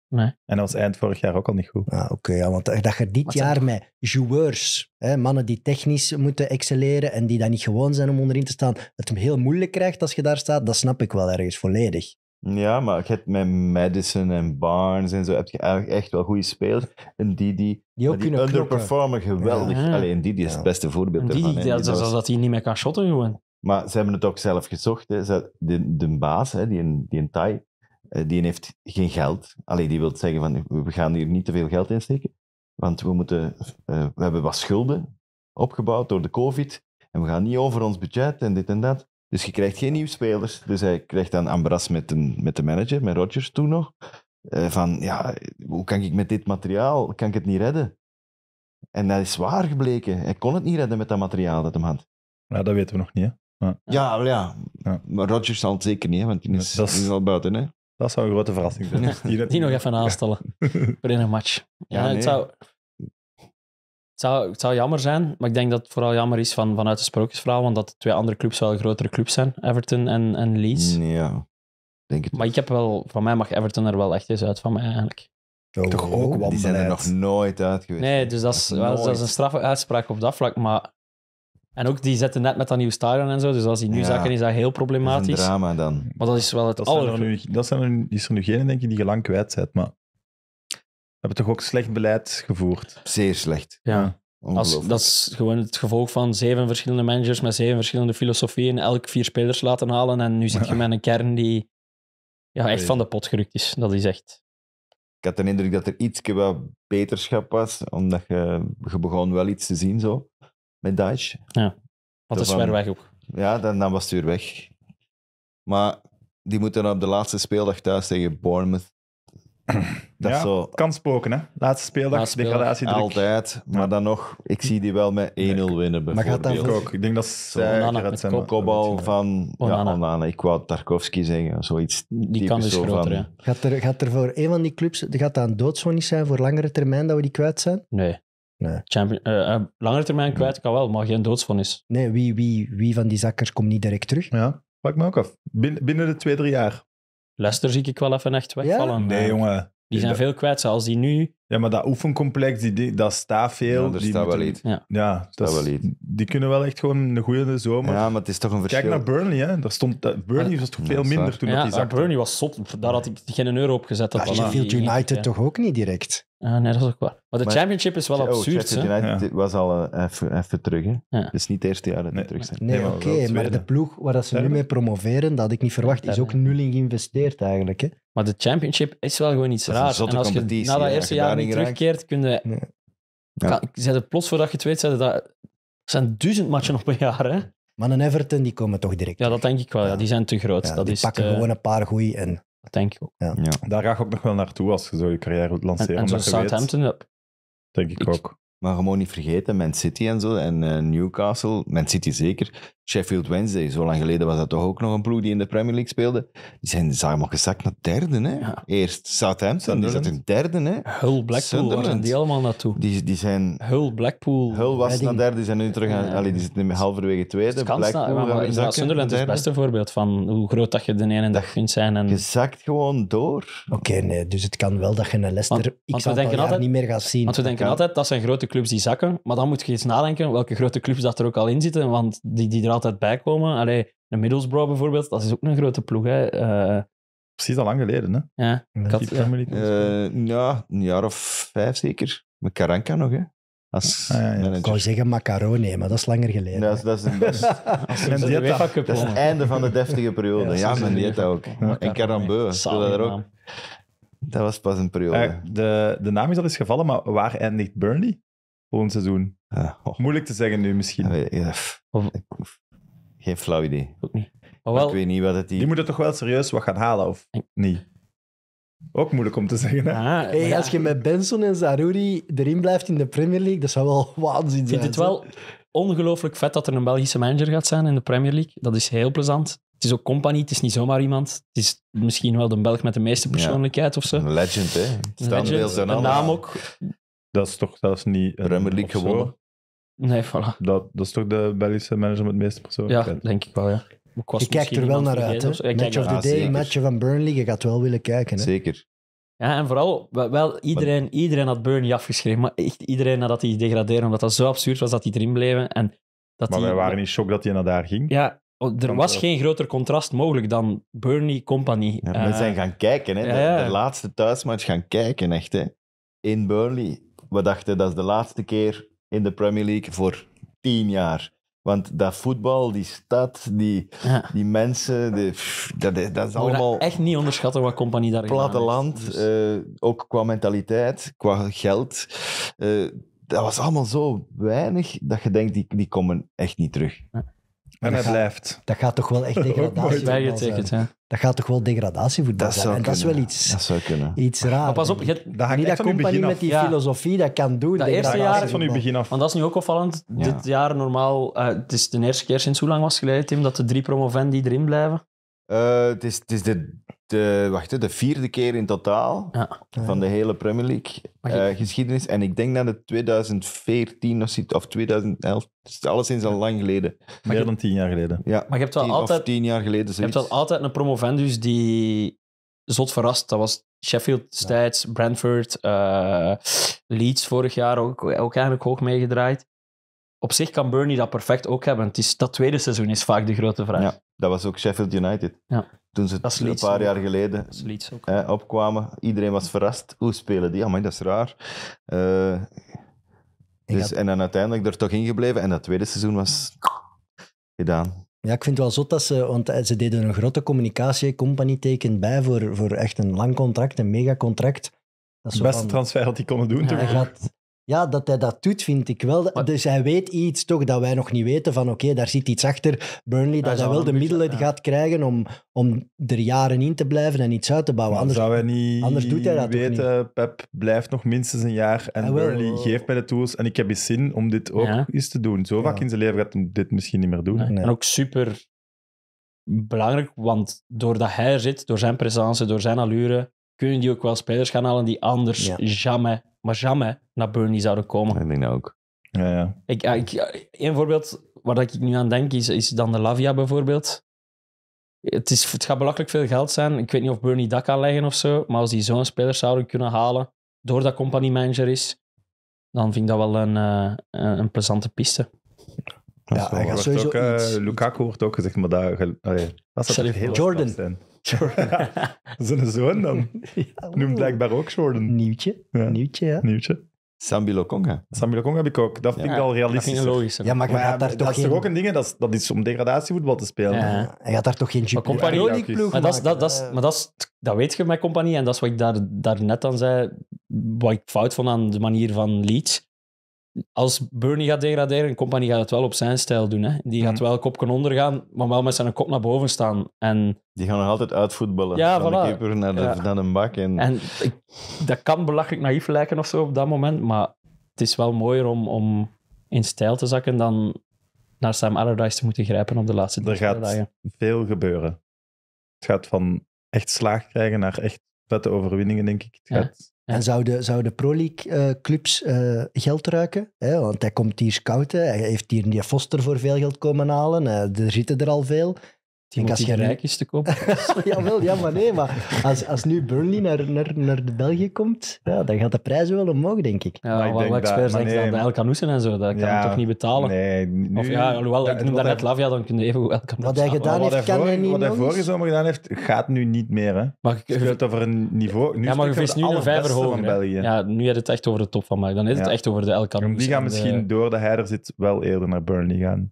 Nee. En dat was eind vorig jaar ook al niet goed. Ah, Oké, ja, want dat je dit jaar met joueurs, hè, mannen die technisch moeten excelleren en die dat niet gewoon zijn om onderin te staan, het heel moeilijk krijgt als je daar staat, dat snap ik wel ergens volledig. Ja, maar je hebt met Madison en Barnes en zo heb je eigenlijk echt wel goede spelers. En die die, kunnen underperformen geweldig. Alleen die, die is het beste voorbeeld en die, ervan. Die, dat, dat hij niet meer kan shotten gewoon. Maar ze hebben het ook zelf gezocht. Hè. De, de baas, hè, die, een, die een Thai, eh, die heeft geen geld. Alleen die wil zeggen van we gaan hier niet te veel geld in steken. Want we, moeten, eh, we hebben wat schulden opgebouwd door de COVID. En we gaan niet over ons budget en dit en dat. Dus je krijgt geen nieuwe spelers. Dus hij krijgt dan Ambras met, met de manager, met Rodgers toen nog. Eh, van, ja, hoe kan ik met dit materiaal, kan ik het niet redden? En dat is waar gebleken. Hij kon het niet redden met dat materiaal dat hem had. Ja, dat weten we nog niet, hè? Ja, wel, ja. ja. maar Rodgers zal het zeker niet, want die is, al buiten, hè? Dat zou een grote verrassing zijn. Die, nog even aanstellen voor in een match. Ja, nee. het zou, het zou, het zou jammer zijn, maar ik denk dat het vooral jammer is van, vanuit de sprookjesverhaal, want dat twee andere clubs wel grotere clubs zijn, Everton en, en Leeds. Mm, ja, denk ik. Maar ik heb wel, van mij mag Everton er wel echt eens uit van mij eigenlijk. Oh, toch ook, want die zijn er nog nooit uit geweest. Nee, dus dat is, wel, dat is een straffe uitspraak op dat vlak, maar... En ook die zetten net met dat nieuwe stadion en zo, dus als die nu ja, zakken is dat heel problematisch. een drama dan. Maar dat is wel het dat Zijn er nu, dat zijn er, nu geen, denk ik, die je lang kwijt bent, maar hebben toch ook slecht beleid gevoerd? Zeer slecht. Ja. Als, dat is gewoon het gevolg van zeven verschillende managers met zeven verschillende filosofieën, elk vier spelers laten halen. En nu zit je met een kern die ja, echt van de pot gerukt is. Dat is echt. Ik had de indruk dat er iets wat beterschap was, omdat je, je begon wel iets te zien zo met Dijs. Ja, want dat is weer weg ook. Ja, dan, dan was het weer weg. Maar die moeten op de laatste speeldag thuis tegen Bournemouth Dat ja, zo... kan spoken, hè? Laatste speeldag, Laatste degradatie Altijd, maar dan nog, ik zie die wel met 1-0 winnen, bijvoorbeeld. Maar gaat dat ook. Ik denk dat ze een kopbal van Ja, Ik wou Tarkovsky zeggen, zoiets Die kan dus groter, gaat, er, gaat er voor een van die clubs, gaat dat een doodzone zijn voor langere termijn dat we die kwijt zijn? Nee. nee. Eh, eh, langere termijn kwijt kan wel, maar geen doodsvonnis. Nee, wie, wie, wie van die zakkers komt niet direct terug? Ja, pak me ook af. Binnen, binnen de twee, drie jaar. Leicester zie ik wel even echt wegvallen. Ja? Nee, jongen. Die zijn veel kwijt. Als die nu... Ja, maar dat oefencomplex, die, die dat staat veel. Ja, staat wel niet. Ja, dat wel Die kunnen wel echt gewoon een goede zomer. Ja, maar het is toch een verschil. Kijk naar Burnley, hè. Daar stond, Burnley was toch veel minder toen dat die Ja, Burnley was zot. Daar had ik geen euro op gezet. Dat viel United toch ook niet direct? Ah, nee, dat is ook waar. Maar de championship is wel oh, absurd. United was al eh, even, terug. Hè? Het is niet het eerste jaar dat nee, terug zijn. Nee, oké, maar de ploeg waar dat ze nu mee promoveren, dat had ik niet verwacht, is ook nul in geïnvesteerd eigenlijk. Hè? Maar de championship is wel gewoon iets raars. En als je na dat eerste jaar niet terugkeert, kun je... plots voordat je het weet, zeiden dat... zijn duizend matchen op een jaar, hè? Maar een Everton, die komen toch direct. Ja, dat denk ik wel. Ja. Die zijn te groot. Ja, dat die pakken gewoon een paar goeie en dat denk Ja. Daar ga je ook nog wel naartoe als je zo je carrière wilt lanceren. En, en zo'n Southampton, weet, Denk ik, ook. Maar gewoon niet vergeten, Man City en zo, en eh, Newcastle, Man City zeker, Sheffield Wednesday, zo lang geleden was dat toch ook nog een ploeg die in de Premier League speelde. Die zijn gezakt naar derde. Hè? Eerst Southampton, die zat in derde. Hè? Hull, Blackpool, waar zijn die allemaal naartoe? Die, die zijn... Hull, Blackpool, Hull was naar derde, die zijn nu terug aan... die zitten nu halverwege tweede. Blackpool, maar, Sunderland is het beste voorbeeld van hoe groot dat je de ene dag kunt zijn. En... Je zakt gewoon door. Oké, nee, dus het kan wel dat je een Leicester want, want altijd, niet meer gaat zien. Want we denken altijd, dat zijn grote clubs die zakken. Maar dan moet je eens nadenken welke grote clubs dat er ook al in zitten, want die, die altijd bij komen. Allee, de Middlesbrough bijvoorbeeld, dat is ook een grote ploeg. Hè. Eh, Precies al lang geleden, hè? Ja. Had, eh, eh, ja. een jaar of vijf zeker. Met Karanka nog, hè? Als ah, ja, Ik zou zeggen macaroni, maar dat is langer geleden. Ja, dat, is, best, een dat is het einde van de deftige periode. Ja, mijn dieta ook. En Carambeu, Dat was pas een periode. de, de naam is al eens gevallen, maar waar eindigt Burnley volgend seizoen? Ah, oh. Moeilijk te zeggen nu misschien. Ah, of, geen flauw idee. Ook niet. wel, ik weet niet wat het die... Die moeten toch wel serieus wat gaan halen, of niet? Ook moeilijk om te zeggen. Hè? Ah, hey, Als je met Benson en Zaruri erin blijft in de Premier League, dat zou wel waanzin zijn. Ik vind het wel ongelooflijk vet dat er een Belgische manager gaat zijn in de Premier League. Dat is heel plezant. Het is ook compagnie, het is niet zomaar iemand. Het is misschien wel de Belg met de meeste persoonlijkheid ja. of zo. Een legend, hè? Staan allemaal. een naam ook. Dat is toch zelfs niet... Een Premier League Nee, voilà. Dat, is toch de Belgische manager met de meeste Ja, denk ik wel, ja. je kijkt er wel naar uit, hè? Match of the day, dus. match van Burnley, je gaat wel willen kijken. Hè? Zeker. Ja, en vooral, wel, iedereen, iedereen had Burnley afgeschreven, maar echt iedereen nadat hij degradeerde, omdat dat zo absurd was dat hij erin bleven. En dat maar die... wij waren in shock dat hij naar daar ging. Ja, er was geen groter contrast mogelijk dan Burnley Company. we eh. zijn gaan kijken, hè. De, de, laatste thuismatch gaan kijken, echt. Hè. In Burnley. We dachten, dat is de laatste keer in de Premier League voor tien jaar. Want dat voetbal, die stad, die, die mensen, dat, dat, is allemaal... echt niet onderschatten wat compagnie daarin Platteland, dus- eh, ook qua mentaliteit, qua geld. Eh, dat was allemaal zo weinig dat je denkt, die, die komen echt niet terug. Ja. En het blijft. Dat gaat toch wel echt degradatie. het, ja. Dat gaat toch wel degradatievoetbal zijn? En dat is wel iets, dat zou kunnen. iets raar. Maar pas op, je, dat, niet dat komt met die filosofie, dat kan doen. Dat eerste jaar van uw begin af. Want dat is nu ook opvallend. Dit jaar normaal, eh, het is de eerste keer sinds hoe lang was het geleden, Tim, dat de drie promovendi erin blijven? Eh, het is, de, de, de vierde keer in totaal van de hele Premier League eh, geschiedenis. En ik denk dat het 2014 of, 2011, Alles is alleszins al lang geleden. Meer dan tien jaar geleden. Ja, maar je hebt wel altijd, altijd een promovendus die zot verrast. Dat was Sheffield destijds, ja. Brentford, eh, Leeds vorig jaar ook, ook eigenlijk hoog meegedraaid op zich kan Burnley dat perfect ook hebben. is, dat tweede seizoen is vaak de grote vraag. Ja, dat was ook Sheffield United. Ja. Toen ze een paar jaar geleden opkwamen, iedereen was verrast. Hoe spelen die? maar dat is raar. Eh, dus, en dan uiteindelijk er toch ingebleven. En dat tweede seizoen was gedaan. Ja, ik vind het wel zo dat ze, want eh, ze deden een grote communicatiecompany teken bij voor, voor echt een lang contract, een megacontract. Dat beste transfer dat die konden doen. Ja, ja, dat hij dat doet, vind ik wel. dus hij weet iets toch dat wij nog niet weten van oké, daar zit iets achter Burnley, dat hij wel de middelen gaat krijgen om, om er jaren in te blijven en iets uit te bouwen. Anders, zou hij niet anders doet hij dat weten, niet. Pep blijft nog minstens een jaar en Burley Burnley geeft mij de tools en ik heb eens zin om dit ook eens te doen. Zo vaak in zijn leven gaat hij dit misschien niet meer doen. En ook super belangrijk, want doordat hij er zit, door zijn presence, door zijn allure, kunnen die ook wel spelers gaan halen die anders jammer maar Jamme naar Burnley zouden komen. Ik denk dat ook. Ja, ja. Ik, voorbeeld waar ik nu aan denk is, is dan de Lavia bijvoorbeeld. Het, is, het gaat belachelijk veel geld zijn. Ik weet niet of Burnley dat kan leggen of zo. Maar als die zo'n speler zouden kunnen halen, door dat company manager is, dan vind ik dat wel een, uh, een plezante piste. Ja, hij gaat sowieso ook, eh, Lukaku wordt ook gezegd, maar daar... dat is heel Jordan. Jordan. Zijn zoon dan. ja, Noemt blijkbaar ook Jordan. Nieuwtje. Nieuwtje, ja. Nieuwtje. Sambi Lokonga. Sambi Lokonga heb ik ook. Dat vind ik al realistisch. logisch. Ja, maar, maar gaat daar dat toch is toch ook een ding, dat is, dat is om degradatievoetbal te spelen. Hij had daar toch geen jupe... maar ploeg maar, dat, dat, dat, eh. maar dat, dat weet je met compagnie. En dat is wat ik daar, daar net aan zei, wat ik fout vond aan de manier van Leeds als Bernie gaat degraderen, een Company gaat het wel op zijn stijl doen. Hè? Die gaat mhm. wel kopken ondergaan, maar wel met zijn kop naar boven staan. En... Die gaan nog altijd uitvoetballen. van de keeper naar dan ja. bak. En... en dat kan belachelijk naïef lijken of zo op dat moment, maar het is wel mooier om, om in stijl te zakken dan naar Sam Allardyce te moeten grijpen op de laatste dagen. Er gaat veel gebeuren. Het gaat van echt slaag krijgen naar echt vette overwinningen, denk ik. Het gaat... En zouden, zouden Pro League eh, clubs eh, geld ruiken? Hè? Want hij komt hier scouten. Hij heeft hier die Foster voor veel geld komen halen. Eh, er zitten er al veel. Denk, als je rijk is te koop. Jawel, ja, maar nee. Maar als, als nu Burnley naar, naar, naar de België komt, ja, dan gaat de prijs wel omhoog, denk ik. Ja, maar ik wat dat. denken nee, en zo, dat kan ja, toch niet betalen? Nee, nu, ja, alhoewel, ik noem daarnet Lavia, dan kun je even Elkanussen Wat hij gedaan heeft, kan hij niet Wat hij vorige zomer gedaan heeft, gaat nu niet meer. Hè. Maar het over een niveau... Nu ja, maar je vist nu een vijver hoger. Ja, nu heb je het echt over de top van mij. Dan is het echt over de Elkanussen. Die gaan misschien, door dat hij er zit, wel eerder naar Burnley gaan.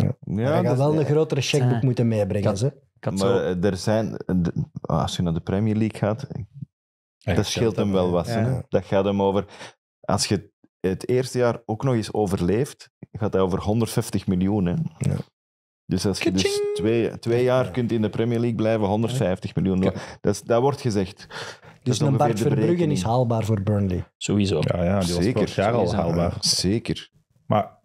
Ja. Ja, je gaat dus wel een grotere checkbook eh, moeten meebrengen. Maar eh, er zijn, als je naar de Premier League gaat, dat scheelt hem wel wat. Dat gaat hem over. Als je het eerste jaar ook nog eens overleeft, gaat hij over 150 miljoen. Hè. Ja. Dus als je dus twee, twee jaar kunt in de Premier League blijven, 150 miljoen. Dat, dat wordt gezegd. Dus een Bart Verbruggen is haalbaar voor Burnley. Sowieso. Ja, ja die Zeker. was haalbaar. Zeker. Maar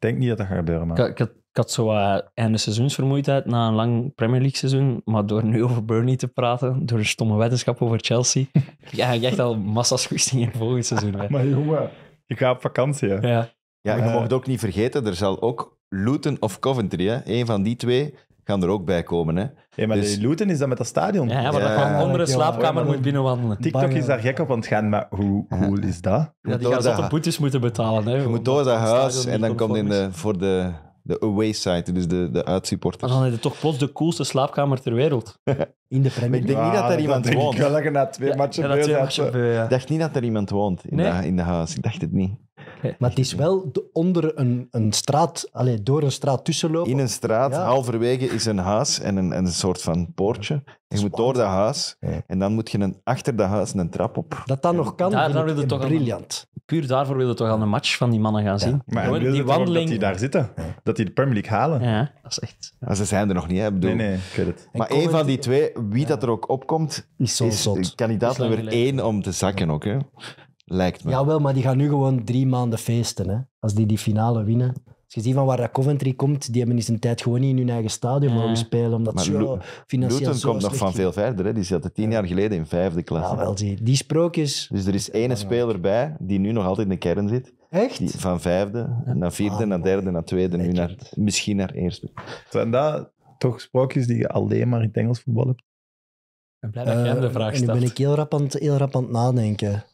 denk niet dat dat gaat gebeuren, man. Ik, ik, had, ik had zo uh, einde seizoensvermoeidheid na een lang Premier League seizoen. Maar door nu over Burnley te praten, door een stomme wetenschap over Chelsea, ja, ik echt al massa's goesting in volgend seizoen. maar jongen, ik ga op vakantie. Hè. Ja, ja je eh. mag het ook niet vergeten, er zal ook Luton of Coventry, hè, een van die twee, gaan er ook bij komen. Hè. maar dus... de Luten is dat met dat stadion. Ja, maar dat gewoon onder de slaapkamer moet binnenwandelen. TikTok is daar gek op aan het gaan, maar hoe cool is dat? Ja, die gaan zotte boetes moeten betalen. Hè, je moet door dat huis en dan komt in de, voor de de away side, dus de, de uitsupporters. dan heb je toch plots de coolste slaapkamer ter wereld. In de Premier Ik denk niet dat er ah, iemand woont. Ik dacht niet dat er iemand woont in, dat, in de huis. Ik dacht het niet. Maar het is wel onder een, een straat, allez, door een straat tussenlopen. In een straat, halverwege is een huis en een, en een soort van poortje. je moet door dat huis en dan moet je een, achter dat huis een trap op. Dat dat nog kan, Daar- toch briljant. Puur daarvoor willen we toch al een match van die mannen gaan zien. Maar wil die wandeling... dat die daar zitten. Dat die de Premier League halen. Ja, dat is echt... Als ze zijn er nog niet, hè, ik bedoel. Nee, nee, het. Maar één van die twee, wie dat er ook opkomt, Is zo kandidaat nummer één om te zakken ook lijkt me. Jawel, maar die gaan nu gewoon drie maanden feesten. Hè? Als die die finale winnen. Als je ziet van waar dat Coventry komt, die hebben niet zijn tijd gewoon niet in hun eigen stadion mogen spelen, omdat maar zo financieel Luton komt nog van veel verder. Hè? Die zaten tien jaar geleden in vijfde klas. Ja, wel, die, die sprookjes... Dus er is één speler bij die nu nog altijd in de kern zit. Echt? Die, van vijfde naar vierde, ah, naar derde, naar tweede, nu naar, misschien naar eerste. Zijn dat toch sprookjes die je alleen maar in het Engels voetbal hebt? Ik ben blij dat jij de eh, vraag stelt. Nu ben ik heel heel rap aan het nadenken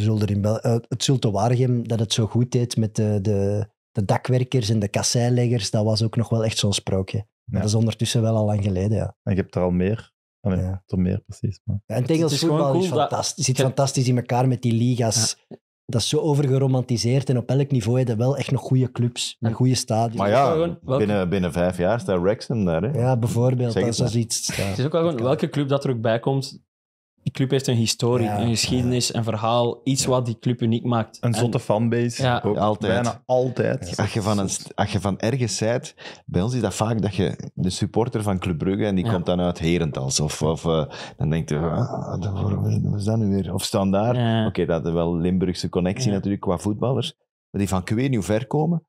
er in Bel eh, het zult te Waregem dat het zo goed deed met de, de, de dakwerkers en de kasseileggers. Dat was ook nog wel echt zo'n sprookje. Dat is ondertussen wel al lang geleden, ja. En je hebt er al meer. Oh, meer, precies. Maar... Ja, en het voetbal is fantastisch. Dat... zit fantastisch in elkaar met die liga's. dat is zo overgeromantiseerd. En op elk niveau heb je wel echt nog goede clubs, en goede stadions. Maar ja, binnen, binnen vijf jaar staat Wrexham daar. Hè? Ja, bijvoorbeeld. dat iets, staat. is ook wel gewoon welke club dat er ook bij komt, die club heeft een historie, een geschiedenis, ja. een verhaal. Iets wat die club uniek maakt. Een zotte en, fanbase. Ja. altijd. Bijna altijd. Als, je van een, als je van ergens zijt, bij ons is dat vaak dat je de supporter van Club Brugge en die komt dan uit Herentals. Of, of eh, dan denkt je, we staan is dat nu weer? Of standaard. Oké, dat is wel Limburgse connectie natuurlijk qua voetballers. Maar die van ik weet ver komen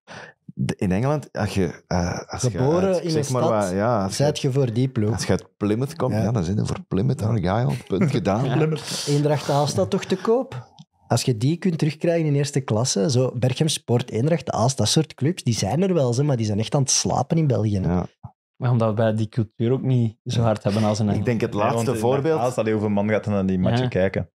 in Engeland, als je... Eh, als Geboren in zeg stad, ja, je voor die ploeg. Als je uit Plymouth komt, ja. dan zit je voor Plymouth Argyle, punt gedaan. Eendracht Aalstad toch te koop? Als je die kunt terugkrijgen in eerste klasse, zo Berchem Sport, Eendracht Aalst, dat soort clubs, die zijn er wel, maar die zijn echt aan het slapen in België. Ja. Maar omdat wij die cultuur ook niet zo hard hebben als een... Ik denk het laatste voorbeeld... Als dat over man gaat naar die matchen kijken.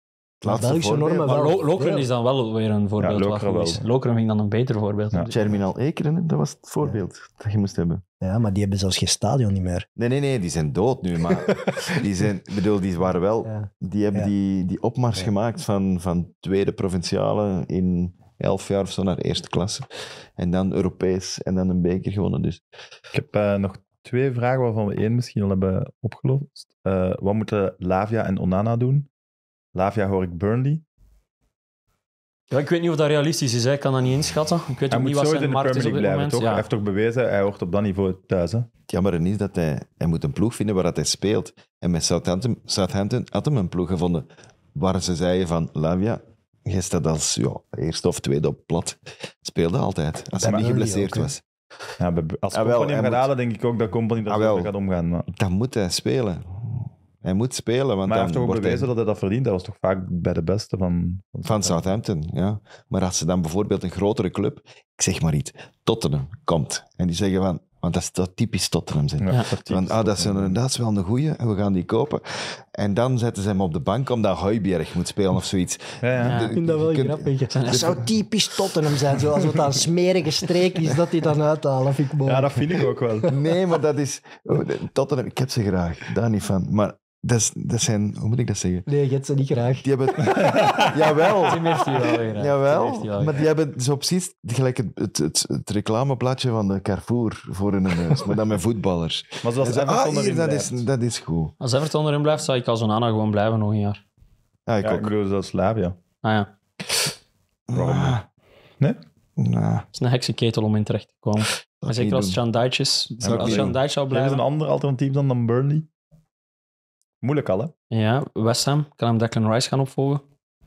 Maar Belgische normen wel. is dan wel weer een voorbeeld. Ja, Lokeren, Lokrum ging dan een beter voorbeeld. Ja. Terminal Ekeren, dat was het voorbeeld dat je moest hebben. Ja, maar die hebben zelfs geen stadion niet meer. Nee, nee, nee, die zijn dood nu. Maar die, zijn, bedoel, die waren wel. Die hebben die, die opmars gemaakt van, van tweede provinciale in elf jaar of zo naar eerste klasse. En dan Europees en dan een beker gewonnen. Dus. Ik heb eh, nog twee vragen waarvan we één misschien al hebben opgelost. Eh, wat moeten Lavia en Onana doen? Lavia hoor ik Burnley. Ja, ik weet niet of dat realistisch is. Hè. Ik kan dat niet inschatten. Ik weet hij ook niet wat zijn de markt is op dit blijven, moment. Toch? Hij heeft toch bewezen, hij hoort op dat niveau thuis. Hè? Het jammer is dat hij, hij moet een ploeg vinden waar dat hij speelt. En met Southampton, Southampton had hij een ploeg gevonden waar ze zeiden van Lavia, gisteren als ja, eerste of tweede op plat. Speelde altijd, als hij niet geblesseerd ook, was. Ja, als we hem gaat denk ik ook dat Company dat ah, wel, gaat omgaan. Maar... Dan moet hij spelen. Hij moet spelen. Want maar hij heeft toch ook bewezen hij... dat hij dat verdient. Dat was toch vaak bij de beste van... Van, van Southampton, ja. Maar als ze dan bijvoorbeeld een grotere club, ik zeg maar iets, Tottenham komt. En die zeggen van, want dat is dat typisch Tottenham zijn. Ja, Dat want ah, dat, is inderdaad dat wel een goeie en we gaan die kopen. En dan zetten ze hem op de bank omdat Heuberg moet spelen of zoiets. Ja, ja. De, ik vind dat wel grappig. Dat zou typisch Tottenham zijn, zoals wat aan smerige streek is dat die dan uithalen. ik Ja, dat vind ik ook wel. Nee, maar dat is... Tottenham, ik heb ze graag, daar niet van. Maar dat, dat zijn, hoe moet ik dat zeggen? Nee, je hebt ze niet graag. Die hebben, jawel. Tim heeft die wel graag. Jawel, wel maar die hebben zo precies gelijk het, het, het, het reclameplaatje van de Carrefour voor hun neus, maar dan met voetballers. Maar zoals Everton ah, onderin dat, is, dat is goed. Als Everton onderin blijft, zou ik als Onana gewoon blijven nog een jaar. Ja, ah, ik, ja, ook. ik bedoel, dat is ja. Ah ja. Ah. Nee? Nah. Nou. Het is een heksenketel om in terecht te komen. Maar zeker als Chandijtjes. Als zou blijven. een ander alternatief dan, dan Burnley? Moeilijk al, hè? Ja, West Ham kan hem Declan Rice gaan opvolgen.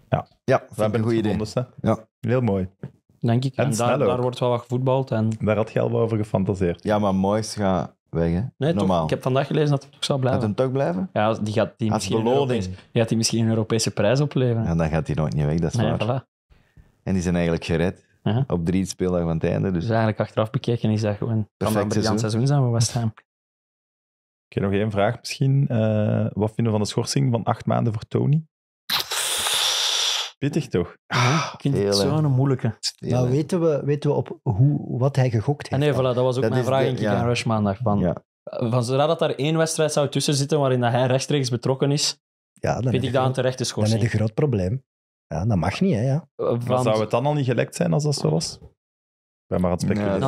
Ja, ja we hebben een goed idee. Ja. Heel mooi. Denk ik. En, daar, wordt wel wat gevoetbald. En... Daar had je al wel over gefantaseerd. Ja, maar Moyes gaat weg, hè? Nee, Normaal. ik heb vandaag gelezen dat hij toch zou blijven. Gaat hem toch blijven? Ja, die gaat die misschien Een die misschien een Europese prijs opleveren. En dan gaat hij nooit niet weg, dat is waar. En die zijn eigenlijk gered. Op drie speeldagen van het einde. Dus-, dus. eigenlijk achteraf bekeken is dat gewoon een briljant seizoen zijn we West Ham. Ik heb nog één vraag misschien. Eh, wat vinden we van de schorsing van acht maanden voor Tony? Pittig toch? Ah, ah ik vind het zo'n moeilijke. weten we, weten we op hoe, wat hij gegokt ah, heeft. nee, voilà, dat was ook mijn vraag de, in Rush maandag. Van, eh, van zodra dat daar één wedstrijd zou tussen zitten waarin dat hij rechtstreeks betrokken is, ja, dan vind ik daar een terechte schorsing. Dan is een groot probleem. Ja, dat mag niet, hè. Ja. Eh, want, zou het dan al niet gelekt zijn als dat zo was? dan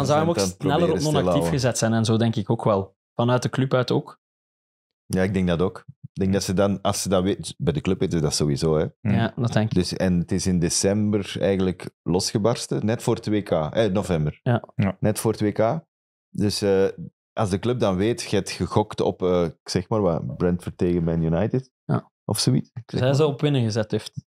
zou hij ook sneller op non-actief gezet zijn en zo, denk ik ook wel. Vanuit de club uit ook. Ja, ik denk dat ook. Ik denk dat ze dan, als ze dat weten, dus bij de club weten ze dat sowieso. Hè. Mm. Ja, dat denk ik. Dus, en het is in december eigenlijk losgebarsten, net voor 2 WK. Eh, november. Ja. Net voor 2 WK. Dus eh, als de club dan weet, je hebt gegokt op, uh, ik zeg maar wat, Brentford tegen Man United. Ja. Of zoiets. Zij ze op winnen gezet heeft.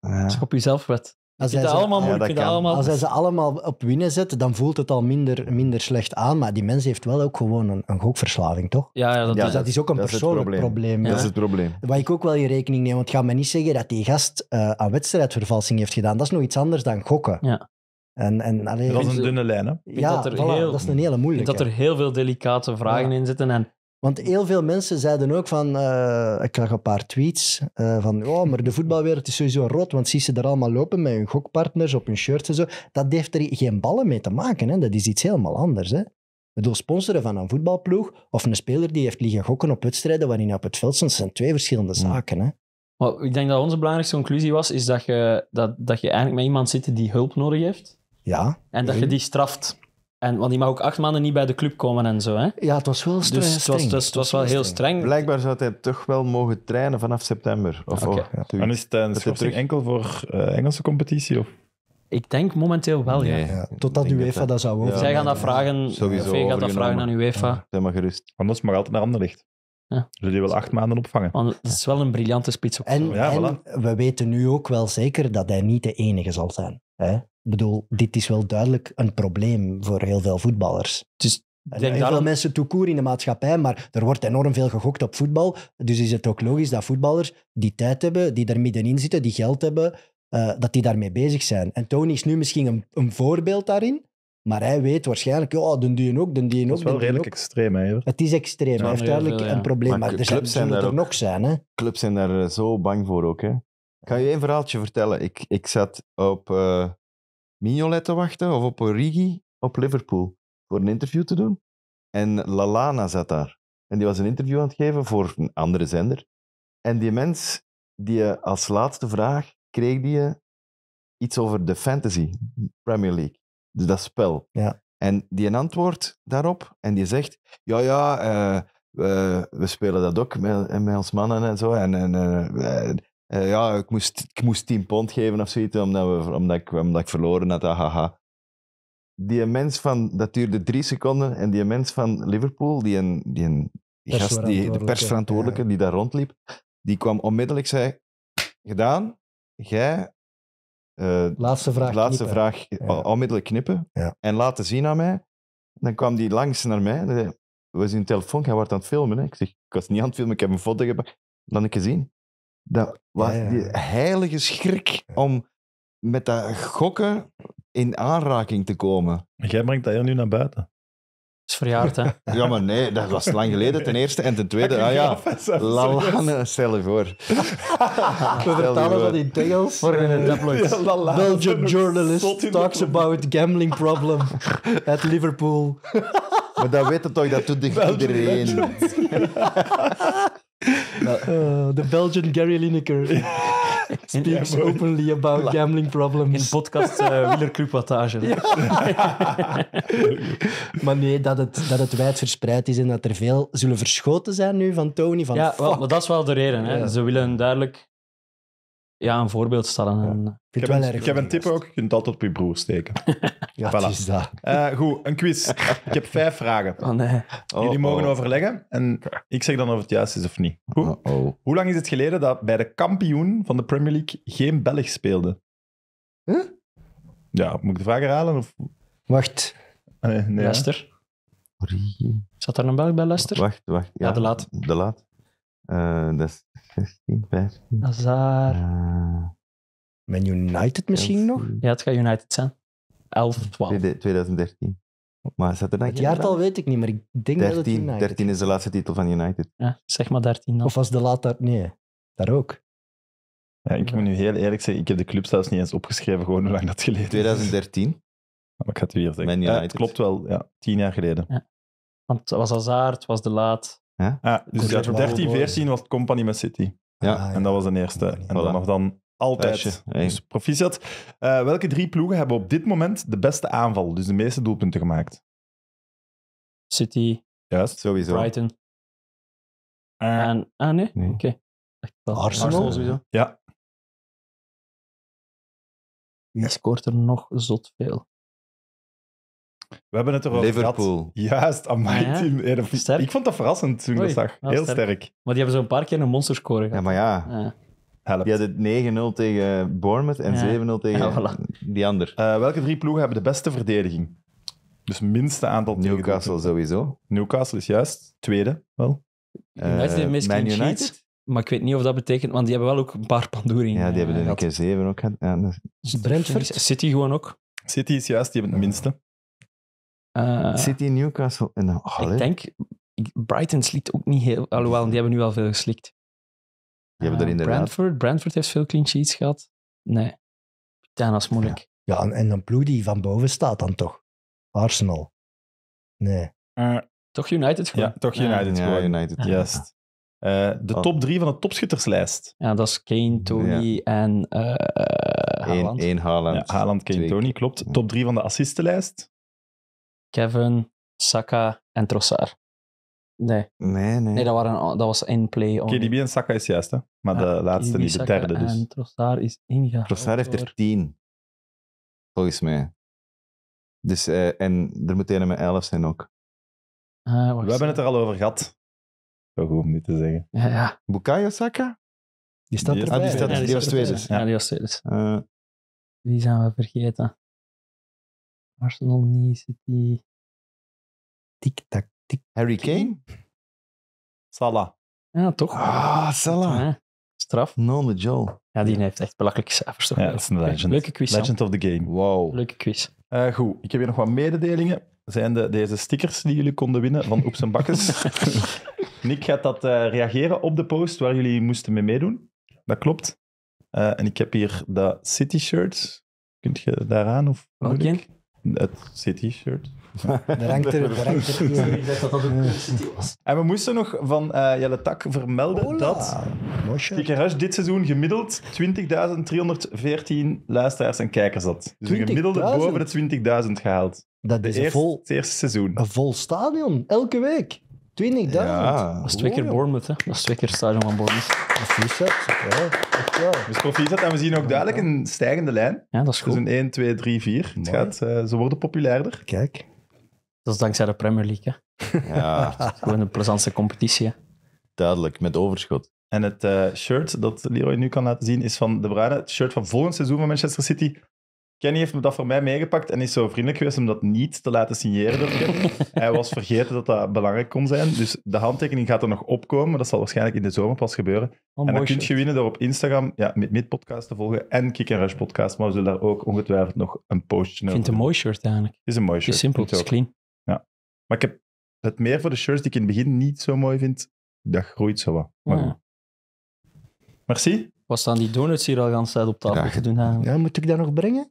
Ja. Als op jezelf wet. Als hij, ze, allemaal, als hij ze allemaal op winnen zet, dan voelt het al minder, minder slecht aan. Maar die mens heeft wel ook gewoon een, een gokverslaving, toch? Ja, ja dat, dus dat, is ook een persoonlijk probleem. dat is het probleem. Wat ik ook wel in rekening neem, want ga me niet zeggen dat die gast eh, een aan wedstrijdvervalsing heeft gedaan. Dat is nog iets anders dan gokken. Ja. En, en, allee, dat is een dunne lijn, hè? Ja, dat, er heel, dat is een hele moeilijke. dat er heel veel delicate vragen in zitten. En want heel veel mensen zeiden ook van, eh, ik zag een paar tweets eh, van, oh, maar de voetbalwereld is sowieso rot, want zie ze daar allemaal lopen met hun gokpartners op hun shirts en zo. Dat heeft er geen ballen mee te maken, hè. dat is iets helemaal anders. Hè. Ik bedoel, sponsoren van een voetbalploeg of een speler die heeft liggen gokken op wedstrijden waarin hij op het veld stond, zijn twee verschillende hmm. zaken. Hè. Maar ik denk dat onze belangrijkste conclusie was, is dat je, dat, dat je eigenlijk met iemand zit die hulp nodig heeft. Ja. En dat je die straft. En, want die mag ook acht maanden niet bij de club komen en zo. Hè? Ja, het was wel dus streng. Dus het was, het was, wel heel streng. Blijkbaar zou hij toch wel mogen trainen vanaf september. Of okay. ja. En is het een enkel voor eh, Engelse competitie? Of? Ik denk momenteel wel, ja. Totdat UEFA dat, dat zou over. Zij gaan dat vragen, Sowieso gaat dat vragen aan UEFA. Ja, maar gerust. Anders mag altijd naar ander licht. Ja. Zullen dus die wel acht maanden opvangen? Want het is wel een briljante spits. en, en we weten nu ook wel zeker dat hij niet de enige zal zijn. Hè? Ik bedoel, dit is wel duidelijk een probleem voor heel veel voetballers. Dus er zijn heel veel mensen toekoer in de maatschappij, maar er wordt enorm veel gegokt op voetbal. Dus is het ook logisch dat voetballers die tijd hebben, die er middenin zitten, die geld hebben, eh, dat die daarmee bezig zijn. En Tony is nu misschien een, een voorbeeld daarin, maar hij weet waarschijnlijk, ja, oh, doen die ook, doen die ook. Het is wel redelijk ook. extreem, hè? Het is extreem, ja, hij heeft duidelijk een probleem, maar, er zijn, er nog zijn. Hè? Clubs zijn daar eh, zo bang voor ook, hè? Ik je een verhaaltje vertellen. Ik, ik zat op... Eh, Mignolet te wachten of op Origi op Liverpool voor een interview te doen. En Lalana zat daar. En die was een interview aan het geven voor een andere zender. En die mens, die eh, als laatste vraag kreeg die eh, iets over de Fantasy Premier League. Dus dat spel. Ja. En die een antwoord daarop en die zegt: Ja, ja, eh, we spelen dat ook met, met ons mannen en zo. En, en eh, ja, ik moest, ik moest 10 pond geven of zoiets, omdat, we, omdat, ik, omdat ik verloren had. Haha. Die mens van, dat duurde drie seconden, en die mens van Liverpool, die, een, die, een, gast, die, de persverantwoordelijke die daar rondliep, die kwam onmiddellijk zei, gedaan, jij... Eh, laatste vraag Laatste vraag, onmiddellijk knippen ja. en laten zien aan mij. Dan kwam die langs naar mij. Zei, we zijn telefoon, hij wordt aan het filmen. Hè? Ik zeg, ik was niet aan het filmen, ik heb een foto gepakt. Dan heb ik gezien. Dat was ja, die heilige schrik om met dat gokken in aanraking te komen. Jij brengt dat hier nu naar buiten. is verjaard, hè? ja, maar nee, dat was lang geleden, ten eerste. En ten tweede, ah ja, Lalane, stel je voor. We vertalen dat in Engels, Voor in een Belgian journalist talks about gambling problem at Liverpool. maar dat weet toch, dat doet iedereen. Eh, de Belgian Gary Lineker speaks yeah, openly about gambling problems. In podcast uh, eh, wielerclubwattage. maar nee, dat het, dat het wijd verspreid is en dat er veel zullen verschoten zijn nu van Tony. Van, ja, maar dat is wel de reden. Hè. Ze willen duidelijk ja, een voorbeeld stellen. Ik, heb een, ik, heb een, tip ook, je kunt altijd op je broer steken. ja, voilà. dat. Eh, goed, een quiz. ik heb vijf vragen. Oh, Jullie oh, mogen oh. overleggen en ik zeg dan of het juist is of niet. Goed. Oh, Hoe lang is het geleden dat bij de kampioen van de Premier League geen Belg speelde? Ja, moet ik de vraag herhalen? Of... Wacht. Uh, nee, Leicester. Zat er een Belg bij Leicester? Wacht, wacht. Ja, ja de laat. De laat. Eh, dat is 16, 15. Hazard. Uh, Man United misschien nog? Ja, het gaat United zijn. 11, 12. 2013. Maar staat er dan het jaartal weet ik niet, maar ik denk 13, dat het United 13 is de laatste titel van United. Ja, zeg maar 13 dan. Of was de laatste... Nee, daar ook. Ja, ik moet nu heel eerlijk zeggen, ik heb de club zelfs niet eens opgeschreven, gewoon hoe lang dat geleden 2013. Is. Maar ik ga het weer zeggen. Ja, het klopt wel, ja, tien jaar geleden. Ja. Want het was Hazard, het was De Laat, Ah, ja, dus Correct, op 13, 14 was het Company met City. Ja. Ah, en dat was de eerste. En dat nog dan altijd. dus proficiat. Eh, welke drie ploegen hebben op dit moment de beste aanval, dus de meeste doelpunten gemaakt? City. Juist. Sowieso. Brighton. Ah. en, ah, nee? Oké. Arsenal. sowieso. Ja. Die scoort er nog zot veel. We hebben het erover Liverpool. Juist, aan mijn team. ik vond dat verrassend toen ik dat zag. Heel sterk. Maar die hebben zo'n paar keer een monsterscore gehad. Ja, maar ja. ja. Helpt. Je had 9-0 tegen Bournemouth en 7-0 tegen die ander. Eh, welke drie ploegen hebben de beste verdediging? Dus minste aantal Newcastle sowieso. Newcastle is juist tweede wel. Eh, United United. Maar ik weet niet of dat betekent, want die hebben wel ook een paar pandoeringen. Ja, die eh, hebben er een keer zeven ook. Ja, dus Brentford. City gewoon ook. City is juist, die hebben het minste. Uh, City, Newcastle en dan... ik denk, Brighton slikt ook niet heel... Alhoewel, die hebben nu al veel geslikt. Die hebben er eh, inderdaad... Brentford, Brentford heeft veel clean sheets gehad. Nee, dat is moeilijk. Ja. en, een ploeg die van boven staat dan toch? Arsenal. Nee. Eh, toch United gewoon? Ja, toch United gewoon. United, Yes. de top drie van de topschutterslijst. Ja, dat is Kane, Tony en Haaland. Eén, Haaland. Haaland, Kane, Tony, klopt. Top drie van de assistenlijst. Kevin, Saka en Trossard. Nee. Nee, nee. Nee, dat, waren, dat was in play. only. KDB en Saka is juist, hè? Maar de ah, laatste niet, de derde dus. Trossard is ingehaald. Trossard heeft er tien. Volgens mij. Dus, eh, en er moet een met elf zijn ook. Ah, wacht, We hebben het er al over gehad. Zo goed om niet te zeggen. Ja, ja. Bukayo Saka? Die staat er. erbij. die was tweede. Ja. die was tweede. Eh, Wie zijn we vergeten? Arsenal niet, City. Tik-tak, tik. Harry Kane? Salah. Ja, toch? Ah, Salah. straf. Joel. Ja, die heeft echt belachelijke cijfers. Ja, dat is een legend. Leuke quiz. Legend of the game. Wow. Leuke quiz. Eh, goed, ik heb hier nog wat mededelingen. Zijn de, deze stickers die jullie konden winnen van Oeps en Bakkes? Nick gaat dat eh, reageren op de post waar jullie moesten mee meedoen. Dat klopt. Eh, en ik heb hier de City shirts. Kunt je daaraan? Of Welke? het City-shirt. De rankt de rankt Ik dat dat een City was. En we moesten nog van uh, Jelle Tak vermelden Hola. dat Kikker dit seizoen gemiddeld 20.314 luisteraars en kijkers had. Dus een gemiddelde boven de 20.000 gehaald. Dat is eerste, een vol, het eerste seizoen. Een vol stadion, elke week. 20.000? Ja. Dat is twee keer Bournemouth, hè. Dat is twee keer stadion van Bournemouth. Proficiat. Dus en we zien ook duidelijk een stijgende lijn. Ja, dat is goed. Dus een 1, 2, 3, 4. Het gaat, eh, ze worden populairder. Kijk. Dat is dankzij de Premier League, hè. Ja, Gewoon een plezantse competitie, duidelijk. Met overschot. En het eh, shirt dat Leroy nu kan laten zien is van De Bruyne. Het shirt van volgend seizoen van Manchester City. Kenny heeft me dat voor mij meegepakt en is zo vriendelijk geweest om dat niet te laten signeren. hij was vergeten dat dat belangrijk kon zijn. Dus de handtekening gaat er nog opkomen. Dat zal waarschijnlijk in de zomer pas gebeuren. Oh, en dan kun je winnen door op Instagram ja, met podcast te volgen en Kick Rush podcast. Maar we zullen daar ook ongetwijfeld nog een postje over Ik vind het een mooi shirt eigenlijk. is een mooi shirt. is simpel, het is clean. Ja. Maar ik heb het meer voor de shirts die ik in het begin niet zo mooi vind. Dat groeit zo wat. ja. Merci. Wat staan die donuts hier al de tijd op tafel ja, te doen? Ja, moet ik dat nog brengen?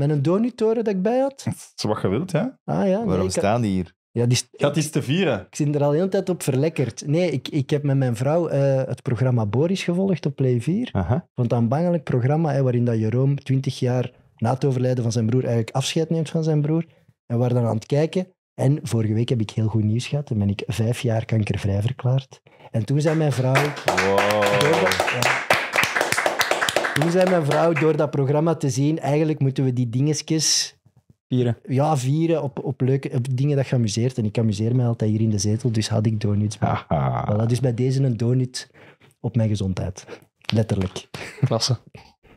Met een donutoren dat ik bij had. Dat is wat je wilt, hè? Ah, ja, Waarom staan die hier? Ja, die Gaat te vieren? Ik zit er al de hele tijd op verlekkerd. Nee, ik, ik heb met mijn vrouw eh, het programma Boris gevolgd op Play 4. Want een bangelijk programma hè, waarin dat Jeroen 20 jaar na het overlijden van zijn broer eigenlijk afscheid neemt van zijn broer. En waar dan aan het kijken. En vorige week heb ik heel goed nieuws gehad. Dan ben ik vijf jaar kankervrij verklaard. En toen zei mijn vrouw... Wow hoe zei mijn vrouw, door dat programma te zien, eigenlijk moeten we die dingetjes... Vieren. Ja, vieren op, op leuke op dingen dat je amuseert. En ik amuseer me altijd hier in de zetel, dus had ik donuts. Voilà, dus bij deze een donut op mijn gezondheid. Letterlijk. Klasse.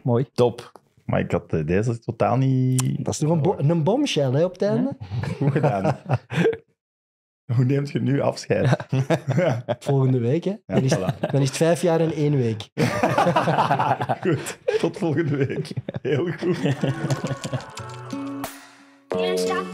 Mooi. Top. Maar ik had eh, deze totaal niet... Dat is toch een, bo een bombshell hè, op het einde? Goed gedaan. Hoe neemt je nu afscheid? Ja. Volgende week, hè? Dan is, het vijf jaar in één week. goed, tot volgende week. Heel goed.